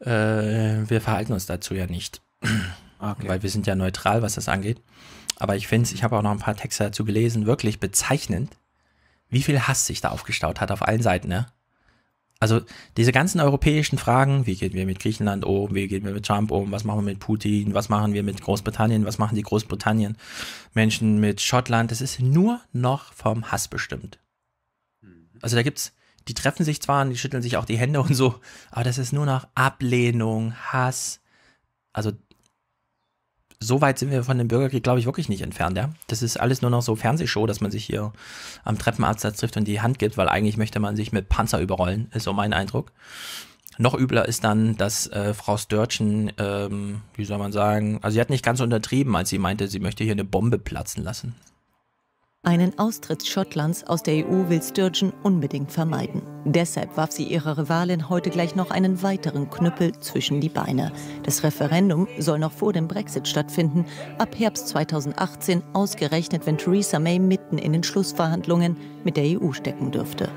Äh, wir verhalten uns dazu ja nicht. *clears throat* Okay. Weil wir sind ja neutral, was das angeht. Aber ich finde es, ich habe auch noch ein paar Texte dazu gelesen, wirklich bezeichnend, wie viel Hass sich da aufgestaut hat auf allen Seiten, ne? Also diese ganzen europäischen Fragen, wie gehen wir mit Griechenland um, wie gehen wir mit Trump um, was machen wir mit Putin, was machen wir mit Großbritannien, was machen die Großbritannien, Menschen mit Schottland, das ist nur noch vom Hass bestimmt. Mhm. Also da gibt es die treffen sich zwar und die schütteln sich auch die Hände und so, aber das ist nur noch Ablehnung, Hass. Also so weit sind wir von dem Bürgerkrieg, glaube ich, wirklich nicht entfernt, ja. Das ist alles nur noch so Fernsehshow, dass man sich hier am Treppenabsatz trifft und die Hand gibt, weil eigentlich möchte man sich mit Panzer überrollen, ist so mein Eindruck. Noch übler ist dann, dass äh, Frau Störtchen, ähm, wie soll man sagen, also sie hat nicht ganz untertrieben, als sie meinte, sie möchte hier eine Bombe platzen lassen. Einen Austritt Schottlands aus der EU will Sturgeon unbedingt vermeiden. Deshalb warf sie ihrer Rivalin heute gleich noch einen weiteren Knüppel zwischen die Beine. Das Referendum soll noch vor dem Brexit stattfinden, ab Herbst 2018 ausgerechnet, wenn Theresa May mitten in den Schlussverhandlungen mit der EU stecken dürfte.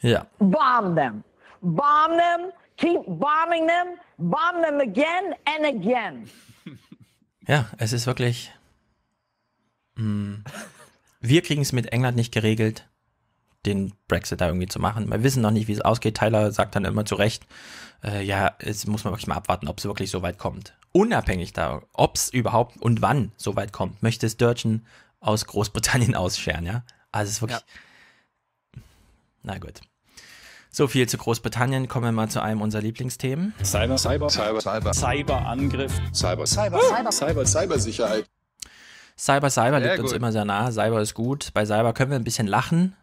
Ja. Bomb them. Bomb them. Keep bombing them. Bomb them again and again. Ja, es ist wirklich. Mm wir kriegen es mit England nicht geregelt, den Brexit da irgendwie zu machen. Wir wissen noch nicht, wie es ausgeht. Tyler sagt dann immer zu Recht, äh, ja, jetzt muss man wirklich mal abwarten, ob es wirklich so weit kommt. Unabhängig da, ob es überhaupt und wann so weit kommt, möchte es Sturgeon aus Großbritannien *laughs* ausscheren, ja. Also es ist wirklich. Ja. Na gut. So viel zu Großbritannien. Kommen wir mal zu einem unserer Lieblingsthemen. Cyber, Cyber, Cyber, Cyber, Cyberangriff, Cyber, Cyber, Cyber, Cyber, Cybersicherheit. Cyber, Cyber liegt gut. uns immer sehr nah. Cyber ist gut. Bei Cyber können wir ein bisschen lachen.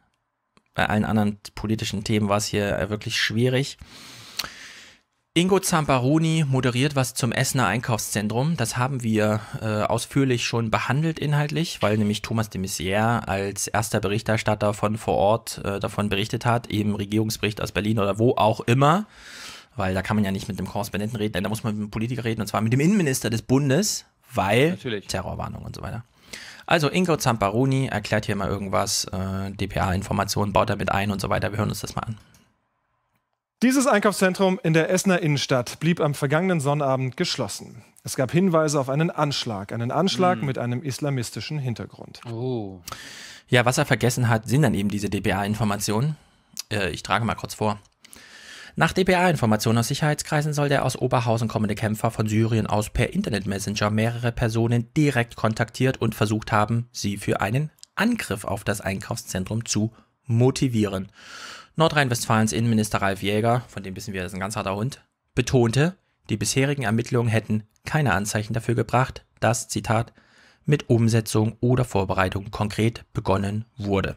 Bei allen anderen politischen Themen war es hier äh, wirklich schwierig. Ingo Zamparoni moderiert was zum Essener Einkaufszentrum. Das haben wir äh, ausführlich schon behandelt inhaltlich, weil nämlich Thomas de Maizière als erster Berichterstatter von vor Ort äh, davon berichtet hat, eben Regierungsbericht aus Berlin oder wo auch immer, weil da kann man ja nicht mit dem Korrespondenten reden, da muss man mit dem Politiker reden und zwar mit dem Innenminister des Bundes, weil Natürlich. Terrorwarnung und so weiter. Also Ingo Zamparuni erklärt hier mal irgendwas, äh, DPA-Informationen baut er mit ein und so weiter. Wir hören uns das mal an. Dieses Einkaufszentrum in der Essener Innenstadt blieb am vergangenen Sonnabend geschlossen. Es gab Hinweise auf einen Anschlag, einen Anschlag mhm. mit einem islamistischen Hintergrund. Oh. Ja, was er vergessen hat, sind dann eben diese DPA-Informationen. Äh, ich trage mal kurz vor. Nach dpa-Informationen aus Sicherheitskreisen soll der aus Oberhausen kommende Kämpfer von Syrien aus per Internet-Messenger mehrere Personen direkt kontaktiert und versucht haben, sie für einen Angriff auf das Einkaufszentrum zu motivieren. Nordrhein-Westfalens Innenminister Ralf Jäger, von dem wissen wir, das ist ein ganz harter Hund, betonte, die bisherigen Ermittlungen hätten keine Anzeichen dafür gebracht, dass, Zitat, mit Umsetzung oder Vorbereitung konkret begonnen wurde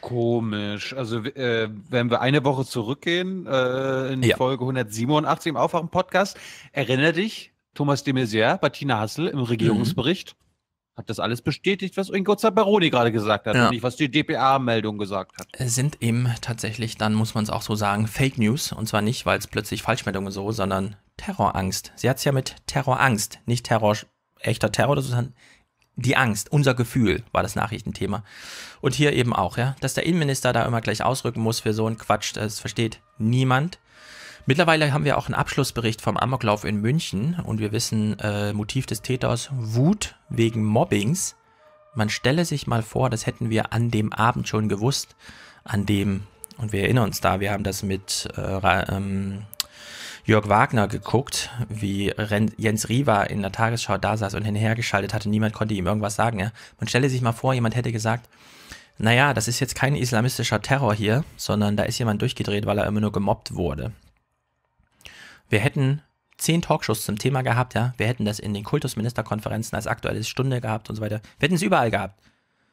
komisch. Also, äh, wenn wir eine Woche zurückgehen, äh, in ja. Folge 187 im Aufwachen-Podcast, erinnere dich, Thomas de Maizière bei Tina Hassel im Regierungsbericht mhm. hat das alles bestätigt, was Ingo Zapparoni gerade gesagt hat ja. und nicht, was die DPA-Meldung gesagt hat. Es sind eben tatsächlich, dann muss man es auch so sagen, Fake News. Und zwar nicht, weil es plötzlich Falschmeldungen so, sondern Terrorangst. Sie hat es ja mit Terrorangst, nicht Terror, echter Terror, sondern die Angst, unser Gefühl war das Nachrichtenthema. Und hier eben auch, ja, dass der Innenminister da immer gleich ausrücken muss für so einen Quatsch, das versteht niemand. Mittlerweile haben wir auch einen Abschlussbericht vom Amoklauf in München und wir wissen, äh, Motiv des Täters Wut wegen Mobbings. Man stelle sich mal vor, das hätten wir an dem Abend schon gewusst, an dem, und wir erinnern uns da, wir haben das mit äh, ähm, Jörg Wagner geguckt, wie Jens Riewer in der Tagesschau da saß und hinhergeschaltet hatte. Niemand konnte ihm irgendwas sagen. Ja? Man stelle sich mal vor, jemand hätte gesagt, naja, das ist jetzt kein islamistischer Terror hier, sondern da ist jemand durchgedreht, weil er immer nur gemobbt wurde. Wir hätten zehn Talkshows zum Thema gehabt, ja. Wir hätten das in den Kultusministerkonferenzen als aktuelle Stunde gehabt und so weiter. Wir hätten es überall gehabt.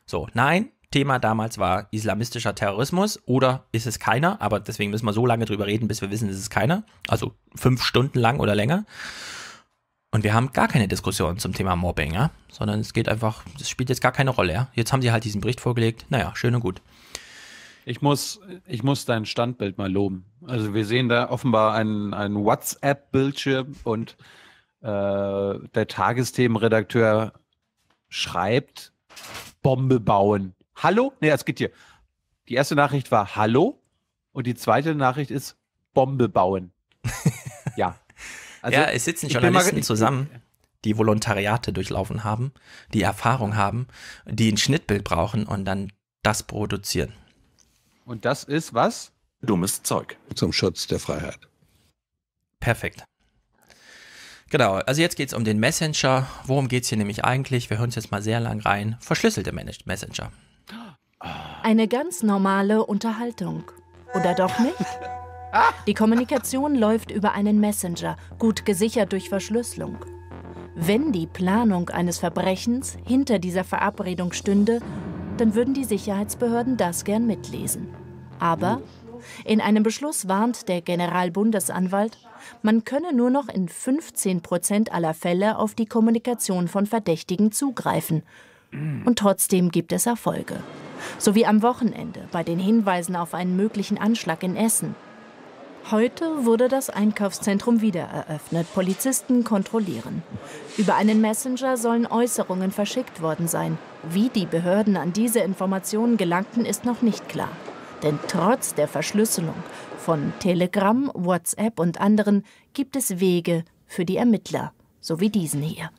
So, nein, Thema damals war islamistischer Terrorismus oder ist es keiner? Aber deswegen müssen wir so lange drüber reden, bis wir wissen, ist es ist keiner. Also fünf Stunden lang oder länger. Und wir haben gar keine Diskussion zum Thema Mobbing, ja? sondern es geht einfach, das spielt jetzt gar keine Rolle. Ja? Jetzt haben sie halt diesen Bericht vorgelegt. Naja, schön und gut. Ich muss, ich muss dein Standbild mal loben. Also wir sehen da offenbar einen, einen WhatsApp-Bildschirm und äh, der Tagesthemenredakteur schreibt Bombe bauen. Hallo? Nee, das geht hier. Die erste Nachricht war Hallo und die zweite Nachricht ist Bombe bauen. *laughs* ja. Also, ja, es sitzen Journalisten mal, zusammen, die Volontariate durchlaufen haben, die Erfahrung haben, die ein Schnittbild brauchen und dann das produzieren. Und das ist was? Dummes Zeug. Zum Schutz der Freiheit. Perfekt. Genau, also jetzt geht es um den Messenger. Worum geht es hier nämlich eigentlich? Wir hören uns jetzt mal sehr lang rein. Verschlüsselte Messenger. Eine ganz normale Unterhaltung. Oder doch nicht? Die Kommunikation läuft über einen Messenger, gut gesichert durch Verschlüsselung. Wenn die Planung eines Verbrechens hinter dieser Verabredung stünde, dann würden die Sicherheitsbehörden das gern mitlesen. Aber in einem Beschluss warnt der Generalbundesanwalt, man könne nur noch in 15 Prozent aller Fälle auf die Kommunikation von Verdächtigen zugreifen. Und trotzdem gibt es Erfolge sowie am Wochenende bei den Hinweisen auf einen möglichen Anschlag in Essen. Heute wurde das Einkaufszentrum wieder eröffnet. Polizisten kontrollieren. Über einen Messenger sollen Äußerungen verschickt worden sein. Wie die Behörden an diese Informationen gelangten, ist noch nicht klar. Denn trotz der Verschlüsselung von Telegram, WhatsApp und anderen gibt es Wege für die Ermittler, so wie diesen hier.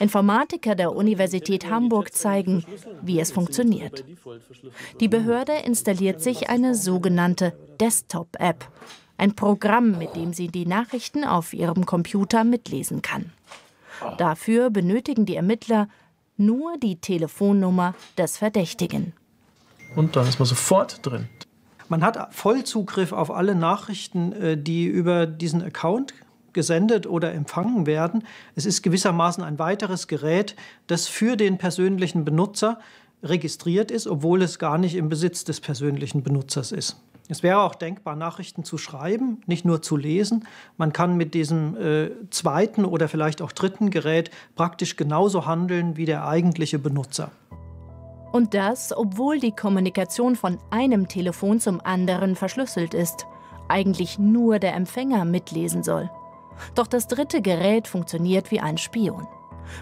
Informatiker der Universität Hamburg zeigen, wie es funktioniert. Die Behörde installiert sich eine sogenannte Desktop-App, ein Programm, mit dem sie die Nachrichten auf ihrem Computer mitlesen kann. Dafür benötigen die Ermittler nur die Telefonnummer des Verdächtigen. Und dann ist man sofort drin. Man hat Vollzugriff auf alle Nachrichten, äh, die über diesen Account gesendet oder empfangen werden. Es ist gewissermaßen ein weiteres Gerät, das für den persönlichen Benutzer registriert ist, obwohl es gar nicht im Besitz des persönlichen Benutzers ist. Es wäre auch denkbar, Nachrichten zu schreiben, nicht nur zu lesen. Man kann mit diesem äh, zweiten oder vielleicht auch dritten Gerät praktisch genauso handeln wie der eigentliche Benutzer. Und das, obwohl die Kommunikation von einem Telefon zum anderen verschlüsselt ist. Eigentlich nur der Empfänger mitlesen soll. Doch das dritte Gerät funktioniert wie ein Spion.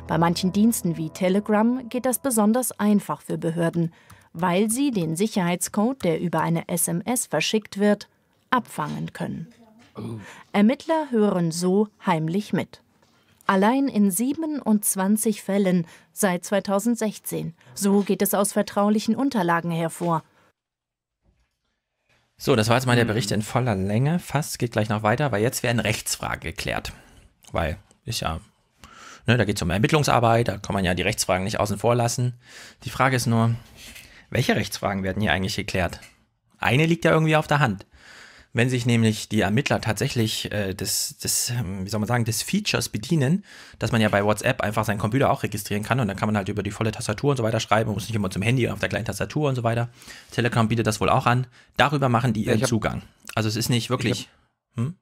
Bei manchen Diensten wie Telegram geht das besonders einfach für Behörden, weil sie den Sicherheitscode, der über eine SMS verschickt wird, abfangen können. Ermittler hören so heimlich mit. Allein in 27 Fällen seit 2016. So geht es aus vertraulichen Unterlagen hervor. So, das war jetzt mal der Bericht mhm. in voller Länge. Fast geht gleich noch weiter, weil jetzt werden Rechtsfragen geklärt. Weil ist ja, ne, da geht es um Ermittlungsarbeit, da kann man ja die Rechtsfragen nicht außen vor lassen. Die Frage ist nur, welche Rechtsfragen werden hier eigentlich geklärt? Eine liegt ja irgendwie auf der Hand. Wenn sich nämlich die Ermittler tatsächlich äh, des, des, wie soll man sagen, des Features bedienen, dass man ja bei WhatsApp einfach seinen Computer auch registrieren kann und dann kann man halt über die volle Tastatur und so weiter schreiben und muss nicht immer zum Handy auf der kleinen Tastatur und so weiter. Telegram bietet das wohl auch an. Darüber machen die ihren ja, Zugang. Also es ist nicht wirklich. Hm?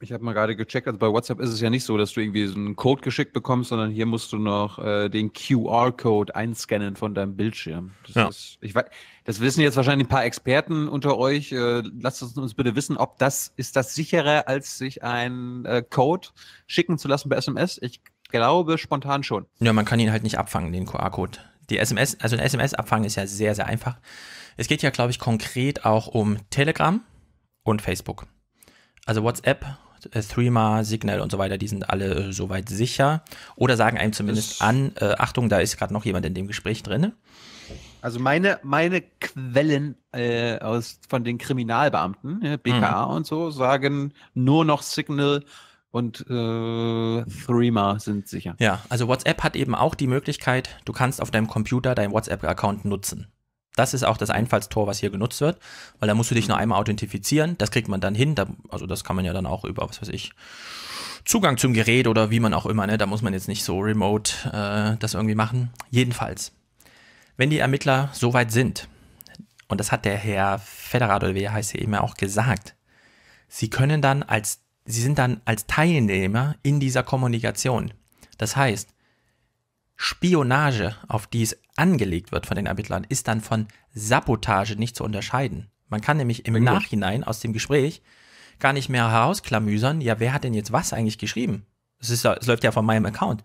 Ich habe mal gerade gecheckt, also bei WhatsApp ist es ja nicht so, dass du irgendwie so einen Code geschickt bekommst, sondern hier musst du noch äh, den QR-Code einscannen von deinem Bildschirm. Das, ja. ist, ich weiß, das wissen jetzt wahrscheinlich ein paar Experten unter euch. Äh, lasst uns bitte wissen, ob das ist das sicherer, als sich einen äh, Code schicken zu lassen bei SMS? Ich glaube spontan schon. Ja, man kann ihn halt nicht abfangen, den QR-Code. Die SMS, also ein SMS-Abfangen ist ja sehr, sehr einfach. Es geht ja, glaube ich, konkret auch um Telegram und Facebook. Also WhatsApp äh, Threema, Signal und so weiter, die sind alle äh, soweit sicher oder sagen einem zumindest das an, äh, Achtung, da ist gerade noch jemand in dem Gespräch drin. Also meine, meine Quellen äh, aus, von den Kriminalbeamten, BKA mhm. und so, sagen nur noch Signal und äh, Threema sind sicher. Ja, also WhatsApp hat eben auch die Möglichkeit, du kannst auf deinem Computer deinen WhatsApp-Account nutzen. Das ist auch das Einfallstor, was hier genutzt wird, weil da musst du dich nur mhm. einmal authentifizieren. Das kriegt man dann hin. Da, also das kann man ja dann auch über, was weiß ich, Zugang zum Gerät oder wie man auch immer. Ne? Da muss man jetzt nicht so remote äh, das irgendwie machen. Jedenfalls, wenn die Ermittler so weit sind, und das hat der Herr Federer oder wie er heißt, eben auch gesagt, sie können dann als, sie sind dann als Teilnehmer in dieser Kommunikation. Das heißt, Spionage, auf die es angelegt wird von den Ermittlern, ist dann von Sabotage nicht zu unterscheiden. Man kann nämlich im Nachhinein aus dem Gespräch gar nicht mehr herausklamüsern, ja, wer hat denn jetzt was eigentlich geschrieben? Es, läuft ja von meinem Account.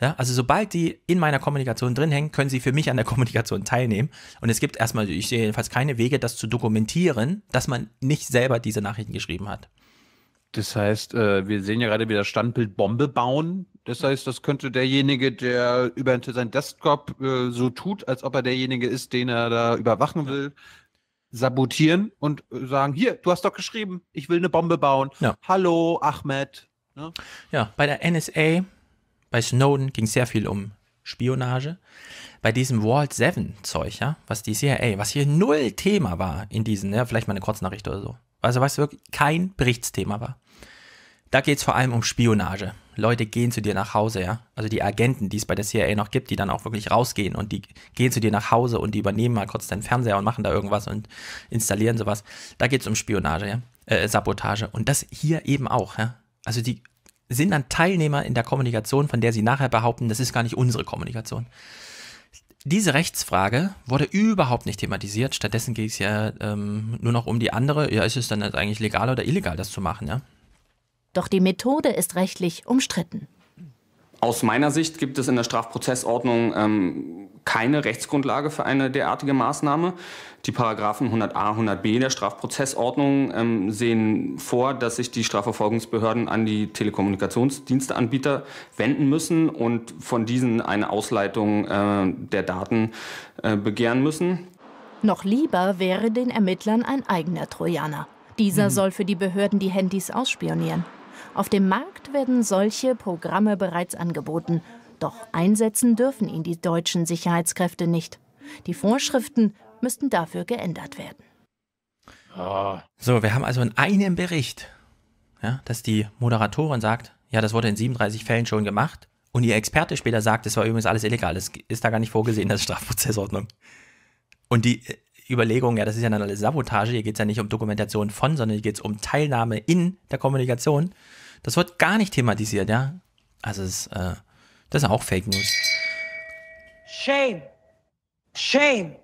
Ja, also sobald die in meiner Kommunikation drin hängen, können sie für mich an der *laughs* Kommunikation teilnehmen. Und es gibt erstmal, ich sehe jedenfalls keine Wege, das zu dokumentieren, dass man nicht selber diese Nachrichten geschrieben hat. Das heißt, äh, wir sehen ja gerade, wie das Standbild Bombe bauen das heißt, das könnte derjenige, der über seinen Desktop äh, so tut, als ob er derjenige ist, den er da überwachen will, sabotieren und äh, sagen, hier, du hast doch geschrieben, ich will eine Bombe bauen. Ja. Hallo, Ahmed. Ja. Ne? ja, bei der NSA, bei Snowden ging sehr viel um Spionage. Bei diesem Vault 7 Zeug, ja, was die CIA, was hier null Thema war in diesen, ja, vielleicht mal eine Kurznachricht oder so. Also was wirklich kein Berichtsthema war. Da geht es vor allem um Spionage. Leute gehen zu dir nach Hause, ja. Also die Agenten, die es bei der CIA noch gibt, die dann auch wirklich rausgehen und die gehen zu dir nach Hause und die übernehmen mal kurz deinen Fernseher und machen da irgendwas und installieren sowas. Da geht es um Spionage, ja. Äh, Sabotage. Und das hier eben auch, ja. Also die sind dann Teilnehmer in der Kommunikation, von der sie nachher behaupten, das ist gar nicht unsere Kommunikation. Diese Rechtsfrage wurde überhaupt nicht thematisiert. Stattdessen ging es ja ähm, nur noch um die andere. Ja, ist es dann eigentlich legal oder illegal, das zu machen? Ja? Doch die Methode ist rechtlich umstritten. Aus meiner Sicht gibt es in der Strafprozessordnung ähm, keine Rechtsgrundlage für eine derartige Maßnahme. Die Paragraphen 100a, 100b der Strafprozessordnung ähm, sehen vor, dass sich die Strafverfolgungsbehörden an die Telekommunikationsdiensteanbieter wenden müssen und von diesen eine Ausleitung äh, der Daten äh, begehren müssen. Noch lieber wäre den Ermittlern ein eigener Trojaner. Dieser mhm. soll für die Behörden die Handys ausspionieren. Auf dem Markt werden solche Programme bereits angeboten. Doch einsetzen dürfen ihn die deutschen Sicherheitskräfte nicht. Die Vorschriften müssten dafür geändert werden. So, wir haben also in einem Bericht, ja, dass die Moderatorin sagt, ja, das wurde in 37 Fällen schon gemacht. Und ihr Experte später sagt, das war übrigens alles illegal. Das ist da gar nicht vorgesehen, das ist Strafprozessordnung. Und die äh, Überlegung, ja, das ist ja dann alles Sabotage. Hier geht es ja nicht um Dokumentation von, sondern hier geht es um Teilnahme in der Kommunikation. Das wird gar nicht thematisiert, ja. Also das, äh, das ist auch Fake News. Shame. Shame.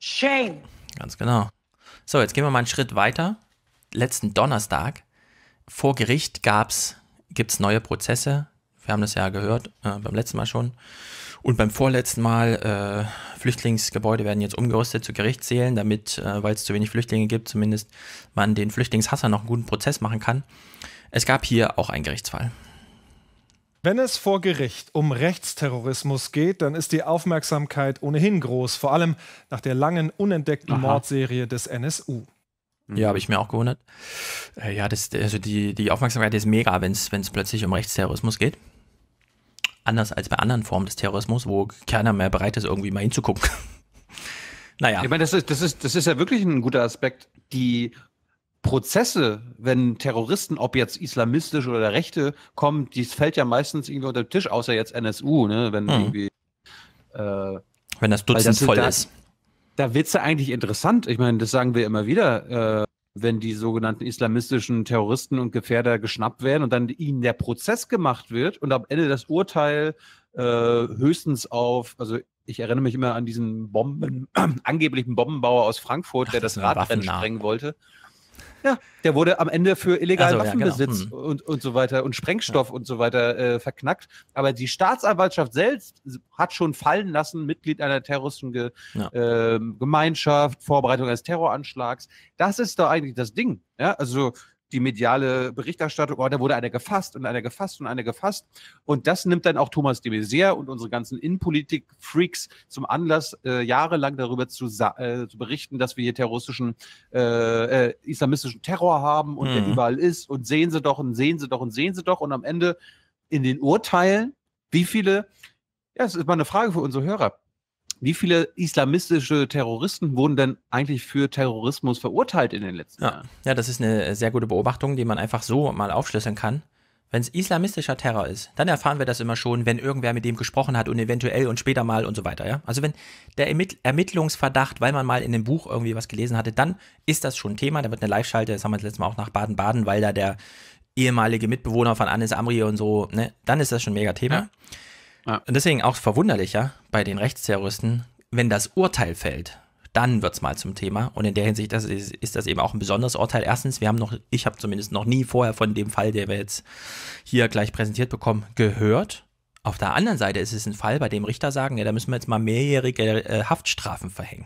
Shame. Ganz genau. So, jetzt gehen wir mal einen Schritt weiter. Letzten Donnerstag vor Gericht gibt es neue Prozesse. Wir haben das ja gehört, äh, beim letzten Mal schon. Und beim vorletzten Mal, äh, Flüchtlingsgebäude werden jetzt umgerüstet zu Gerichtssälen, damit, äh, weil es zu wenig Flüchtlinge gibt, zumindest man den Flüchtlingshasser noch einen guten Prozess machen kann. Es gab hier auch einen Gerichtsfall. Wenn es vor Gericht um Rechtsterrorismus geht, dann ist die Aufmerksamkeit ohnehin groß, vor allem nach der langen unentdeckten Aha. Mordserie des NSU. Mhm. Ja, habe ich mir auch gewundert. Äh, ja, das, also die, die Aufmerksamkeit ist mega, wenn es plötzlich um Rechtsterrorismus geht. Anders als bei anderen Formen des Terrorismus, wo keiner mehr bereit ist, irgendwie mal hinzugucken. *laughs* naja. Ich meine, das ist, das, ist, das ist ja wirklich ein guter Aspekt. Die Prozesse, wenn Terroristen, ob jetzt islamistisch oder der Rechte, kommen, dies fällt ja meistens irgendwie unter den Tisch, außer jetzt NSU, ne? wenn hm. irgendwie. Äh, wenn das Dutzend das voll da, ist. Da wird es ja eigentlich interessant. Ich meine, das sagen wir immer wieder. Äh, wenn die sogenannten islamistischen Terroristen und Gefährder geschnappt werden und dann ihnen der Prozess gemacht wird und am Ende das Urteil äh, höchstens auf, also ich erinnere mich immer an diesen Bomben, äh, *clears throat* angeblichen Bombenbauer aus Frankfurt, Ach, der das, das Radrennen sprengen wollte. Ja, der wurde am Ende für illegalen also, Waffenbesitz ja, genau. Hm. und, und so weiter und Sprengstoff ja. und so weiter äh, verknackt. Aber die Staatsanwaltschaft selbst hat schon fallen lassen, Mitglied einer terroristischen Ge äh, Gemeinschaft, Vorbereitung eines Terroranschlags. Das ist doch eigentlich das Ding. Ja, also die mediale Berichterstattung, oh, da wurde einer gefasst und einer gefasst und einer gefasst. Und das nimmt dann auch Thomas de Maizière und unsere ganzen Innenpolitik-Freaks zum Anlass, äh, jahrelang darüber zu, äh, zu, berichten, dass wir hier terroristischen, äh, äh, islamistischen Terror haben und mhm. der überall ist. Und sehen Sie doch und sehen Sie doch und sehen Sie doch. Und am Ende in den Urteilen, wie viele, ja, das ist mal eine Frage für unsere Hörer, wie viele islamistische Terroristen wurden denn eigentlich für Terrorismus verurteilt in den letzten ja. Jahren? Ja, das ist eine sehr gute Beobachtung, die man einfach so mal aufschlüsseln kann. Wenn es islamistischer Terror ist, dann erfahren wir das immer schon, wenn irgendwer mit dem gesprochen hat und eventuell und später mal und so weiter, ja? Also wenn der Ermittlungsverdacht, weil man mal in dem Buch irgendwie was gelesen hatte, dann ist das schon Thema. Da wird eine Live-Schalte, das haben wir das letzte Mal auch nach Baden-Baden, weil da der ehemalige Mitbewohner von Anis Amri und so, ne? Dann ist das schon mega Thema. Ja. Ja. Und deswegen auch verwunderlicher bei den Rechtsterroristen, wenn das Urteil fällt, dann wird es mal zum Thema. Und in der Hinsicht das ist, ist, das eben auch ein besonderes Urteil. Erstens, wir haben noch, ich habe zumindest noch nie vorher von dem Fall, der wir jetzt hier gleich präsentiert bekommen, gehört. Auf der anderen Seite ist es ein Fall, bei dem Richter sagen, ja, da müssen wir jetzt mal mehrjährige äh, Haftstrafen verhängen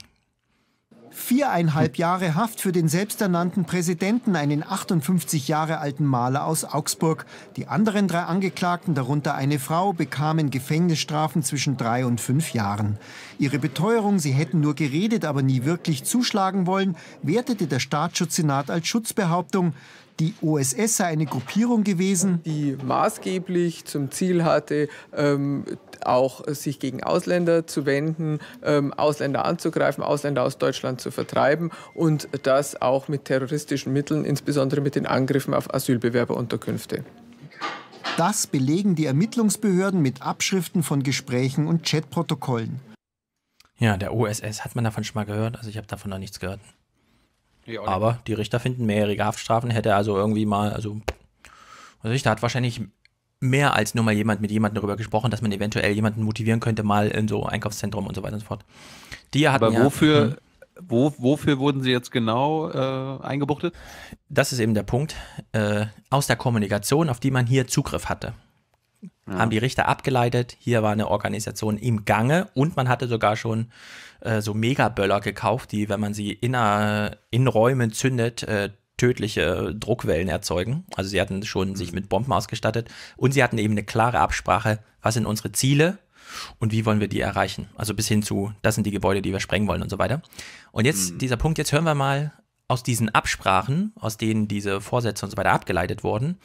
viereinhalb Jahre Haft für den selbsternannten Präsidenten, einen 58 Jahre alten Maler aus Augsburg. Die anderen drei Angeklagten, darunter eine Frau, bekamen Gefängnisstrafen zwischen drei und fünf Jahren. Ihre Beteuerung, sie hätten nur geredet, aber nie wirklich zuschlagen wollen, wertete der Staatsschutzsenat als Schutzbehauptung. Die OSS sei eine Gruppierung gewesen, die maßgeblich zum Ziel hatte, ähm, auch sich gegen Ausländer zu wenden, ähm, Ausländer anzugreifen, Ausländer aus Deutschland zu vertreiben und das auch mit terroristischen Mitteln, insbesondere mit den Angriffen auf Asylbewerberunterkünfte. Das belegen die Ermittlungsbehörden mit Abschriften von Gesprächen und Chatprotokollen. Ja, der OSS hat man davon schon mal gehört, also ich habe davon noch nichts gehört. Aber die Richter finden mehrjährige Haftstrafen, hätte also irgendwie mal, also, was weiß ich, da hat wahrscheinlich mehr als nur mal jemand mit jemandem darüber gesprochen, dass man eventuell jemanden motivieren könnte, mal in so Einkaufszentrum und so weiter und so fort. Die hatten Aber wofür, ja, mhm. wo, wofür wurden sie jetzt genau äh, eingebuchtet? Das ist eben der Punkt. Äh, aus der Kommunikation, auf die man hier Zugriff hatte ja. haben die Richter abgeleitet, hier war eine Organisation im Gange und man hatte sogar schon äh, so Megaböller gekauft, die, wenn man sie in, einer, äh, in Räumen zündet, äh, tödliche Druckwellen erzeugen. Also sie hatten schon sich mhm. mit Bomben ausgestattet und sie hatten eben eine klare Absprache, was sind unsere Ziele und wie wollen wir die erreichen. Also bis hin zu, das sind die Gebäude, die wir sprengen wollen und so weiter. Und jetzt mhm. dieser Punkt, jetzt hören wir mal aus diesen Absprachen, aus denen diese Vorsätze und so weiter abgeleitet wurden,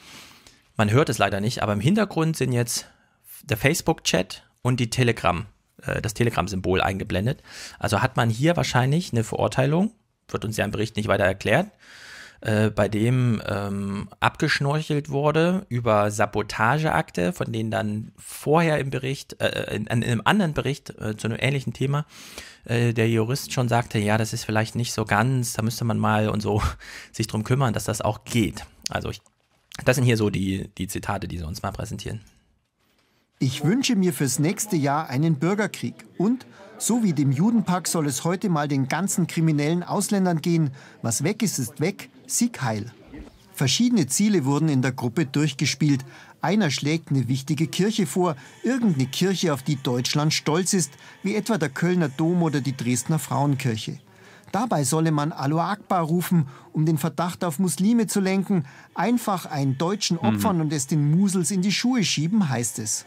man hört es leider nicht, aber im Hintergrund sind jetzt der Facebook-Chat und die Telegram, äh, das Telegram-Symbol eingeblendet. Also hat man hier wahrscheinlich eine Verurteilung, wird uns ja im Bericht nicht weiter erklärt, äh, bei dem ähm, abgeschnorchelt wurde über Sabotageakte, von denen dann vorher im Bericht, äh, äh in, in, einem anderen Bericht äh, zu einem ähnlichen Thema, äh, der Jurist schon sagte, ja, das ist vielleicht nicht so ganz, da müsste man mal und so *laughs* sich drum kümmern, dass das auch geht. Also ich das sind hier so die, die Zitate, die sie uns mal präsentieren. Ich wünsche mir fürs nächste Jahr einen Bürgerkrieg. Und, so wie dem Judenpark, soll es heute mal den ganzen kriminellen Ausländern gehen. Was weg ist, ist weg. Sieg heil. Verschiedene Ziele wurden in der Gruppe durchgespielt. Einer schlägt eine wichtige Kirche vor, irgendeine Kirche, auf die Deutschland stolz ist, wie etwa der Kölner Dom oder die Dresdner Frauenkirche. Dabei solle man Alu Akbar rufen, um den Verdacht auf Muslime zu lenken. Einfach einen Deutschen hm. opfern mhm. und es den Musels in die Schuhe schieben, heißt es.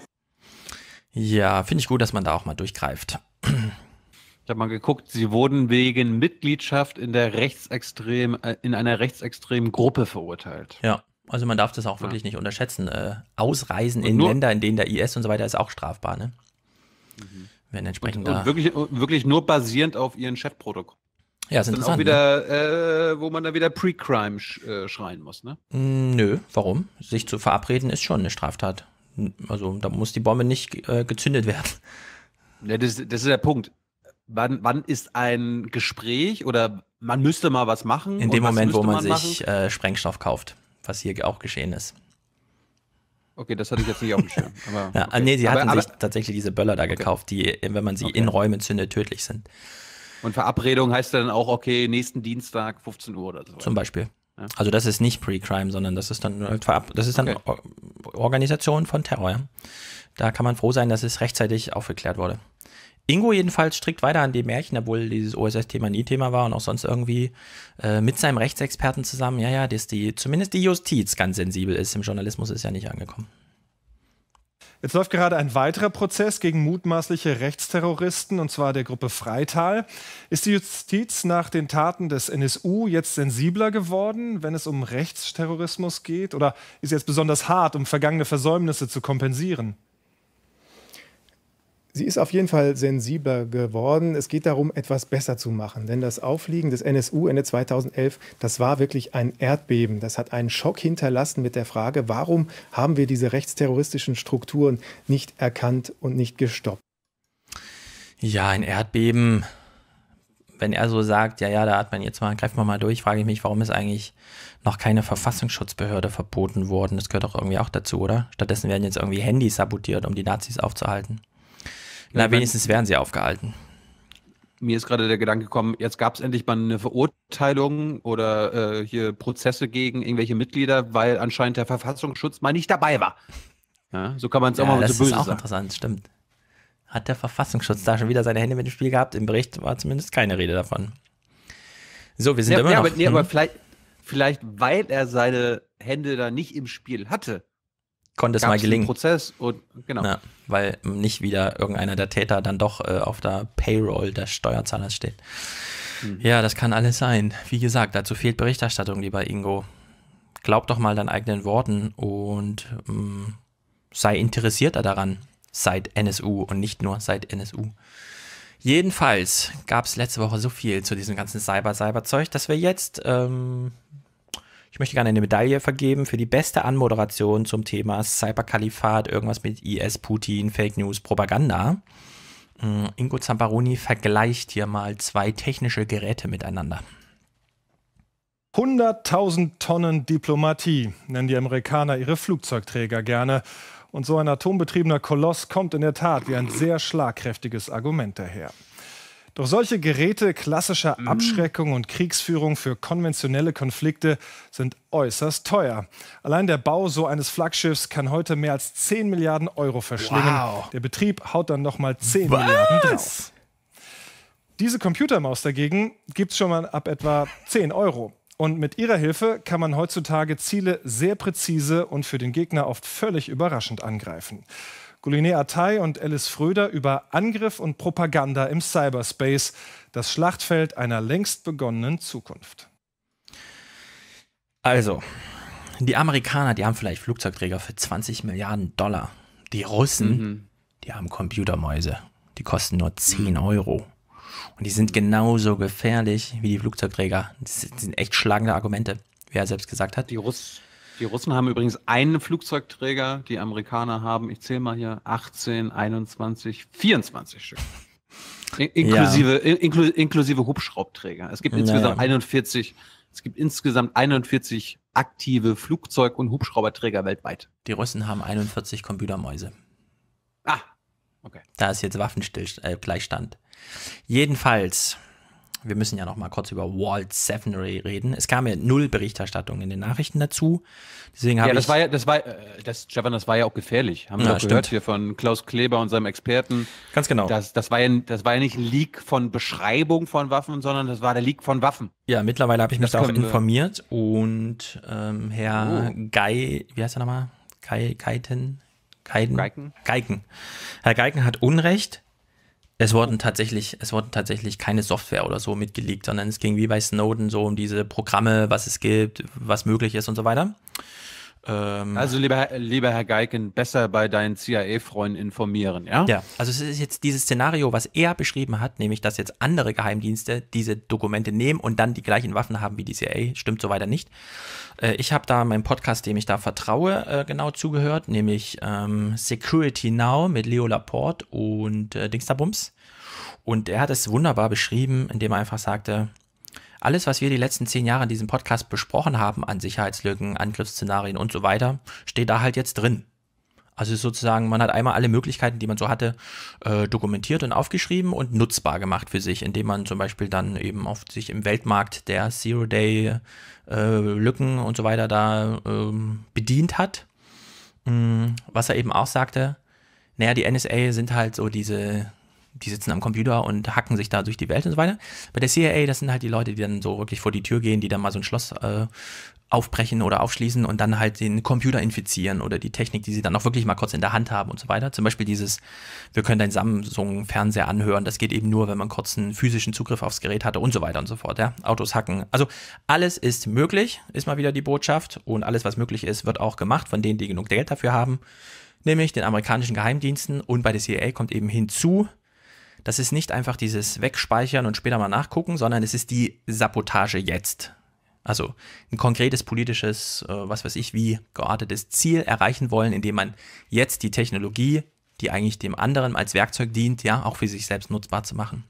Ja, finde ich gut, dass man da auch mal durchgreift. Ich habe mal geguckt, sie wurden wegen Mitgliedschaft in der rechtsextrem, äh, in einer rechtsextremen Gruppe verurteilt. Ja, also man darf das auch wirklich ja. nicht unterschätzen. Äh, Ausreisen in Länder, in denen der IS und so weiter ist auch strafbar, ne? Mhm. Wenn entsprechend und, und wirklich, wirklich nur basierend auf ihren Chatprotokoll. Ja, ist, ist interessant. Auch wieder, ne? äh, wo man da wieder Pre-Crime sch äh, schreien muss, ne? Hm, nö, warum? Sich zu verabreden ist schon eine Straftat. Hm, also da muss die Bombe nicht äh, gezündet werden. Ja, das, das ist der Punkt. Wann, wann, ist ein Gespräch oder man müsste mal was machen? In dem Moment, wo man, man sich äh, Sprengstoff kauft, was hier auch geschehen ist. Okay, das hatte ich jetzt nicht auf dem Schirm. Aber, *laughs* ja, okay. nee, sie hatten aber, aber, sich tatsächlich diese Böller da okay. gekauft, die, wenn man sie okay. in Räumen zündet, tödlich sind. Und Verabredung heißt dann auch, okay, nächsten Dienstag 15 Uhr oder so. Zum Beispiel. Ja. Also das ist nicht Pre-Crime, sondern das ist dann halt das ist dann okay. Organisation von Terror. Da kann man froh sein, dass es rechtzeitig aufgeklärt wurde. Ingo jedenfalls strickt weiter an dem Märchen, obwohl dieses OSS-Thema nie Thema war und auch sonst irgendwie äh, mit seinem Rechtsexperten zusammen. Ja, ja, dass die zumindest die Justiz ganz sensibel ist. Im Journalismus ist ja nicht angekommen. Jetzt läuft gerade ein weiterer Prozess gegen mutmaßliche Rechtsterroristen, und zwar der Gruppe Freital. Ist die Justiz nach den Taten des NSU jetzt sensibler geworden, wenn es um Rechtsterrorismus geht? Oder ist jetzt besonders hart, um vergangene Versäumnisse zu kompensieren? Sie ist auf jeden Fall sensibler geworden. Es geht darum, etwas besser zu machen. Denn das Aufliegen des NSU Ende 2011, das war wirklich ein Erdbeben. Das hat einen Schock hinterlassen mit der Frage, warum haben wir diese rechtsterroristischen Strukturen nicht erkannt und nicht gestoppt? Ja, ein Erdbeben. Wenn er so sagt, ja, ja, da hat man jetzt mal, greifen wir mal durch, frage ich mich, warum ist eigentlich noch keine Verfassungsschutzbehörde verboten worden? Das gehört doch irgendwie auch dazu, oder? Stattdessen werden jetzt irgendwie Handys sabotiert, um die Nazis aufzuhalten. Na, wenigstens werden sie aufgehalten. Mir ist gerade der Gedanke gekommen, jetzt gab es endlich mal eine Verurteilung oder äh, hier Prozesse gegen irgendwelche Mitglieder, weil anscheinend der Verfassungsschutz mal nicht dabei war. Ja, so kann man es ja, auch mal so böse sagen. Das ist auch interessant, stimmt. Hat der Verfassungsschutz da schon wieder seine Hände mit dem Spiel gehabt? Im Bericht war zumindest keine Rede davon. So, wir sind ja, immer ja, noch. Aber, nee, aber hm? vielleicht, vielleicht, weil er seine Hände da nicht im Spiel hatte, konnte es mal gelingen. Prozess und genau. Ja, weil nicht wieder irgendeiner der Täter dann doch äh, auf der Payroll des Steuerzahlers steht. Mhm. Ja, das kann alles sein. Wie gesagt, dazu fehlt Berichterstattung, lieber Ingo. Glaub doch mal deinen eigenen Worten und mh, mm, sei interessierter daran. Seit NSU und nicht nur seit NSU. Jedenfalls gab es letzte Woche so viel zu diesem ganzen Cyber-Cyber-Zeug, dass wir jetzt ähm, ich möchte gerne eine Medaille vergeben für die beste Anmoderation zum Thema Cyberkalifat, irgendwas mit IS, Putin, Fake News, Propaganda. Hm, Ingo Zambaroni vergleicht hier mal zwei technische Geräte miteinander. 100.000 Tonnen Diplomatie nennen die Amerikaner ihre Flugzeugträger gerne. Und so ein atombetriebener Koloss kommt in der Tat wie ein sehr schlagkräftiges Argument daher. Doch solche Geräte klassischer mhm. Abschreckung und Kriegsführung für konventionelle Konflikte sind äußerst teuer. Allein der Bau so eines Flaggschiffs kann heute mehr als 10 Milliarden Euro verschlingen. Wow. Der Betrieb haut dann nochmal 10 Was? Milliarden drauf. Diese Computermaus dagegen gibt es schon mal ab etwa 10 Euro. Und mit ihrer Hilfe kann man heutzutage Ziele sehr präzise und für den Gegner oft völlig überraschend angreifen. Guline Atay und Alice Fröder über Angriff und Propaganda im Cyberspace, das Schlachtfeld einer längst begonnenen Zukunft. Also, die Amerikaner, die haben vielleicht Flugzeugträger für 20 Milliarden Dollar. Die Russen, mhm. die haben Computermäuse. Die kosten nur 10 Euro. Und die sind genauso gefährlich wie die Flugzeugträger. Das sind echt schlagende Argumente, wie er selbst gesagt hat. Die Russen die Russen haben übrigens einen Flugzeugträger, die Amerikaner haben, ich zähle mal hier, 18, 21, 24 Stück. In inklusive, ja. inkl inklusive Hubschraubträger. Es gibt insgesamt naja. 41, es gibt insgesamt 41 aktive Flugzeug- und Hubschrauberträger weltweit. Die Russen haben 41 Computermäuse. Ah, okay. Da ist jetzt Waffenstillstand. Äh, Jedenfalls wir müssen ja noch mal kurz über Walt Sevenry reden. Es kam ja null Berichterstattung in den Nachrichten dazu. Deswegen ja, das war ja, das war, äh, das, Stefan, das war ja auch gefährlich. Haben wir ja, gehört hier von Klaus Kleber und seinem Experten. Ganz genau. Das, das, war ja, das war ja nicht Leak von Beschreibung von Waffen, sondern das war der Leak von Waffen. Ja, mittlerweile habe ich mich da auch informiert und ähm, Herr oh. Guy, wie heißt er nochmal? Guy, Guyten? Geigen. Geigen. Herr Geigen hat Unrecht. Es wurden tatsächlich, es wurden tatsächlich keine Software oder so mitgelegt, sondern es ging wie bei Snowden so um diese Programme, was es gibt, was möglich ist und so weiter. Ähm also lieber, lieber Herr Geiken, besser bei deinen CIA-Freunden informieren, ja? Ja, also es ist jetzt dieses Szenario, was er beschrieben hat, nämlich dass jetzt andere Geheimdienste diese Dokumente nehmen und dann die gleichen Waffen haben wie die CIA, stimmt so weiter nicht. Äh, ich habe da meinen Podcast, dem ich da vertraue, äh, genau zugehört, nämlich ähm, Security Now mit Leo Laporte und äh, Dingsda und er hat es wunderbar beschrieben, indem er einfach sagte, alles, was wir die letzten zehn Jahre in diesem Podcast besprochen haben an Sicherheitslücken, Angriffsszenarien und so weiter, steht da halt jetzt drin. Also sozusagen, man hat einmal alle Möglichkeiten, die man so hatte, äh, dokumentiert und aufgeschrieben und nutzbar gemacht für sich, indem man zum Beispiel dann eben auf sich im Weltmarkt der Zero-Day-Lücken äh, und so weiter da ähm, bedient hat. Mm, was er eben auch sagte, naja, die NSA sind halt so diese die sitzen am Computer und hacken sich da durch die Welt und so weiter. Bei der CIA, das sind halt die Leute, die dann so wirklich vor die Tür gehen, die dann mal so ein Schloss äh, aufbrechen oder aufschließen und dann halt den Computer infizieren oder die Technik, die sie dann auch wirklich mal kurz in der Hand haben und so weiter. Zum Beispiel dieses, wir können deinen Samsung-Fernseher anhören, das geht eben nur, wenn man kurz einen physischen Zugriff aufs Gerät hatte und so weiter und so fort. Ja? Autos hacken. Also alles ist möglich, ist mal wieder die Botschaft und alles, was möglich ist, wird auch gemacht von denen, die genug Geld dafür haben, nämlich den amerikanischen Geheimdiensten und bei der CIA kommt eben hinzu, das ist nicht einfach dieses Wegspeichern und später mal nachgucken, sondern es ist die Sabotage jetzt. Also ein konkretes politisches, äh, was weiß ich, wie geartetes Ziel erreichen wollen, indem man jetzt die Technologie, die eigentlich dem anderen als Werkzeug dient, ja, auch für sich selbst nutzbar zu machen.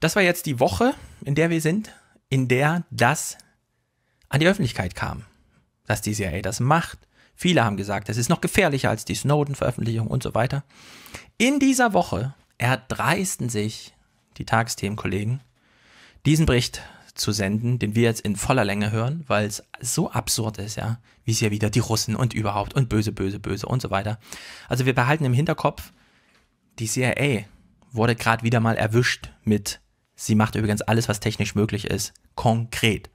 Das war jetzt die Woche, in der wir sind, in der das an die Öffentlichkeit kam, dass die CIA das macht. Viele haben gesagt, das ist noch gefährlicher als die Snowden-Veröffentlichung und so weiter. In dieser Woche erdreisten sich die Tagsthemenkollegen, diesen Bericht zu senden, den wir jetzt in voller Länge hören, weil es so absurd ist, ja, wie es hier wieder die Russen und überhaupt und böse, böse, böse und so weiter. Also wir behalten im Hinterkopf, die CIA wurde gerade wieder mal erwischt mit, sie macht übrigens alles, was technisch möglich ist, konkret.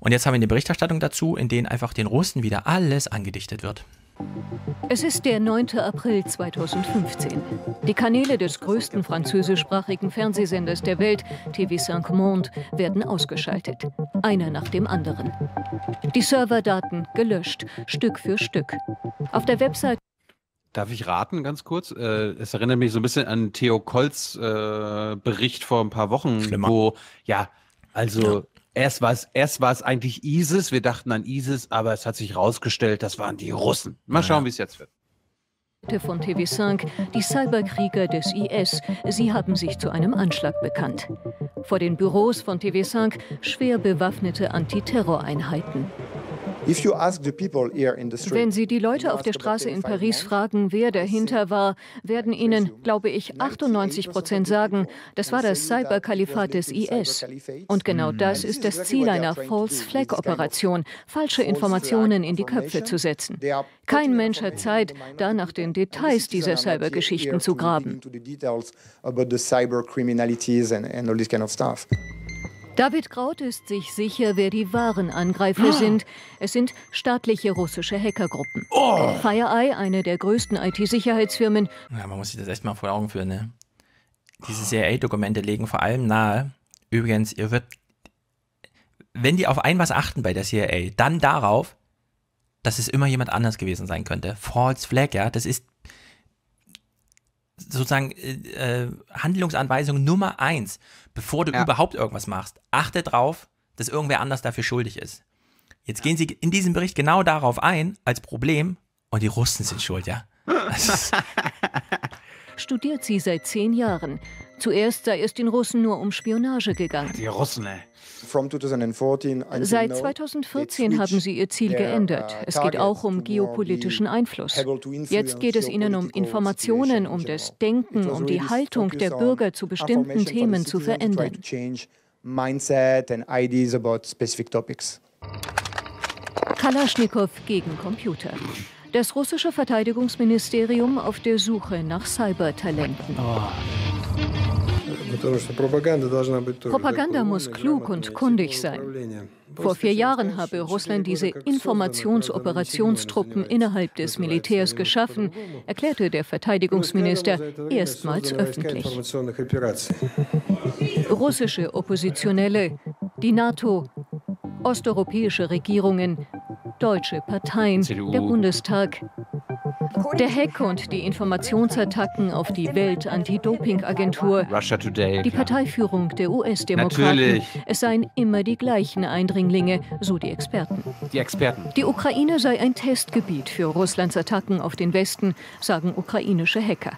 Und jetzt haben wir eine Berichterstattung dazu, in denen einfach den Russen wieder alles angedichtet wird. Es ist der 9. April 2015. Die Kanäle des größten französischsprachigen Fernsehsenders der Welt, TV5 Monde, werden ausgeschaltet. Einer nach dem anderen. Die Serverdaten gelöscht, Stück für Stück. Auf der Website. Darf ich raten, ganz kurz? Äh, es erinnert mich so ein bisschen an Theo Kolls äh, Bericht vor ein paar Wochen, Schlimmer. wo, ja, also Erst war es, erst war es eigentlich ISIS, wir dachten an ISIS, aber es hat sich herausgestellt, das waren die Russen. Mal schauen, wie es jetzt wird von TV5, die Cyberkrieger des IS. Sie haben sich zu einem Anschlag bekannt. Vor den Büros von TV5 schwer bewaffnete Antiterroreinheiten. Wenn Sie die Leute auf der Straße in Paris fragen, wer dahinter war, werden Ihnen, glaube ich, 98 Prozent sagen, das war das Cyberkalifat des IS. Und genau mm. das ist das Ziel einer False-Flag-Operation, falsche Informationen in die Köpfe zu setzen. Kein Mensch hat Zeit, da nach den Details dieser Cybergeschichten zu graben. David Kraut ist sich sicher, wer die wahren Angreifer ah. sind. Es sind staatliche russische Hackergruppen. Oh. FireEye, eine der größten IT-Sicherheitsfirmen. Ja, man muss sich das echt mal vor Augen führen. Ne? Diese CIA-Dokumente legen vor allem nahe. Übrigens, ihr wird, wenn die auf ein was achten bei der CIA, dann darauf, dass es immer jemand anders gewesen sein könnte. False Flag, ja, das ist sozusagen äh, äh Handlungsanweisung Nummer eins bevor du ja. überhaupt irgendwas machst, achte drauf, dass irgendwer anders dafür schuldig ist. Jetzt gehen sie in diesem Bericht genau darauf ein, als Problem, und die Russen sind schuld, ja? *laughs* Studiert sie seit zehn Jahren. Zuerst sei es den Russen nur um Spionage gegangen. Die Russen, ey. Seit 2014 haben sie ihr Ziel geändert. Uh, es geht auch um geopolitischen Einfluss. Jetzt geht es ihnen um Informationen, um das Denken, um die Haltung der Bürger zu bestimmten Themen zu verändern. Kalaschnikow gegen Computer. Das russische Verteidigungsministerium auf der Suche nach Cybertalenten. Oh. Propaganda muss klug und kundig sein. Vor vier Jahren habe Russland diese Informationsoperationstruppen innerhalb des Militärs geschaffen, erklärte der Verteidigungsminister erstmals öffentlich. Russische Oppositionelle, die NATO, osteuropäische Regierungen, deutsche Parteien, der Bundestag, der Hack und die Informationsattacken auf die Welt-Anti-Doping-Agentur, die Parteiführung der US-Demokraten. Es seien immer die gleichen Eindringlinge, so die Experten. Die Experten. Die Ukraine sei ein Testgebiet für Russlands Attacken auf den Westen, sagen ukrainische Hacker.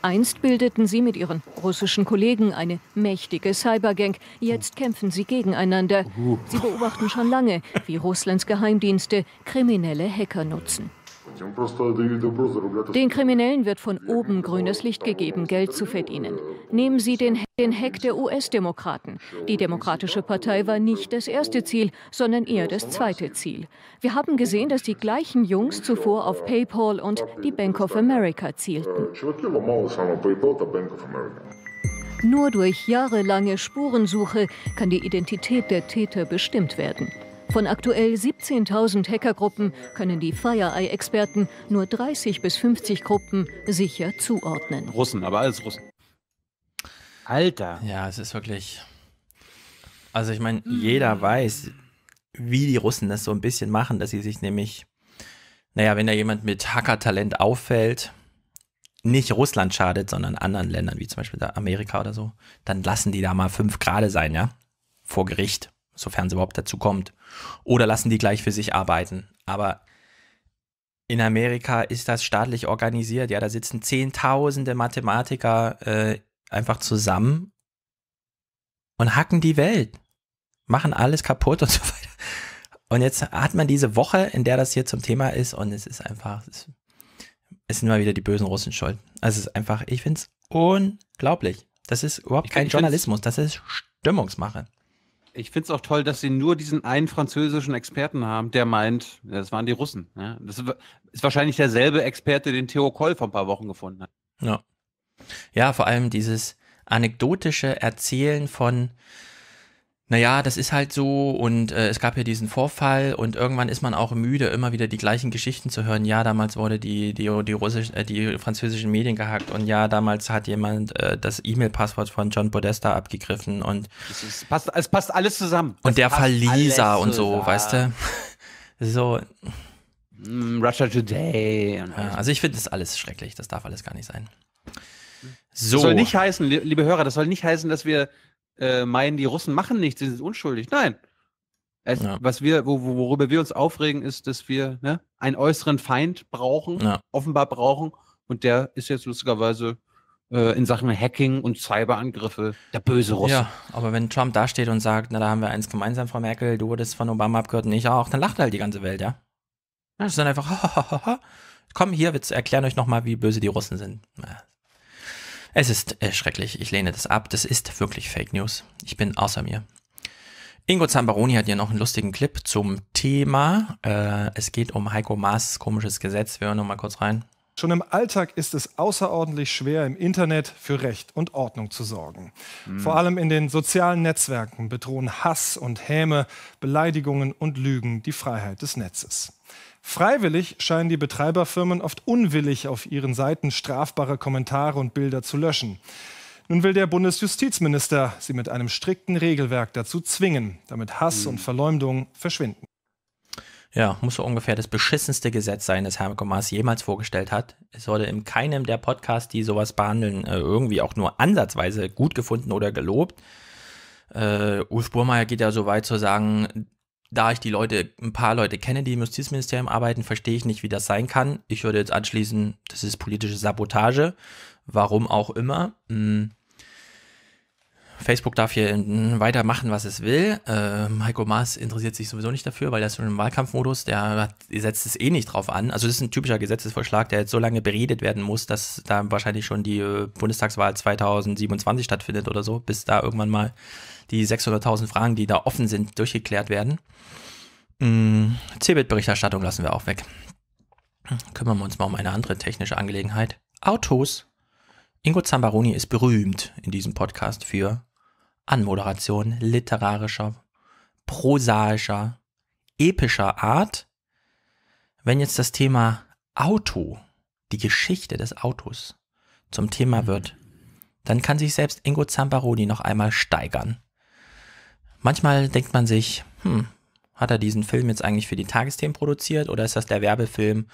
Einst bildeten sie mit ihren russischen Kollegen eine mächtige Cybergang. Jetzt kämpfen sie gegeneinander. Sie beobachten schon lange, wie Russlands Geheimdienste kriminelle Hacker nutzen. Den Kriminellen wird von oben grünes Licht gegeben, Geld zu verdienen. Nehmen Sie den, den Hack der US-Demokraten. Die Demokratische Partei war nicht das erste Ziel, sondern eher das zweite Ziel. Wir haben gesehen, dass die gleichen Jungs zuvor auf PayPal und die Bank of America zielten. Nur durch jahrelange Spurensuche kann die Identität der Täter bestimmt werden. Von aktuell 17.000 Hackergruppen können die FireEye-Experten nur 30 bis 50 Gruppen sicher zuordnen. Russen, aber alles Russen. Alter. Ja, es ist wirklich. Also ich meine, jeder weiß, wie die Russen das so ein bisschen machen, dass sie sich nämlich, naja, wenn da jemand mit Hackertalent auffällt, nicht Russland schadet, sondern anderen Ländern, wie zum Beispiel Amerika oder so, dann lassen die da mal fünf Grade sein, ja? Vor Gericht sofern es überhaupt dazu kommt. Oder lassen die gleich für sich arbeiten. Aber in Amerika ist das staatlich organisiert. Ja, da sitzen Zehntausende Mathematiker äh, einfach zusammen und hacken die Welt, machen alles kaputt und *laughs* so weiter. Und jetzt hat man diese Woche, in der das hier zum Thema ist, und es ist einfach, es, es sind mal wieder die bösen Russen schuld. Also es ist einfach, ich finde es unglaublich. Das ist überhaupt ich kein Journalismus, das ist Stimmungsmache. Ich finde es auch toll, dass sie nur diesen einen französischen Experten haben, der meint, das waren die Russen. Ne? Das ist wahrscheinlich derselbe Experte, den Theo Koll vor ein paar Wochen gefunden hat. Ja. Ja, vor allem dieses anekdotische Erzählen von naja, das ist halt so und äh, es gab ja diesen Vorfall und irgendwann ist man auch müde, immer wieder die gleichen Geschichten zu hören. Ja, damals wurde die, die, die, russisch, äh, die französischen Medien gehackt und ja, damals hat jemand äh, das E-Mail-Passwort von John Podesta abgegriffen und. Es, passt, es passt alles zusammen. Und es der Fall Lisa und so, zusammen. weißt du? so. Mm, Russia Today. also ich finde das alles schrecklich, das darf alles gar nicht sein. So. Das soll nicht heißen, liebe Hörer, das soll nicht heißen, dass wir äh, meinen, die Russen machen nichts, sie sind unschuldig. Nein. Es, ja. Was wir, worüber wir uns aufregen, ist, dass wir ne, einen äußeren Feind brauchen, ja. offenbar brauchen. Und der ist jetzt lustigerweise äh, in Sachen Hacking und Cyberangriffe der böse Russe. Ja, aber wenn Trump da steht und sagt, na, da haben wir eins gemeinsam, Frau Merkel, du wurdest von Obama abgehört und ich auch, dann lacht halt die ganze Welt, ja. Das ist dann einfach, *laughs* komm hier, wir erklären euch nochmal, wie böse die Russen sind. Ja, es ist äh, schrecklich. Ich lehne das ab. Das ist wirklich Fake News. Ich bin außer mir. Ingo Zambaroni hat hier noch einen lustigen Clip zum Thema. Äh, es geht um Heiko Maas komisches Gesetz. Wir hören nochmal kurz rein. Schon im Alltag ist es außerordentlich schwer, im Internet für Recht und Ordnung zu sorgen. Mhm. Vor allem in den sozialen Netzwerken bedrohen Hass und Häme, Beleidigungen und Lügen die Freiheit des Netzes. Freiwillig scheinen die Betreiberfirmen oft unwillig auf ihren Seiten strafbare Kommentare und Bilder zu löschen. Nun will der Bundesjustizminister sie mit einem strikten Regelwerk dazu zwingen, damit Hass mhm. und hm. Verleumdung verschwinden. Ja, muss so ungefähr das beschissenste Gesetz sein, das Herr Maas jemals vorgestellt hat. Es wurde in keinem der Podcasts, die sowas behandeln, äh, irgendwie auch nur ansatzweise gut gefunden oder gelobt. Äh, Ulf Burmeier geht ja so weit zu sagen, da ich die Leute, ein paar Leute kenne, die im Justizministerium arbeiten, verstehe ich nicht, wie das sein kann. Ich würde jetzt anschließen, das ist politische Sabotage, warum auch immer. Hm. Facebook darf hier weitermachen, was es will. Äh, Heiko Maas interessiert sich sowieso nicht dafür, weil ist schon im Wahlkampfmodus, der setzt es eh nicht drauf an. Also das ist ein typischer Gesetzesvorschlag, der jetzt so lange beredet werden muss, dass da wahrscheinlich schon die äh, Bundestagswahl 2027 stattfindet oder so, bis da irgendwann mal die 600.000 Fragen, die da offen sind, durchgeklärt werden. Mhm. Cebit-Berichterstattung lassen wir auch weg. Kümmern wir uns mal um eine andere technische Angelegenheit. Autos. Ingo Zambaroni ist berühmt in diesem Podcast für Anmoderation literarischer, prosaischer, epischer Art. Wenn jetzt das Thema Auto, die Geschichte des Autos, zum Thema wird, dann kann sich selbst Ingo Zambaroni noch einmal steigern. Manchmal denkt man sich, hm, hat er diesen Film jetzt eigentlich für die Tagesthemen produziert oder ist das der Werbefilm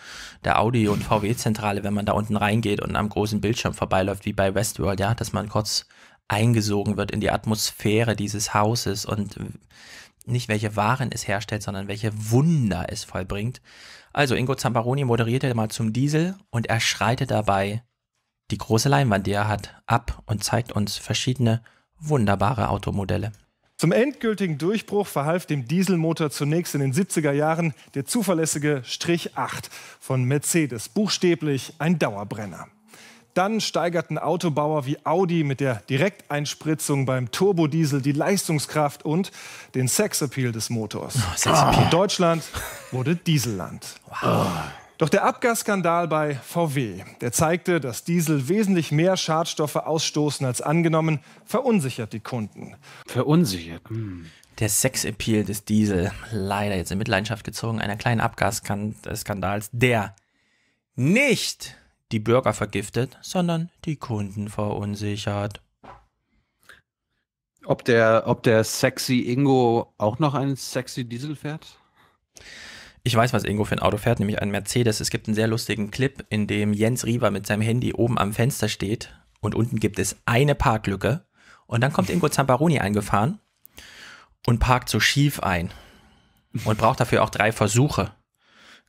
der Audi- und VW-Zentrale, wenn man da unten reingeht und am großen Bildschirm vorbeiläuft, wie bei Westworld, ja, dass man kurz eingesogen wird in die Atmosphäre dieses Hauses und nicht welche Waren es herstellt, sondern welche Wunder es vollbringt. Also Ingo Zambaroni moderierte mal zum Diesel und er schreitet dabei die große Leinwand, die er hat, ab und zeigt uns verschiedene wunderbare Automodelle. Zum endgültigen Durchbruch verhalf dem Dieselmotor zunächst in den 70er Jahren der zuverlässige Strich 8 von Mercedes, buchstäblich ein Dauerbrenner. Dann steigerten Autobauer wie Audi mit der Direkteinspritzung beim Turbodiesel die Leistungskraft und den Sexappeal des Motors. Oh, Sexappeal. Deutschland wurde Dieselland. Wow. Oh. Doch der Abgasskandal bei VW, der zeigte, dass Diesel wesentlich mehr Schadstoffe ausstoßen als angenommen, verunsichert die Kunden. Verunsichert. Hm. Der Sexappeal des Diesel, leider jetzt in Mitleidenschaft gezogen, einer kleinen Abgasskandals, der nicht die Bürger vergiftet, sondern die Kunden verunsichert. Ob der, ob der sexy Ingo auch noch einen sexy Diesel fährt? Ich weiß, was Ingo für ein Auto fährt, nämlich einen Mercedes. Es gibt einen sehr lustigen Clip, in dem Jens Rieber mit seinem Handy oben am Fenster steht und unten gibt es eine Parklücke. Und dann kommt Ingo *laughs* Zamparoni eingefahren und parkt so schief ein und braucht dafür auch drei Versuche.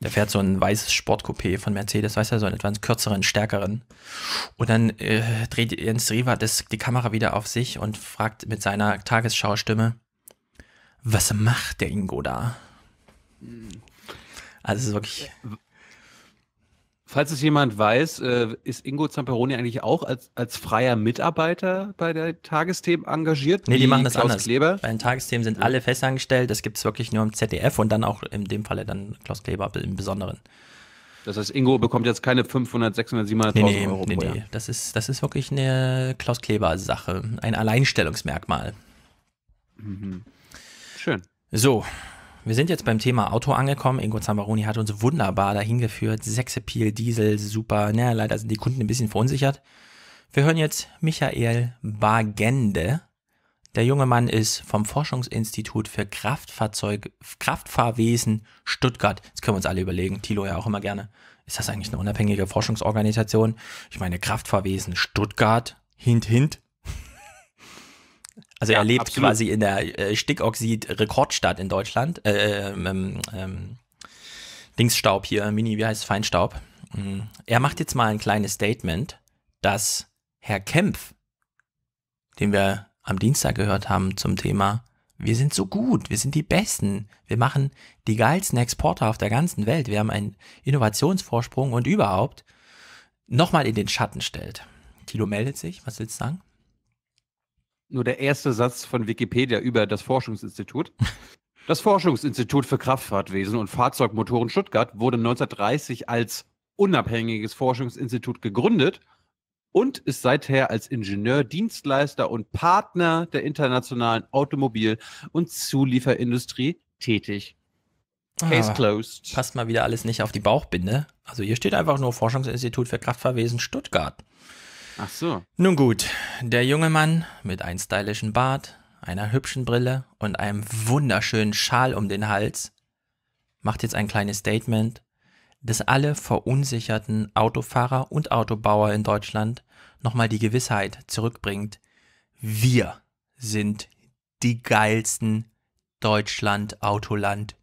Der fährt so ein weißes Sportcoupé von Mercedes, weißt du, so einen etwas kürzeren, stärkeren. Und dann äh, dreht Jens Rieber das, die Kamera wieder auf sich und fragt mit seiner Tagesschau-Stimme, was macht der Ingo da? Hm. Also es ist wirklich. Falls es jemand weiß, äh, ist Ingo Zamperoni eigentlich auch als, als freier Mitarbeiter bei der Tagesthemen engagiert? Nee, die machen das Klaus anders. Kleber? Bei den Tagesthemen sind alle festangestellt. Das gibt es wirklich nur im ZDF und dann auch in dem Falle dann Klaus Kleber im Besonderen. Das heißt, Ingo bekommt jetzt keine 500, 600, 700 nee, nee, Euro nee, pro Jahr. Nee, das ist, das ist wirklich eine Klaus Kleber-Sache, ein Alleinstellungsmerkmal. Mhm. Schön. So, wir sind jetzt beim Thema Auto angekommen. Ingo Zambaroni hat uns wunderbar dahin geführt. Sechsepil, Diesel, super. Naja, leider sind die Kunden ein bisschen verunsichert. Wir hören jetzt Michael Bargende. Der junge Mann ist vom Forschungsinstitut für Kraftfahrzeug, Kraftfahrwesen Stuttgart. Das können wir uns alle überlegen. Thilo ja auch immer gerne. Ist das eigentlich eine unabhängige Forschungsorganisation? Ich meine, Kraftfahrwesen Stuttgart, hint, hint. Also ja, er lebt absolut. quasi in der äh, Stickoxid-Rekordstadt in Deutschland. Äh, ähm, ähm, ähm, Dingsstaub hier, Mini, wie heißt es? Feinstaub. Mhm. Er macht jetzt mal ein kleines Statement, dass Herr Kempf, den wir am Dienstag gehört haben zum Thema, wir sind so gut, wir sind die Besten, wir machen die geilsten Exporter auf der ganzen Welt, wir haben einen Innovationsvorsprung und überhaupt nochmal in den Schatten stellt. Tilo meldet sich, was willst du sagen? nur der erste Satz von Wikipedia über das Forschungsinstitut. Das Forschungsinstitut für Kraftfahrtwesen und Fahrzeugmotoren Stuttgart wurde 1930 als unabhängiges Forschungsinstitut gegründet und ist seither als Ingenieur, Dienstleister und Partner der internationalen Automobil- und Zulieferindustrie tätig. Case ah, closed. Passt mal wieder alles nicht auf die Bauchbinde. Also hier steht einfach nur Forschungsinstitut für Kraftfahrwesen Stuttgart. Ach so. Nun gut, der junge Mann mit einem stylischen Bart, einer hübschen Brille und einem wunderschönen Schal um den Hals macht jetzt ein kleines Statement, dass alle verunsicherten Autofahrer und Autobauer in Deutschland nochmal die Gewissheit zurückbringt, wir sind die geilsten Deutschland, Autoland,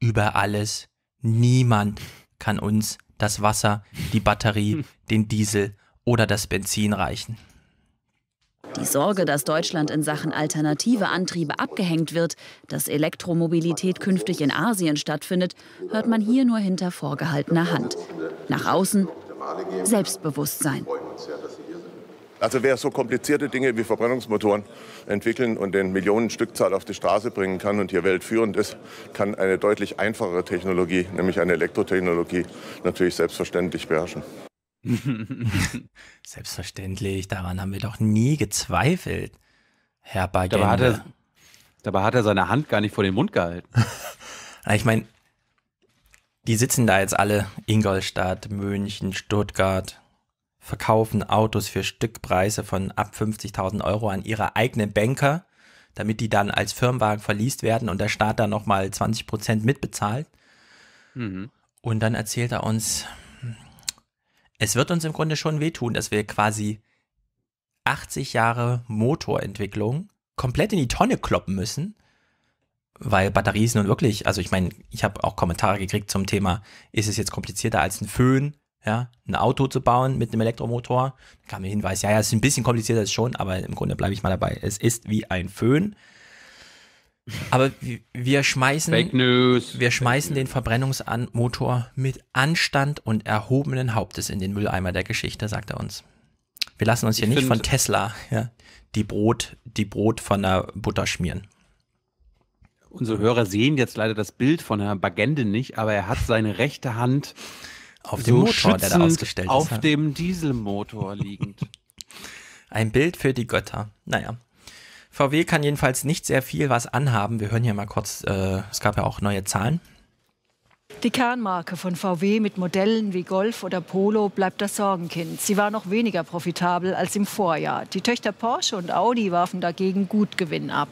über alles. Niemand kann uns das Wasser, die Batterie, *laughs* den Diesel oder das Benzin reichen. Die Sorge, dass Deutschland in Sachen alternative Antriebe abgehängt wird, dass Elektromobilität künftig in Asien stattfindet, hört man hier nur hinter vorgehaltener Hand. Nach außen Selbstbewusstsein. Also wer so komplizierte Dinge wie Verbrennungsmotoren entwickeln und den Millionen Stückzahl auf die Straße bringen kann und hier weltführend ist, kann eine deutlich einfachere Technologie, nämlich eine Elektrotechnologie, natürlich selbstverständlich beherrschen. *laughs* Selbstverständlich, daran haben wir doch nie gezweifelt, Herr Bagende. Dabei hat, er, dabei hat er seine Hand gar nicht vor den Mund gehalten. ich meine, die sitzen da jetzt alle, Ingolstadt, München, Stuttgart, verkaufen Autos für Stückpreise von ab 50.000 Euro an ihre eigenen Banker, damit die dann als Firmenwagen verliest werden und der Staat dann nochmal 20% mitbezahlt. Mhm. Und dann erzählt er uns, es wird uns im Grunde schon wehtun, dass wir quasi 80 Jahre Motorentwicklung komplett in die Tonne kloppen müssen, weil Batterien nun wirklich, also ich meine, ich habe auch Kommentare gekriegt zum Thema, ist es jetzt komplizierter als ein Föhn, ja, ein Auto zu bauen mit einem Elektromotor? Da kam der Hinweis, ja, ja, es ist ein bisschen komplizierter als schon, aber im Grunde bleibe ich mal dabei. Es ist wie ein Föhn. Aber wir schmeißen, Wir schmeißen den Verbrennungsmotor mit Anstand und erhobenen Hauptes in den Mülleimer der Geschichte, sagt er uns. Wir lassen uns hier ich nicht von Tesla ja, die, Brot, die Brot von der Butter schmieren. Unsere Hörer sehen jetzt leider das Bild von Herrn Bagende nicht, aber er hat seine rechte Hand auf dem so Motor, der da ausgestellt auf ist. Auf dem Dieselmotor liegend. Ein Bild für die Götter. Naja. VW kann jedenfalls nicht sehr viel was anhaben. Wir hören hier mal kurz, äh, es gab ja auch neue Zahlen. Die Kernmarke von VW mit Modellen wie Golf oder Polo bleibt das Sorgenkind. Sie war noch weniger profitabel als im Vorjahr. Die Töchter Porsche und Audi warfen dagegen gut Gewinn ab.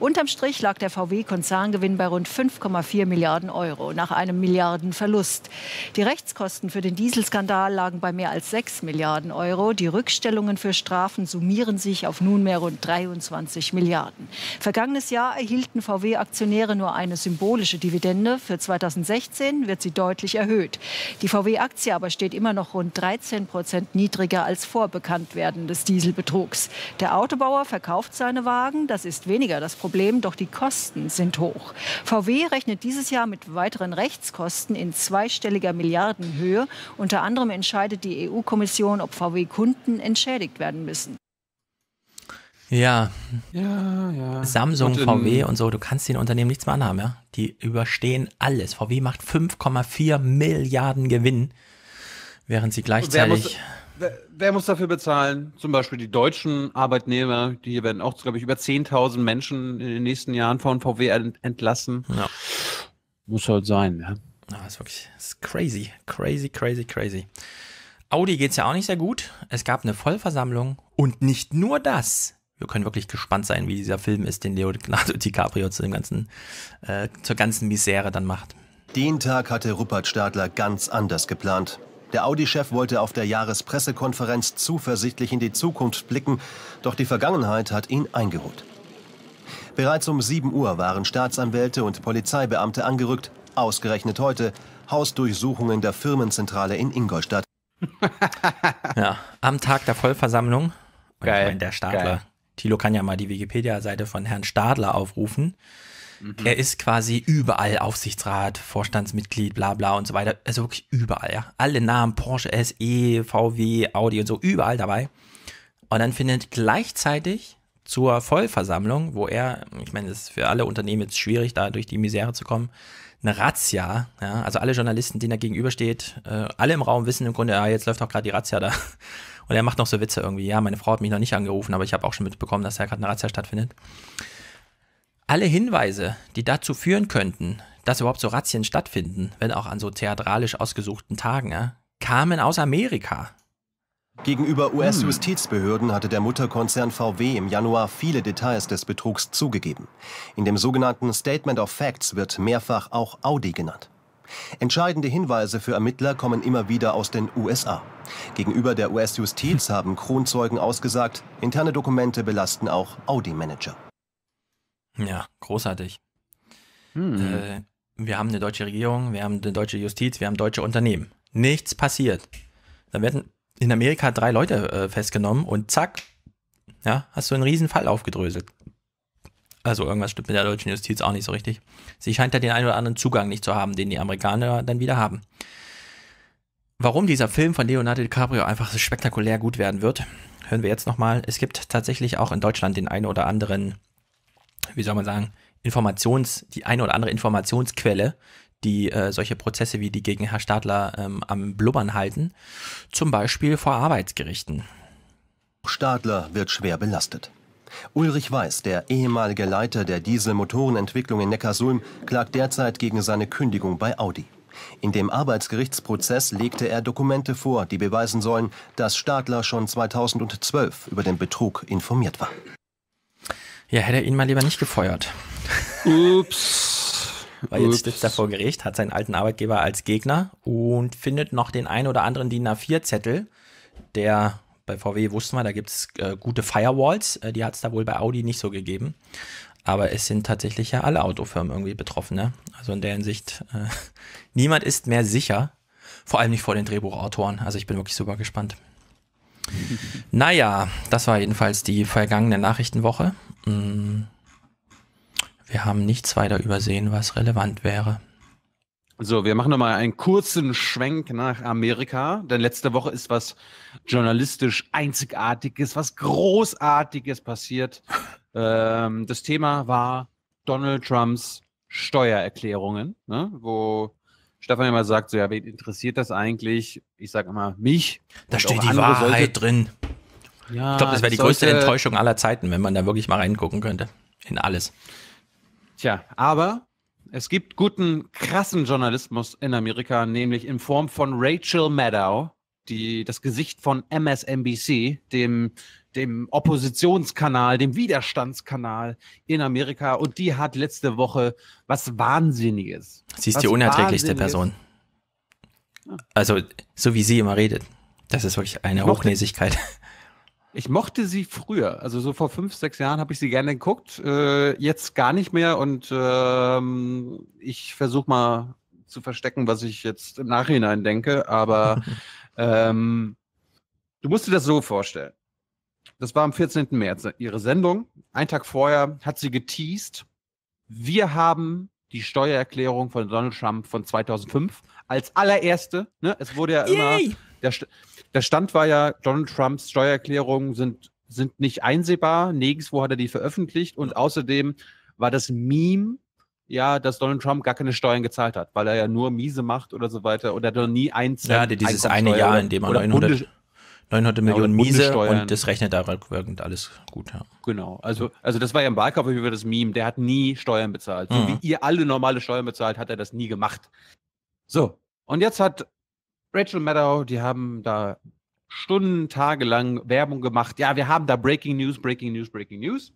Unterm Strich lag der VW-Konzerngewinn bei rund 5,4 Milliarden Euro nach einem Milliardenverlust. Die Rechtskosten für den Dieselskandal lagen bei mehr als 6 Milliarden Euro. Die Rückstellungen für Strafen summieren sich auf nunmehr rund 23 Milliarden. Vergangenes Jahr erhielten VW-Aktionäre nur eine symbolische Dividende. Für 2016 2016 wird sie deutlich erhöht. Die VW-Aktie aber steht immer noch rund 13 Prozent niedriger als vor Bekanntwerden des Dieselbetrugs. Der Autobauer verkauft seine Wagen, das ist weniger das Problem, doch die Kosten sind hoch. VW rechnet dieses Jahr mit weiteren Rechtskosten in zweistelliger Milliardenhöhe. Unter anderem entscheidet die EU-Kommission, ob VW-Kunden entschädigt werden müssen. Ja. Ja, ja. Samsung, VW und so, du kannst den Unternehmen nichts mehr anhaben, ja. Die überstehen alles. VW macht 5,4 Milliarden Gewinn, während sie gleichzeitig. Wer muss, wer, wer muss, dafür bezahlen? Zum Beispiel die deutschen Arbeitnehmer, die werden auch, glaube ich, über 10.000 Menschen in den nächsten Jahren von VW entlassen. Ja. Muss halt sein, ja. Ja, ah, ist wirklich ist crazy, crazy, crazy, crazy. Audi geht es ja auch nicht sehr gut. Es gab eine Vollversammlung und nicht nur das wir können wirklich gespannt sein, wie dieser Film ist, den Leonardo *laughs* DiCaprio zu dem ganzen, äh, zur ganzen Misere dann macht. Den Tag hatte Rupert Stadler ganz anders geplant. Der Audi-Chef wollte auf der Jahrespressekonferenz zuversichtlich in die Zukunft blicken, doch die Vergangenheit hat ihn eingeholt. Bereits um 7 Uhr waren Staatsanwälte und Polizeibeamte angerückt, ausgerechnet heute Hausdurchsuchungen der Firmenzentrale in Ingolstadt. *laughs* ja, am Tag der Vollversammlung. Und Geil. Ich mein, der Stadler. Geil. Thilo kann ja mal die Wikipedia-Seite von Herrn Stadler aufrufen. Mhm. Er ist quasi überall Aufsichtsrat, Vorstandsmitglied, bla bla und so weiter. Also wirklich überall, ja. Alle Namen, Porsche, SE, VW, Audi und so, überall dabei. Und dann findet gleichzeitig zur Vollversammlung, wo er, ich meine, es ist für alle Unternehmen jetzt schwierig, da durch die Misere zu kommen, eine Razzia, ja, also alle Journalisten, denen er gegenübersteht, äh, alle im Raum wissen im Grunde, ja, ah, jetzt läuft auch gerade die Razzia da und er macht noch so Witze irgendwie. Ja, meine Frau hat mich noch nicht angerufen, aber ich habe auch schon mitbekommen, dass da gerade eine Razzia stattfindet. Alle Hinweise, die dazu führen könnten, dass überhaupt so Razzien stattfinden, wenn auch an so theatralisch ausgesuchten Tagen, ja, kamen aus Amerika. Gegenüber US-Justizbehörden hatte der Mutterkonzern VW im Januar viele Details des Betrugs zugegeben. In dem sogenannten Statement of Facts wird mehrfach auch Audi genannt. Entscheidende Hinweise für Ermittler kommen immer wieder aus den USA. Gegenüber der US-Justiz haben Kronzeugen ausgesagt, interne Dokumente belasten auch Audi-Manager. Ja, großartig. Hm. Äh, wir haben eine deutsche Regierung, wir haben eine deutsche Justiz, wir haben deutsche Unternehmen. Nichts passiert. Da werden in Amerika drei Leute äh, festgenommen und zack, ja, hast du einen riesen Fall aufgedröselt. Also irgendwas stimmt mit der deutschen Justiz auch nicht so richtig. Sie scheint ja den einen oder anderen Zugang nicht zu haben, den die Amerikaner dann wieder haben. Warum dieser Film von Leonardo DiCaprio einfach so spektakulär gut werden wird, hören wir jetzt nochmal. Es gibt tatsächlich auch in Deutschland den einen oder anderen, wie soll man sagen, Informations, die eine oder andere Informationsquelle, die äh, solche Prozesse wie die gegen Herr Stadler ähm, am Blubbern halten, zum Beispiel vor Arbeitsgerichten. Stadler wird schwer belastet. Ulrich Weiß, der ehemalige Leiter der Dieselmotorenentwicklung in Neckarsulm, klagt derzeit gegen seine Kündigung bei Audi. In dem Arbeitsgerichtsprozess legte er Dokumente vor, die beweisen sollen, dass Stadler schon 2012 über den Betrug informiert war. Ja, hätte er ihn mal lieber nicht gefeuert. Ups. *laughs* Weil jetzt Ups. sitzt er vor Gericht, hat seinen alten Arbeitgeber als Gegner und findet noch den ein oder anderen DIN A4-Zettel, der bei VW wussten wir, da gibt es äh, gute Firewalls, äh, die hat es da wohl bei Audi nicht so gegeben. Aber es sind tatsächlich ja alle Autofirmen irgendwie betroffen. Ne? Also in der Hinsicht, äh, *laughs* niemand ist mehr sicher, vor allem nicht vor den Drehbuchautoren. Also ich bin wirklich super gespannt. *laughs* naja, das war jedenfalls die vergangene Nachrichtenwoche. Mm. Wir haben nichts weiter übersehen, was relevant wäre. So, wir machen nochmal einen kurzen Schwenk nach Amerika, denn letzte Woche ist was journalistisch Einzigartiges, was Großartiges passiert. *laughs* Ähm, das Thema war Donald Trumps Steuererklärungen, ne? wo Stefan immer sagt, so ja, wen interessiert das eigentlich? Ich sage immer, mich. Da steht die Wahrheit solche. drin. Ja, ich glaube, das wäre die größte Enttäuschung aller Zeiten, wenn man da wirklich mal reingucken könnte. In alles. Tja, aber es gibt guten, krassen Journalismus in Amerika, nämlich in Form von Rachel Maddow, die, das Gesicht von MSNBC, dem, dem Oppositionskanal, dem Widerstandskanal in Amerika. Und die hat letzte Woche was Wahnsinniges. Sie ist die unerträglichste Person. Ah. Also, so wie sie immer redet. Das ist wirklich eine Hochnäsigkeit. Ich mochte sie früher, also so vor fünf, sechs Jahren habe ich sie gerne geguckt, äh, jetzt gar nicht mehr und ähm, ich versuche mal zu verstecken, was ich jetzt im Nachhinein denke, aber *laughs* ähm, du musst dir das so vorstellen. Das war am 14. März ihre Sendung. Einen Tag vorher hat sie geteased, wir haben die Steuererklärung von Donald Trump von 2005 als allererste. Ne? Es wurde ja immer der, der Stand war ja, Donald Trumps Steuererklärungen sind, sind nicht einsehbar. Nirgendwo hat er die veröffentlicht. Und außerdem war das Meme ja, dass Donald Trump gar keine Steuern gezahlt hat, weil er ja nur miese macht oder so weiter oder noch nie ein Ja, dieses eine Jahr, in dem er 900, 900 genau, Millionen ja, miese und das rechnet daran wirkend alles gut. Ja. Genau, also, also das war ja im Wahlkampf über das Meme, der hat nie Steuern bezahlt. So mhm. wie ihr alle normale Steuern bezahlt, hat er das nie gemacht. So, und jetzt hat Rachel Maddow, die haben da Stunden, Tage lang Werbung gemacht. Ja, wir haben da Breaking News, Breaking News, Breaking News.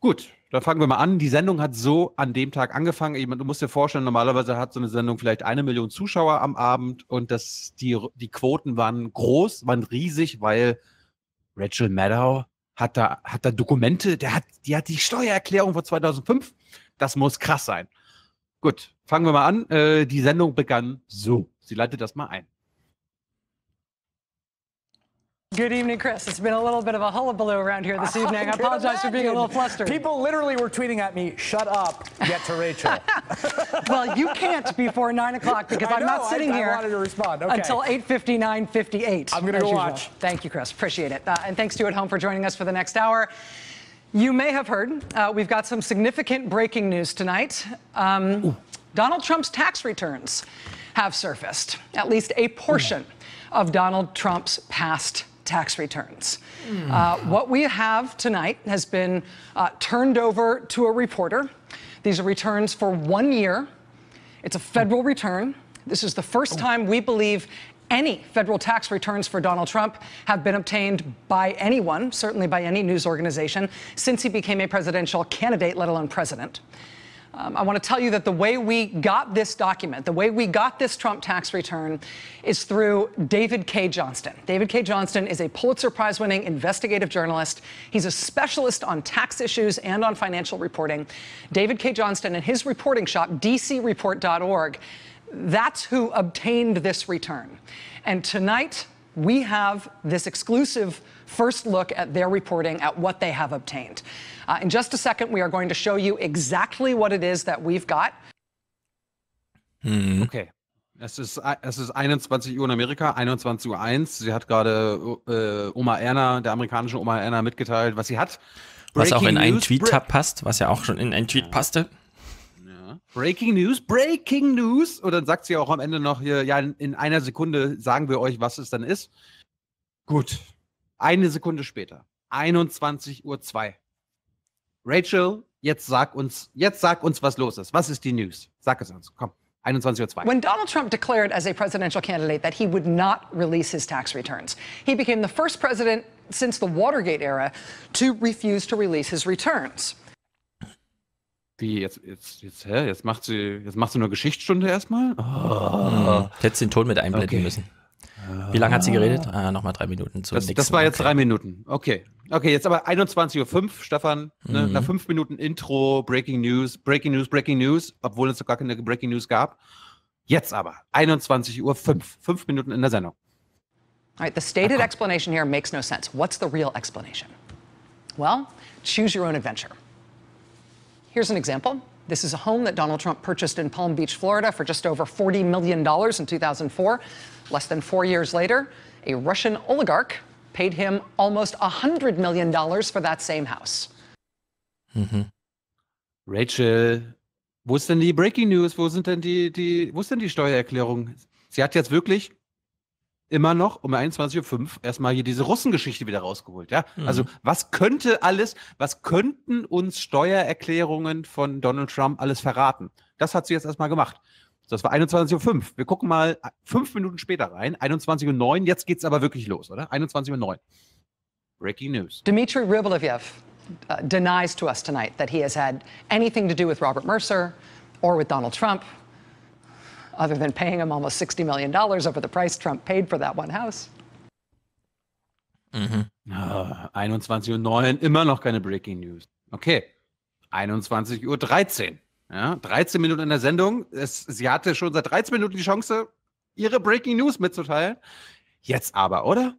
Gut, dann fangen wir mal an. Die Sendung hat so an dem Tag angefangen. Ich meine, du musst dir vorstellen, normalerweise hat so eine Sendung vielleicht eine Million Zuschauer am Abend und das, die, die Quoten waren groß, waren riesig, weil Rachel Maddow hat da, hat da Dokumente, der hat, die hat die Steuererklärung von 2005. Das muss krass sein. Gut, fangen wir mal an. Äh, die Sendung begann so. Sie leitet das mal ein. Good evening, Chris. It's been a little bit of a hullabaloo around here this evening. I, I *laughs* apologize imagine. for being a little flustered. People literally were tweeting at me, shut up, get to Rachel. *laughs* well, you can't before 9 o'clock *laughs* because I am not sitting I, here I wanted to respond. Okay. until 8.59.58. I'm going to watch. Thank you, Chris. Appreciate it. Uh, and thanks to you at home for joining us for the next hour. You may have heard uh, we've got some significant breaking news tonight. Um, Donald Trump's tax returns have surfaced, at least a portion of Donald Trump's past tax returns. Mm. Uh, what we have tonight has been uh, turned over to a reporter. These are returns for one year. It's a federal return. This is the first oh. time we believe any federal tax returns for Donald Trump have been obtained by anyone, certainly by any news organization, since he became a presidential candidate, let alone president. Um, I want to tell you that the way we got this document, the way we got this Trump tax return, is through David K. Johnston. David K. Johnston is a Pulitzer Prize winning investigative journalist. He's a specialist on tax issues and on financial reporting. David K. Johnston and his reporting shop, dcreport.org, that's who obtained this return. And tonight, we have this exclusive first look at their reporting at what they have obtained. Uh, in just a second, we are going to show you exactly what it is that we've got. Hm. Okay. Es ist, es ist 21 Uhr in Amerika, 21 Uhr 1. Sie hat gerade äh, Oma Erna, der amerikanischen Oma Erna, mitgeteilt, was sie hat. Breaking was auch in einen Tweet passt, was ja auch schon in einen Tweet passte. Breaking News, Breaking News. Und dann sagt sie auch am Ende noch hier, ja, in einer Sekunde sagen wir euch, was es dann ist. Gut, eine Sekunde später, 21.02 Uhr. Rachel, jetzt sag uns, jetzt sag uns, was los ist. Was ist die News? Sag es uns. Komm. 21.02. When Donald Trump declared as a presidential candidate that he would not release his tax returns, he became the first president since the Watergate era to refuse to release his returns. Wie, jetzt, jetzt, jetzt, hä? Jetzt macht sie, jetzt macht sie nur Geschichtsstunde erstmal? Oh. Hättest den Ton mit einblenden okay. müssen. Wie lange hat sie geredet? Ah, Nochmal drei Minuten zu Das, das war jetzt okay. drei Minuten. Okay. Okay, jetzt aber 21.05 Uhr, Stefan. Ne? Mhm. Nach fünf Minuten Intro, Breaking News, Breaking News, Breaking News, obwohl es noch gar keine Breaking News gab. Jetzt aber 21.05 Uhr, fünf Minuten in der Sendung. All right, the stated explanation here makes no sense. What's the real explanation? Well, choose your own adventure. Here's an example. This is a home that Donald Trump purchased in Palm Beach, Florida for just over $40 million in 2004. Less than four years later, a Russian oligarch paid him almost $100 million dollars for that same house. Mhm. Rachel, wo ist denn die Breaking News? Wo sind denn die, die, wo ist denn die Steuererklärung? Sie hat jetzt wirklich immer noch um 21.05 Uhr erstmal hier diese Russengeschichte wieder rausgeholt, ja? Mhm. Also, was könnte alles, was könnten uns Steuererklärungen von Donald Trump alles verraten? Das hat sie jetzt erstmal gemacht. Das war 21.05 Uhr. Wir gucken mal äh, fünf Minuten später rein. 21.09 Uhr. Jetzt es aber wirklich los, oder? 21.09 Uhr. Breaking news. Dmitry Rublev uh, denies to us tonight that he has had anything to do with Robert Mercer or with Donald Trump, other than paying him almost $60 million over the price Trump paid for that one house. Mhm. Ah, 21.09 Uhr, immer noch keine Breaking News. Okay, 21.13 Uhr. Ja, 13 Minuten in der Sendung. Es, sie hatte schon seit 13 Minuten die Chance, ihre Breaking News mitzuteilen. Jetzt aber, oder?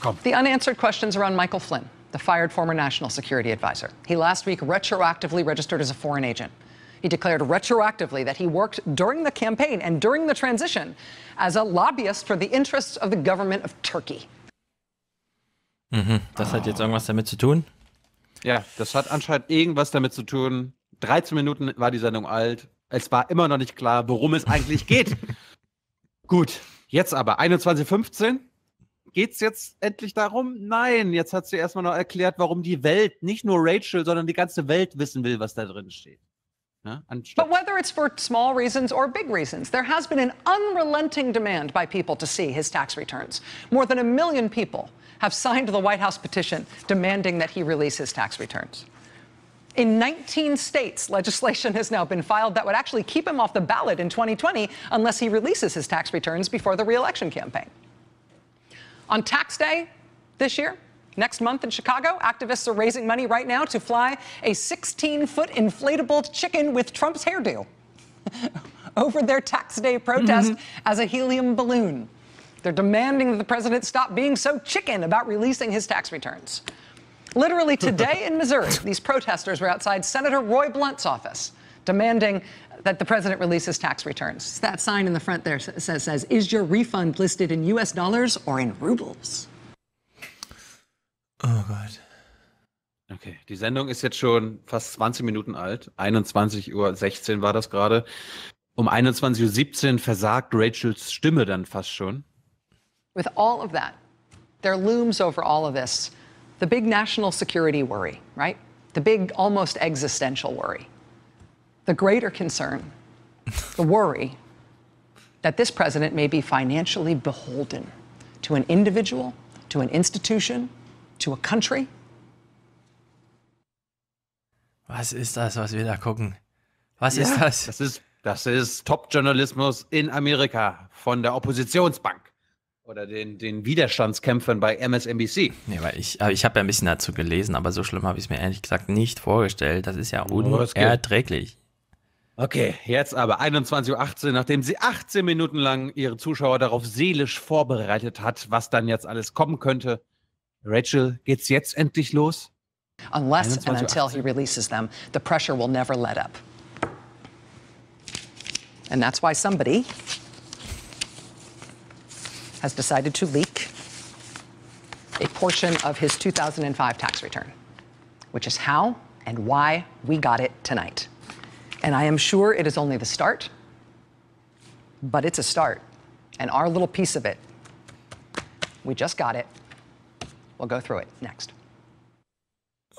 Komm. The unanswered questions around Michael Flynn, the fired former National Security Advisor. He last week retroactively registered as a foreign agent. He declared retroactively that he worked during the campaign and during the transition as a lobbyist for the interests of the government of Turkey. Mhm, das oh. hat jetzt irgendwas damit zu tun? Ja, das hat anscheinend irgendwas damit zu tun, 13 Minuten war die Sendung alt. Es war immer noch nicht klar, worum es eigentlich geht. *laughs* Gut, jetzt aber 21.15 geht es jetzt endlich darum? Nein, jetzt hat sie erstmal noch erklärt, warum die Welt, nicht nur Rachel, sondern die ganze Welt wissen will, was da drin steht. Ne? But whether it's for small reasons or big reasons, there has been an unrelenting demand by people to see his tax returns. More than a million people have signed the White House petition demanding that he release his tax returns. In 19 states, legislation has now been filed that would actually keep him off the ballot in 2020 unless he releases his tax returns before the reelection campaign. On tax day this year, Next month in Chicago, activists are raising money right now to fly a 16 foot inflatable chicken with Trump's hairdo *laughs* over their tax day protest mm -hmm. as a helium balloon. They're demanding that the president stop being so chicken about releasing his tax returns. Literally today in Missouri, *laughs* these protesters were outside Senator Roy Blunt's office demanding that the president release his tax returns. That sign in the front there says, says Is your refund listed in US dollars or in rubles? Oh Gott. Okay, die Sendung ist jetzt schon fast 20 Minuten alt. 21.16 Uhr war das gerade. Um 21.17 Uhr versagt Rachels Stimme dann fast schon. With all of that, there looms over all of this the big national security worry, right? The big, almost existential worry. The greater concern, the worry that this president may be financially beholden to an individual, to an institution, to a country. Was ist das, was wir da gucken? Was ja, ist das? Das ist, das ist Top-Journalismus in Amerika von der Oppositionsbank. Oder den, den Widerstandskämpfern bei MSNBC. Nee, weil ich, ich habe ja ein bisschen dazu gelesen, aber so schlimm habe ich es mir ehrlich gesagt nicht vorgestellt. Das ist ja oh, unerträglich. Okay, jetzt aber 21.18 Uhr, nachdem sie 18 Minuten lang ihre Zuschauer darauf seelisch vorbereitet hat, was dann jetzt alles kommen könnte. Rachel, geht's jetzt endlich los? Unless and until he releases them, the pressure will never let up. And that's why somebody has decided to leak a portion of his 2005 tax return, which is how and why we got it tonight. And I am sure it is only the start, but it's a start. And our little piece of it, we just got it. We'll go through it next.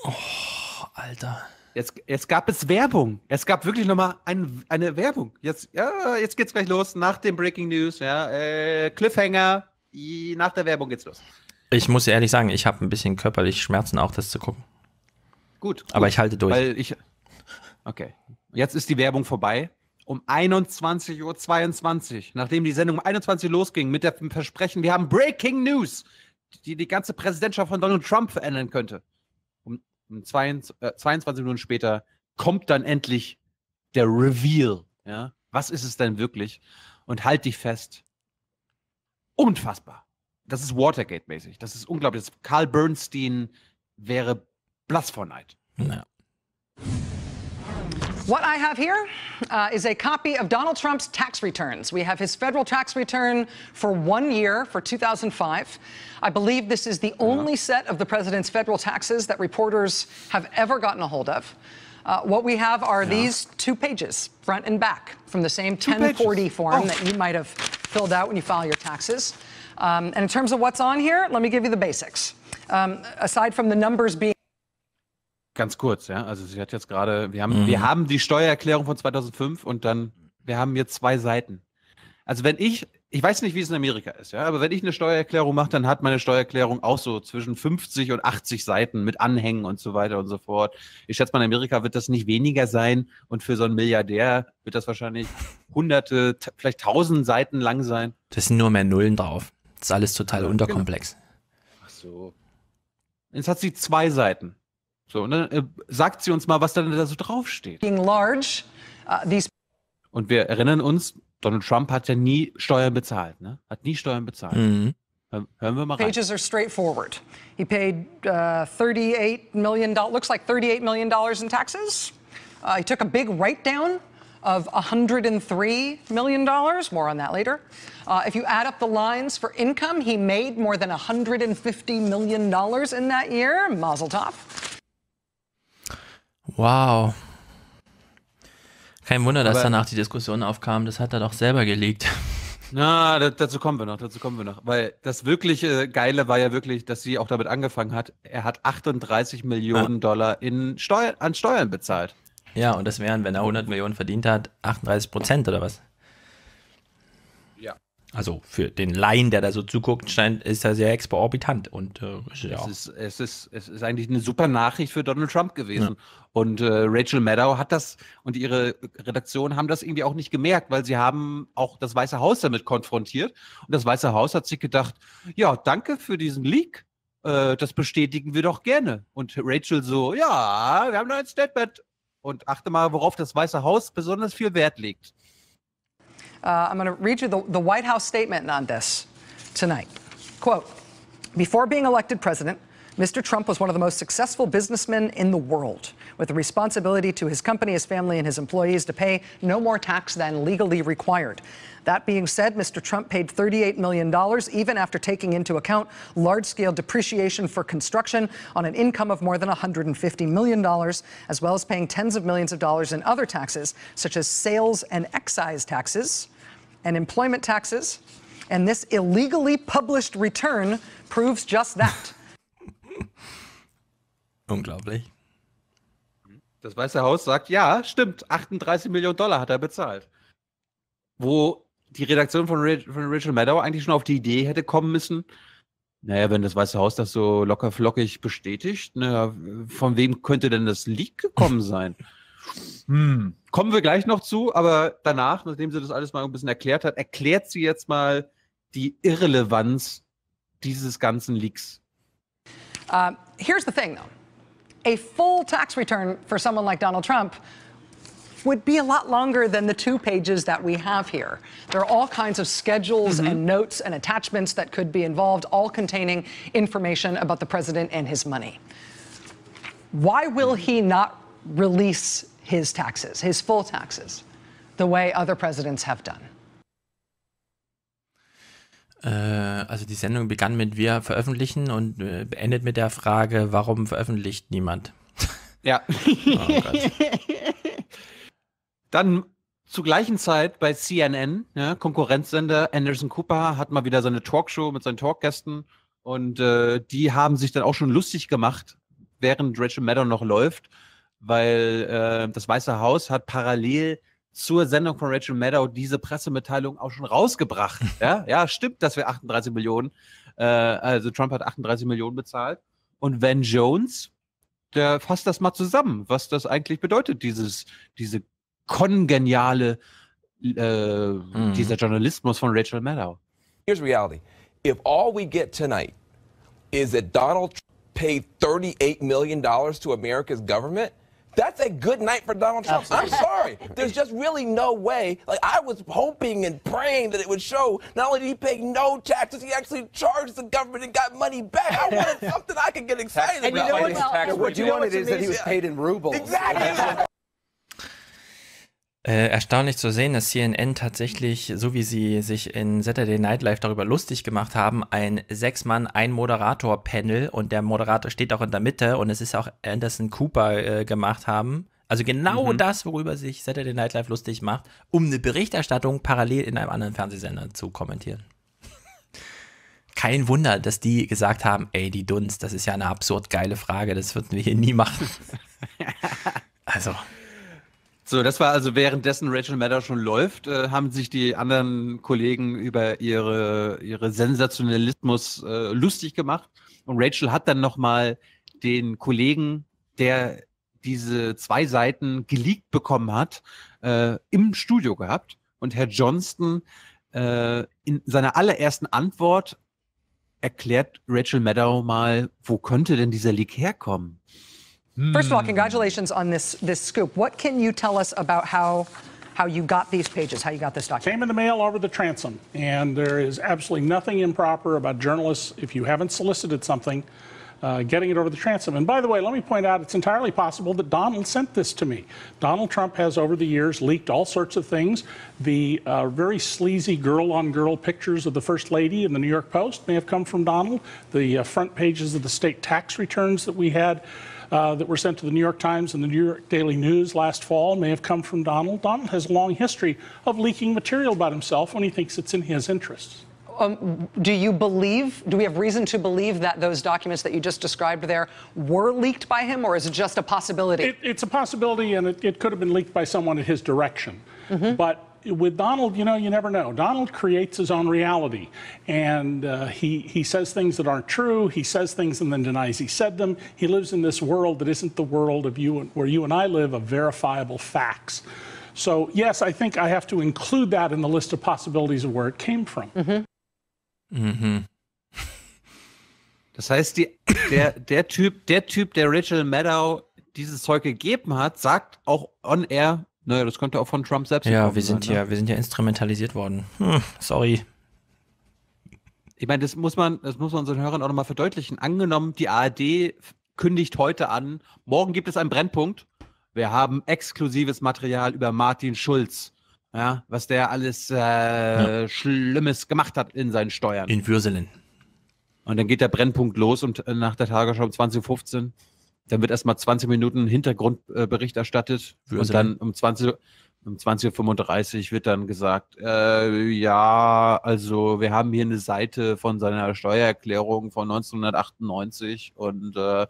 Oh, Alter. Jetzt, jetzt gab es Werbung. Es gab wirklich nochmal ein, eine Werbung. Jetzt, ja, jetzt geht's gleich los nach dem Breaking News. Ja, äh, Cliffhanger. Nach der Werbung geht's los. Ich muss ehrlich sagen, ich habe ein bisschen körperlich Schmerzen, auch das zu gucken. Gut. gut aber ich halte durch. Weil ich, okay. Jetzt ist die Werbung vorbei. Um 21.22 Uhr, nachdem die Sendung um 21 Uhr losging, mit dem Versprechen, wir haben Breaking News, die die ganze Präsidentschaft von Donald Trump verändern könnte. Und 22, äh, 22 Minuten später kommt dann endlich der Reveal. Ja? Was ist es denn wirklich? Und halt dich fest. Unfassbar. Das ist Watergate-mäßig. Das ist unglaublich. Das Karl Bernstein wäre blass vor Neid. Ja. What I have here uh, is a copy of Donald Trump's tax returns. We have his federal tax return for one year for 2005. I believe this is the uh-huh. only set of the president's federal taxes that reporters have ever gotten a hold of. Uh, what we have are yeah. these two pages, front and back, from the same two 1040 pages. form oh. that you might have filled out when you file your taxes. Um, and in terms of what's on here, let me give you the basics. Um, aside from the numbers being ganz kurz, ja. Also sie hat jetzt gerade, wir haben, mhm. wir haben die Steuererklärung von 2005 und dann, wir haben hier zwei Seiten. Also wenn ich, ich weiß nicht, wie es in Amerika ist, ja, aber wenn ich eine Steuererklärung mache, dann hat meine Steuererklärung auch so zwischen 50 und 80 Seiten mit Anhängen und so weiter und so fort. Ich schätze mal, in Amerika wird das nicht weniger sein und für so einen Milliardär wird das wahrscheinlich hunderte, vielleicht tausend Seiten lang sein. Das sind nur mehr Nullen drauf. Das ist alles total ja, genau. unterkomplex. Genau. Ach so. Jetzt hat sie zwei Seiten. So, und ne? Äh, sagt sie uns mal, was dann da so draufsteht. Uh, und wir erinnern uns, Donald Trump hat ja nie Steuern bezahlt, ne? Hat nie Steuern bezahlt. Mhm. Hören wir mal rein. Pages are straightforward. He paid uh, 38 million looks like 38 million dollars in taxes. Uh, he took a big write down of 103 million dollars. More on that later. Uh, if you add up the lines for income, he made more than 150 million dollars in that year. Mazel tov. Wow. Kein Wunder, dass Aber danach die Diskussion aufkam. Das hat er doch selber gelegt. Na, dazu kommen wir noch, dazu kommen wir noch. Weil das wirkliche äh, Geile war ja wirklich, dass sie auch damit angefangen hat. Er hat 38 Millionen ah. Dollar in Steu an Steuern bezahlt. Ja, und das wären, wenn er 100 Millionen verdient hat, 38 Prozent oder was? Also für den Laien, der da so zuguckt, scheint, ist er sehr exorbitant. Und äh, ist es, ist, es, ist, es ist eigentlich eine super Nachricht für Donald Trump gewesen. Ja. Und äh, Rachel Maddow hat das und ihre Redaktion haben das irgendwie auch nicht gemerkt, weil sie haben auch das Weiße Haus damit konfrontiert. Und das Weiße Haus hat sich gedacht, ja, danke für diesen Leak. Äh, das bestätigen wir doch gerne. Und Rachel so, ja, wir haben noch ein Statement. Und achte mal, worauf das Weiße Haus besonders viel Wert legt. Uh, I'm going to read you the, the White House statement on this tonight. Quote, before being elected president, Mr. Trump was one of the most successful businessmen in the world with a responsibility to his company, his family, and his employees to pay no more tax than legally required. That being said, Mr. Trump paid $38 million, even after taking into account large scale depreciation for construction on an income of more than $150 million, as well as paying tens of millions of dollars in other taxes, such as sales and excise taxes and employment taxes. And this illegally published return proves just that. *laughs* Unglaublich. Das Weiße Haus sagt, ja, stimmt, 38 Millionen Dollar hat er bezahlt. Wo die Redaktion von, von Rachel Maddow eigentlich schon auf die Idee hätte kommen müssen, naja, wenn das Weiße Haus das so locker flockig bestätigt, naja, von wem könnte denn das Leak gekommen sein? *laughs* hm. Kommen wir gleich noch zu, aber danach, nachdem sie das alles mal ein bisschen erklärt hat, erklärt sie jetzt mal die Irrelevanz dieses ganzen Leaks. Uh, here's the thing though. a full tax return for someone like Donald Trump would be a lot longer than the two pages that we have here. There are all kinds of schedules mm -hmm. and notes and attachments that could be involved, all containing information about the president and his money. Why will he not release his taxes, his full taxes, the way other presidents have done? Äh, also die Sendung begann mit wir veröffentlichen und beendet äh, mit der Frage, warum veröffentlicht niemand? *laughs* Ja. oh *laughs* Dann zur gleichen Zeit bei CNN, ja, ne, Konkurrenzsender, Anderson Cooper hat mal wieder seine Talkshow mit seinen Talkgästen und äh, die haben sich dann auch schon lustig gemacht, während Rachel Maddow noch läuft, weil äh, das Weiße Haus hat parallel zur Sendung von Rachel Maddow diese Pressemitteilung auch schon rausgebracht. *laughs* ja? ja, stimmt, dass wir 38 Millionen, äh, also Trump hat 38 Millionen bezahlt. Und Van Jones, der fasst das mal zusammen, was das eigentlich bedeutet, dieses, diese kongeniale, äh, mhm. dieser Journalismus von Rachel Maddow. Here's reality. If all we get tonight is that Donald Trump paid $38 million to America's government, That's a good night for Donald Trump. Absolutely. I'm sorry. There's just really no way. Like, I was hoping and praying that it would show not only did he pay no taxes, he actually charged the government and got money back. I wanted *laughs* something I could get excited and about. You know what, what you wanted is that he was paid in rubles. Exactly. Äh, erstaunlich zu sehen, dass CNN tatsächlich, so wie sie sich in Saturday Night Live darüber lustig gemacht haben, ein Sechs-Mann, ein Moderator-Panel und der Moderator steht auch in der Mitte und es ist auch Anderson Cooper äh, gemacht haben. Also genau mhm. das, worüber sich Saturday Night Live lustig macht, um eine Berichterstattung parallel in einem anderen Fernsehsender zu kommentieren. *laughs* Kein Wunder, dass die gesagt haben, ey, die Dunst, das ist ja eine absurd geile Frage, das würden wir hier nie machen. *laughs* also, so, das war also währenddessen Rachel Maddow schon läuft, äh, haben sich die anderen Kollegen über ihre, ihre Sensationalismus äh, lustig gemacht. Und Rachel hat dann nochmal den Kollegen, der diese zwei Seiten geleakt bekommen hat, äh, im Studio gehabt. Und Herr Johnston äh, in seiner allerersten Antwort erklärt Rachel Maddow mal, wo könnte denn dieser Leak herkommen? First of all, hmm. congratulations on this this scoop. What can you tell us about how how you got these pages, how you got this document? Came in the mail over the transom, and there is absolutely nothing improper about journalists if you haven't solicited something. Uh, getting it over the transom. And by the way, let me point out it's entirely possible that Donald sent this to me. Donald Trump has, over the years, leaked all sorts of things. The uh, very sleazy girl on girl pictures of the First Lady in the New York Post may have come from Donald. The uh, front pages of the state tax returns that we had uh, that were sent to the New York Times and the New York Daily News last fall may have come from Donald. Donald has a long history of leaking material about himself when he thinks it's in his interests. Um, do you believe, do we have reason to believe that those documents that you just described there were leaked by him, or is it just a possibility? It, it's a possibility, and it, it, could have been leaked by someone at his direction. Mm -hmm. But with Donald, you know, you never know. Donald creates his own reality, and uh, he he says things that aren't true. He says things and then denies he said them. He lives in this world that isn't the world of you and, where you and I live of verifiable facts. So yes, I think I have to include that in the list of possibilities of where it came from. Mhm. Mhm. Das heißt, die, der, der Typ, der Typ, der Rachel Maddow dieses Zeug gegeben hat, sagt auch on air, Naja, das könnte auch von Trump selbst Ja, wir sind sein, ne? ja, ne? wir sind ja instrumentalisiert worden. Hm, sorry. Ich meine, das muss man, das muss man unseren Hörern auch nochmal verdeutlichen. Angenommen, die ARD kündigt heute an, morgen gibt es einen Brennpunkt. Wir haben exklusives Material über Martin Schulz. Ja, was der alles äh, ja. Schlimmes gemacht hat in seinen Steuern. In Würselen. Und dann geht der Brennpunkt los und äh, nach der Tagesschau um 20.15 Uhr dann wird erstmal 20 Minuten Hintergrundbericht erstattet Würden und dann um 20 um 20.35 Uhr wird dann gesagt, äh, ja, also wir haben hier eine Seite von seiner Steuererklärung von 1998 und äh,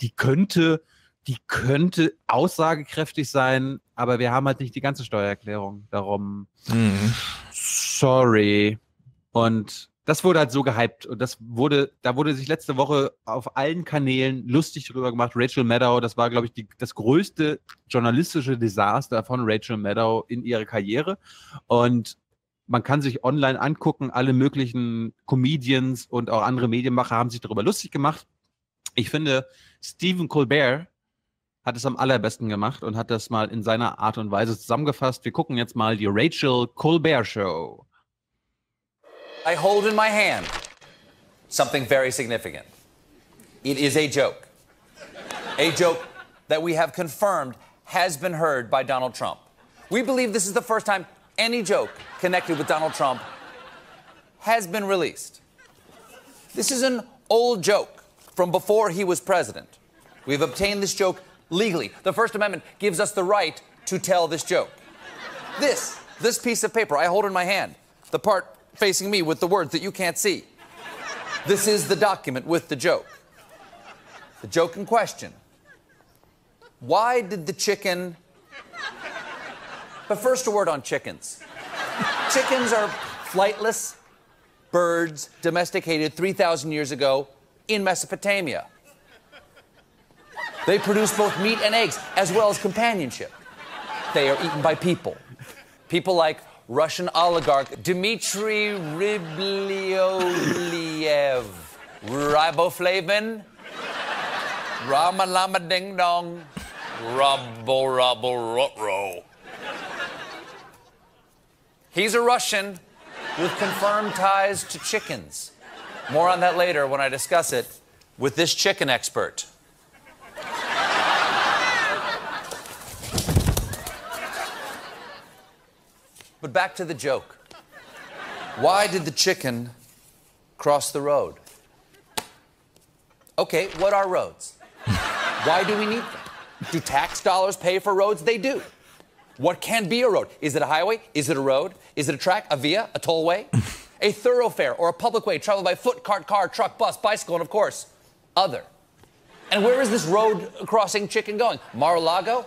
die könnte, die könnte aussagekräftig sein, aber wir haben halt nicht die ganze Steuererklärung. Darum, mhm. sorry. Und das wurde halt so gehypt und das wurde, da wurde sich letzte Woche auf allen Kanälen lustig drüber gemacht. Rachel Maddow, das war, glaube ich, die, das größte journalistische Desaster von Rachel Maddow in ihrer Karriere. Und man kann sich online angucken, alle möglichen Comedians und auch andere Medienmacher haben sich darüber lustig gemacht. Ich finde, Stephen Colbert hat es am allerbesten gemacht und hat das mal in seiner Art und Weise zusammengefasst. Wir gucken jetzt mal die Rachel Colbert Show. I hold in my hand something very significant. It is a joke. A joke that we have confirmed has been heard by Donald Trump. We believe this is the first time any joke connected with Donald Trump has been released. This is an old joke from before he was president. We've obtained this joke legally. The First Amendment gives us the right to tell this joke. This, this piece of paper I hold in my hand, the part facing me with the words that you can't see. This is the document with the joke. The joke in question. Why did the chicken... But first, a word on chickens. chickens are flightless birds domesticated 3,000 years ago in Mesopotamia. They produce both meat and eggs, as well as companionship. They are eaten by people. People like Russian oligarch Dmitry Ribliolev. Riboflavin, Rama Lama Ding Dong, Robbo Rotro. He's a Russian with confirmed ties to chickens. More on that later when I discuss it with this chicken expert. But back to the joke. Why did the chicken cross the road? Okay, what are roads? Why do we need them? Do tax dollars pay for roads? They do. What can be a road? Is it a highway? Is it a road? Is it a track, a via, a tollway? a thoroughfare or a public way traveled by foot, cart, car, truck, bus, bicycle, and of course, other. And where is this road crossing chicken going? Mar-a-Lago?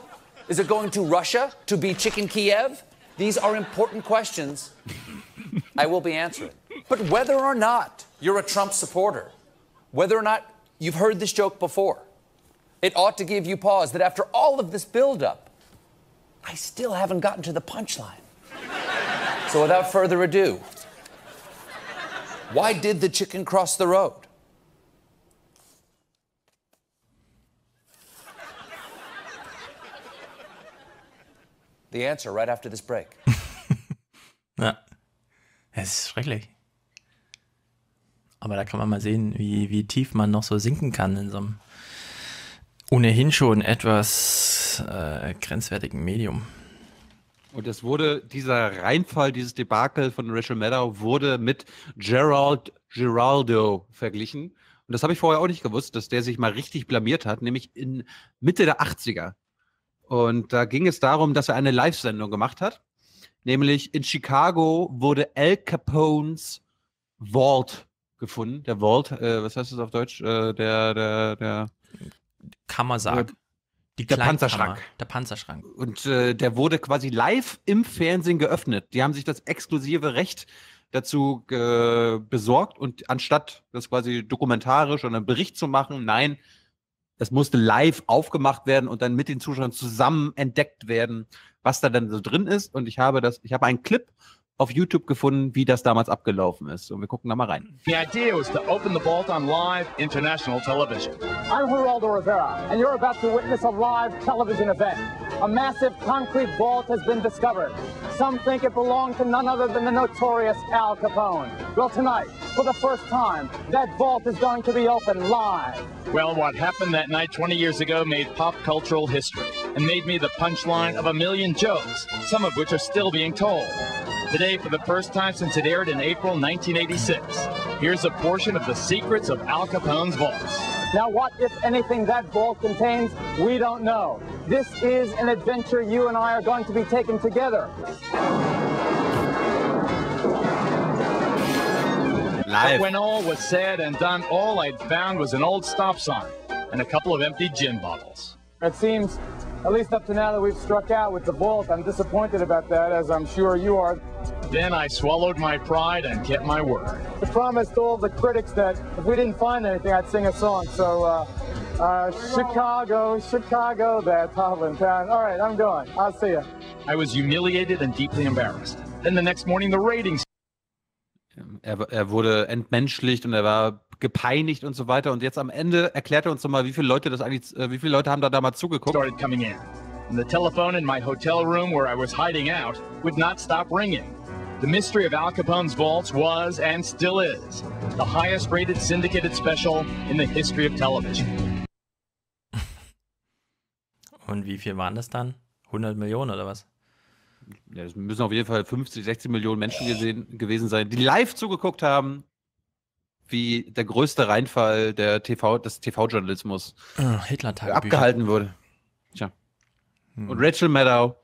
Is it going to Russia to be chicken Kiev? These are important questions I will be answering. But whether or not you're a Trump supporter, whether or not you've heard this joke before, it ought to give you pause that after all of this buildup, I still haven't gotten to the punchline. so without further ado, why did the chicken cross the road? The answer right after this break. *laughs* ja. Es ist schrecklich. Aber da kann man mal sehen, wie, wie tief man noch so sinken kann in so einem ohnehin schon etwas äh, grenzwertigen Medium. Und es wurde dieser Reinfall, dieses Debakel von Rachel Maddow wurde mit Gerald Giraldo verglichen. Und das habe ich vorher auch nicht gewusst, dass der sich mal richtig blamiert hat, nämlich in Mitte der 80er. Und da ging es darum, dass er eine Live-Sendung gemacht hat. Nämlich in Chicago wurde Al Capones Vault gefunden. Der Vault, äh, was heißt das auf Deutsch? Äh, der, der, der Kammersack. Äh, die der Panzerschrank. Der Panzerschrank. Und äh, der wurde quasi live im Fernsehen geöffnet. Die haben sich das exklusive Recht dazu äh, besorgt und anstatt das quasi dokumentarisch oder einen Bericht zu machen, nein, es musste live aufgemacht werden und dann mit den Zuschauern zusammen entdeckt werden, was da dann so drin ist. Und ich habe das, ich habe einen Clip auf YouTube gefunden, wie das damals abgelaufen ist. Und wir gucken da mal rein. The idea was to open the vault on live international television. I'm Geraldo Rivera, and you're about to witness a live television event. A massive concrete vault has been discovered. Some think it belonged to none other than the notorious Al Capone. Well, tonight, for the first time, that vault is going to be open live. Well, what happened that night 20 years ago made pop cultural history and made me the punchline of a million jokes, some of which are still being told. Today, for the first time since it aired in April 1986, here's a portion of the secrets of Al Capone's vaults. Now, what, if anything, that vault contains, we don't know. This is an adventure you and I are going to be taken together. Live. But when all was said and done, all I'd found was an old stop sign and a couple of empty gin bottles. It seems at least up to now that we've struck out with the Bolt. I'm disappointed about that, as I'm sure you are. Then I swallowed my pride and kept my word. I promised all the critics that if we didn't find anything, I'd sing a song. So, uh, uh, Chicago, Chicago, that Hovland town. All right, I'm going. I'll see you. I was humiliated and deeply embarrassed. Then the next morning, the ratings. Er, er wurde entmenschlicht und er war gepeinigt und so weiter. Und jetzt am Ende erklärt er uns nochmal, wie viele Leute das eigentlich, äh, wie viele Leute haben da damals zugeguckt. Started coming in. And the telephone in my hotel room where I was hiding out would not stop ringing. The mystery of Al Capone's vaults was and still is the highest rated syndicated special in the history of television. *laughs* Und wie viel waren das dann? 100 Millionen oder was? Ja, es müssen auf jeden Fall 50, 60 Millionen Menschen gesehen, gewesen sein, die live zugeguckt haben wie der größte Reinfall der TV, des TV-Journalismus ah, abgehalten wurde. Tja. Hm. Und Rachel Maddow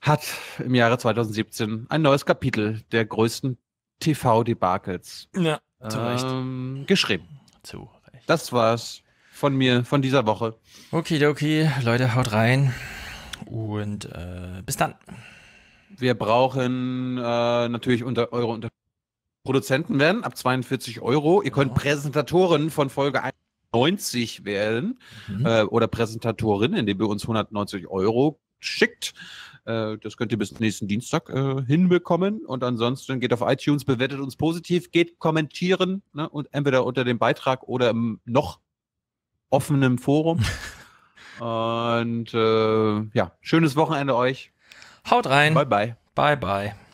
hat im Jahre 2017 ein neues Kapitel der größten TV-Debakels ja, ähm, geschrieben. Zu Recht. Das war's von mir, von dieser Woche. Okidoki, Leute, haut rein und äh, bis dann. Wir brauchen äh, natürlich unter eure Unterstützung. Produzenten werden ab 42 Euro. Ihr könnt oh. Präsentatoren von Folge 91 werden mhm. äh, oder Präsentatorin, indem ihr uns 190 Euro schickt. Äh, das könnt ihr bis nächsten Dienstag äh, hinbekommen. Und ansonsten geht auf iTunes, bewertet uns positiv, geht kommentieren ne, und entweder unter dem Beitrag oder im noch offenen Forum. *laughs* und äh, ja, schönes Wochenende euch. Haut rein. Bye bye. Bye bye.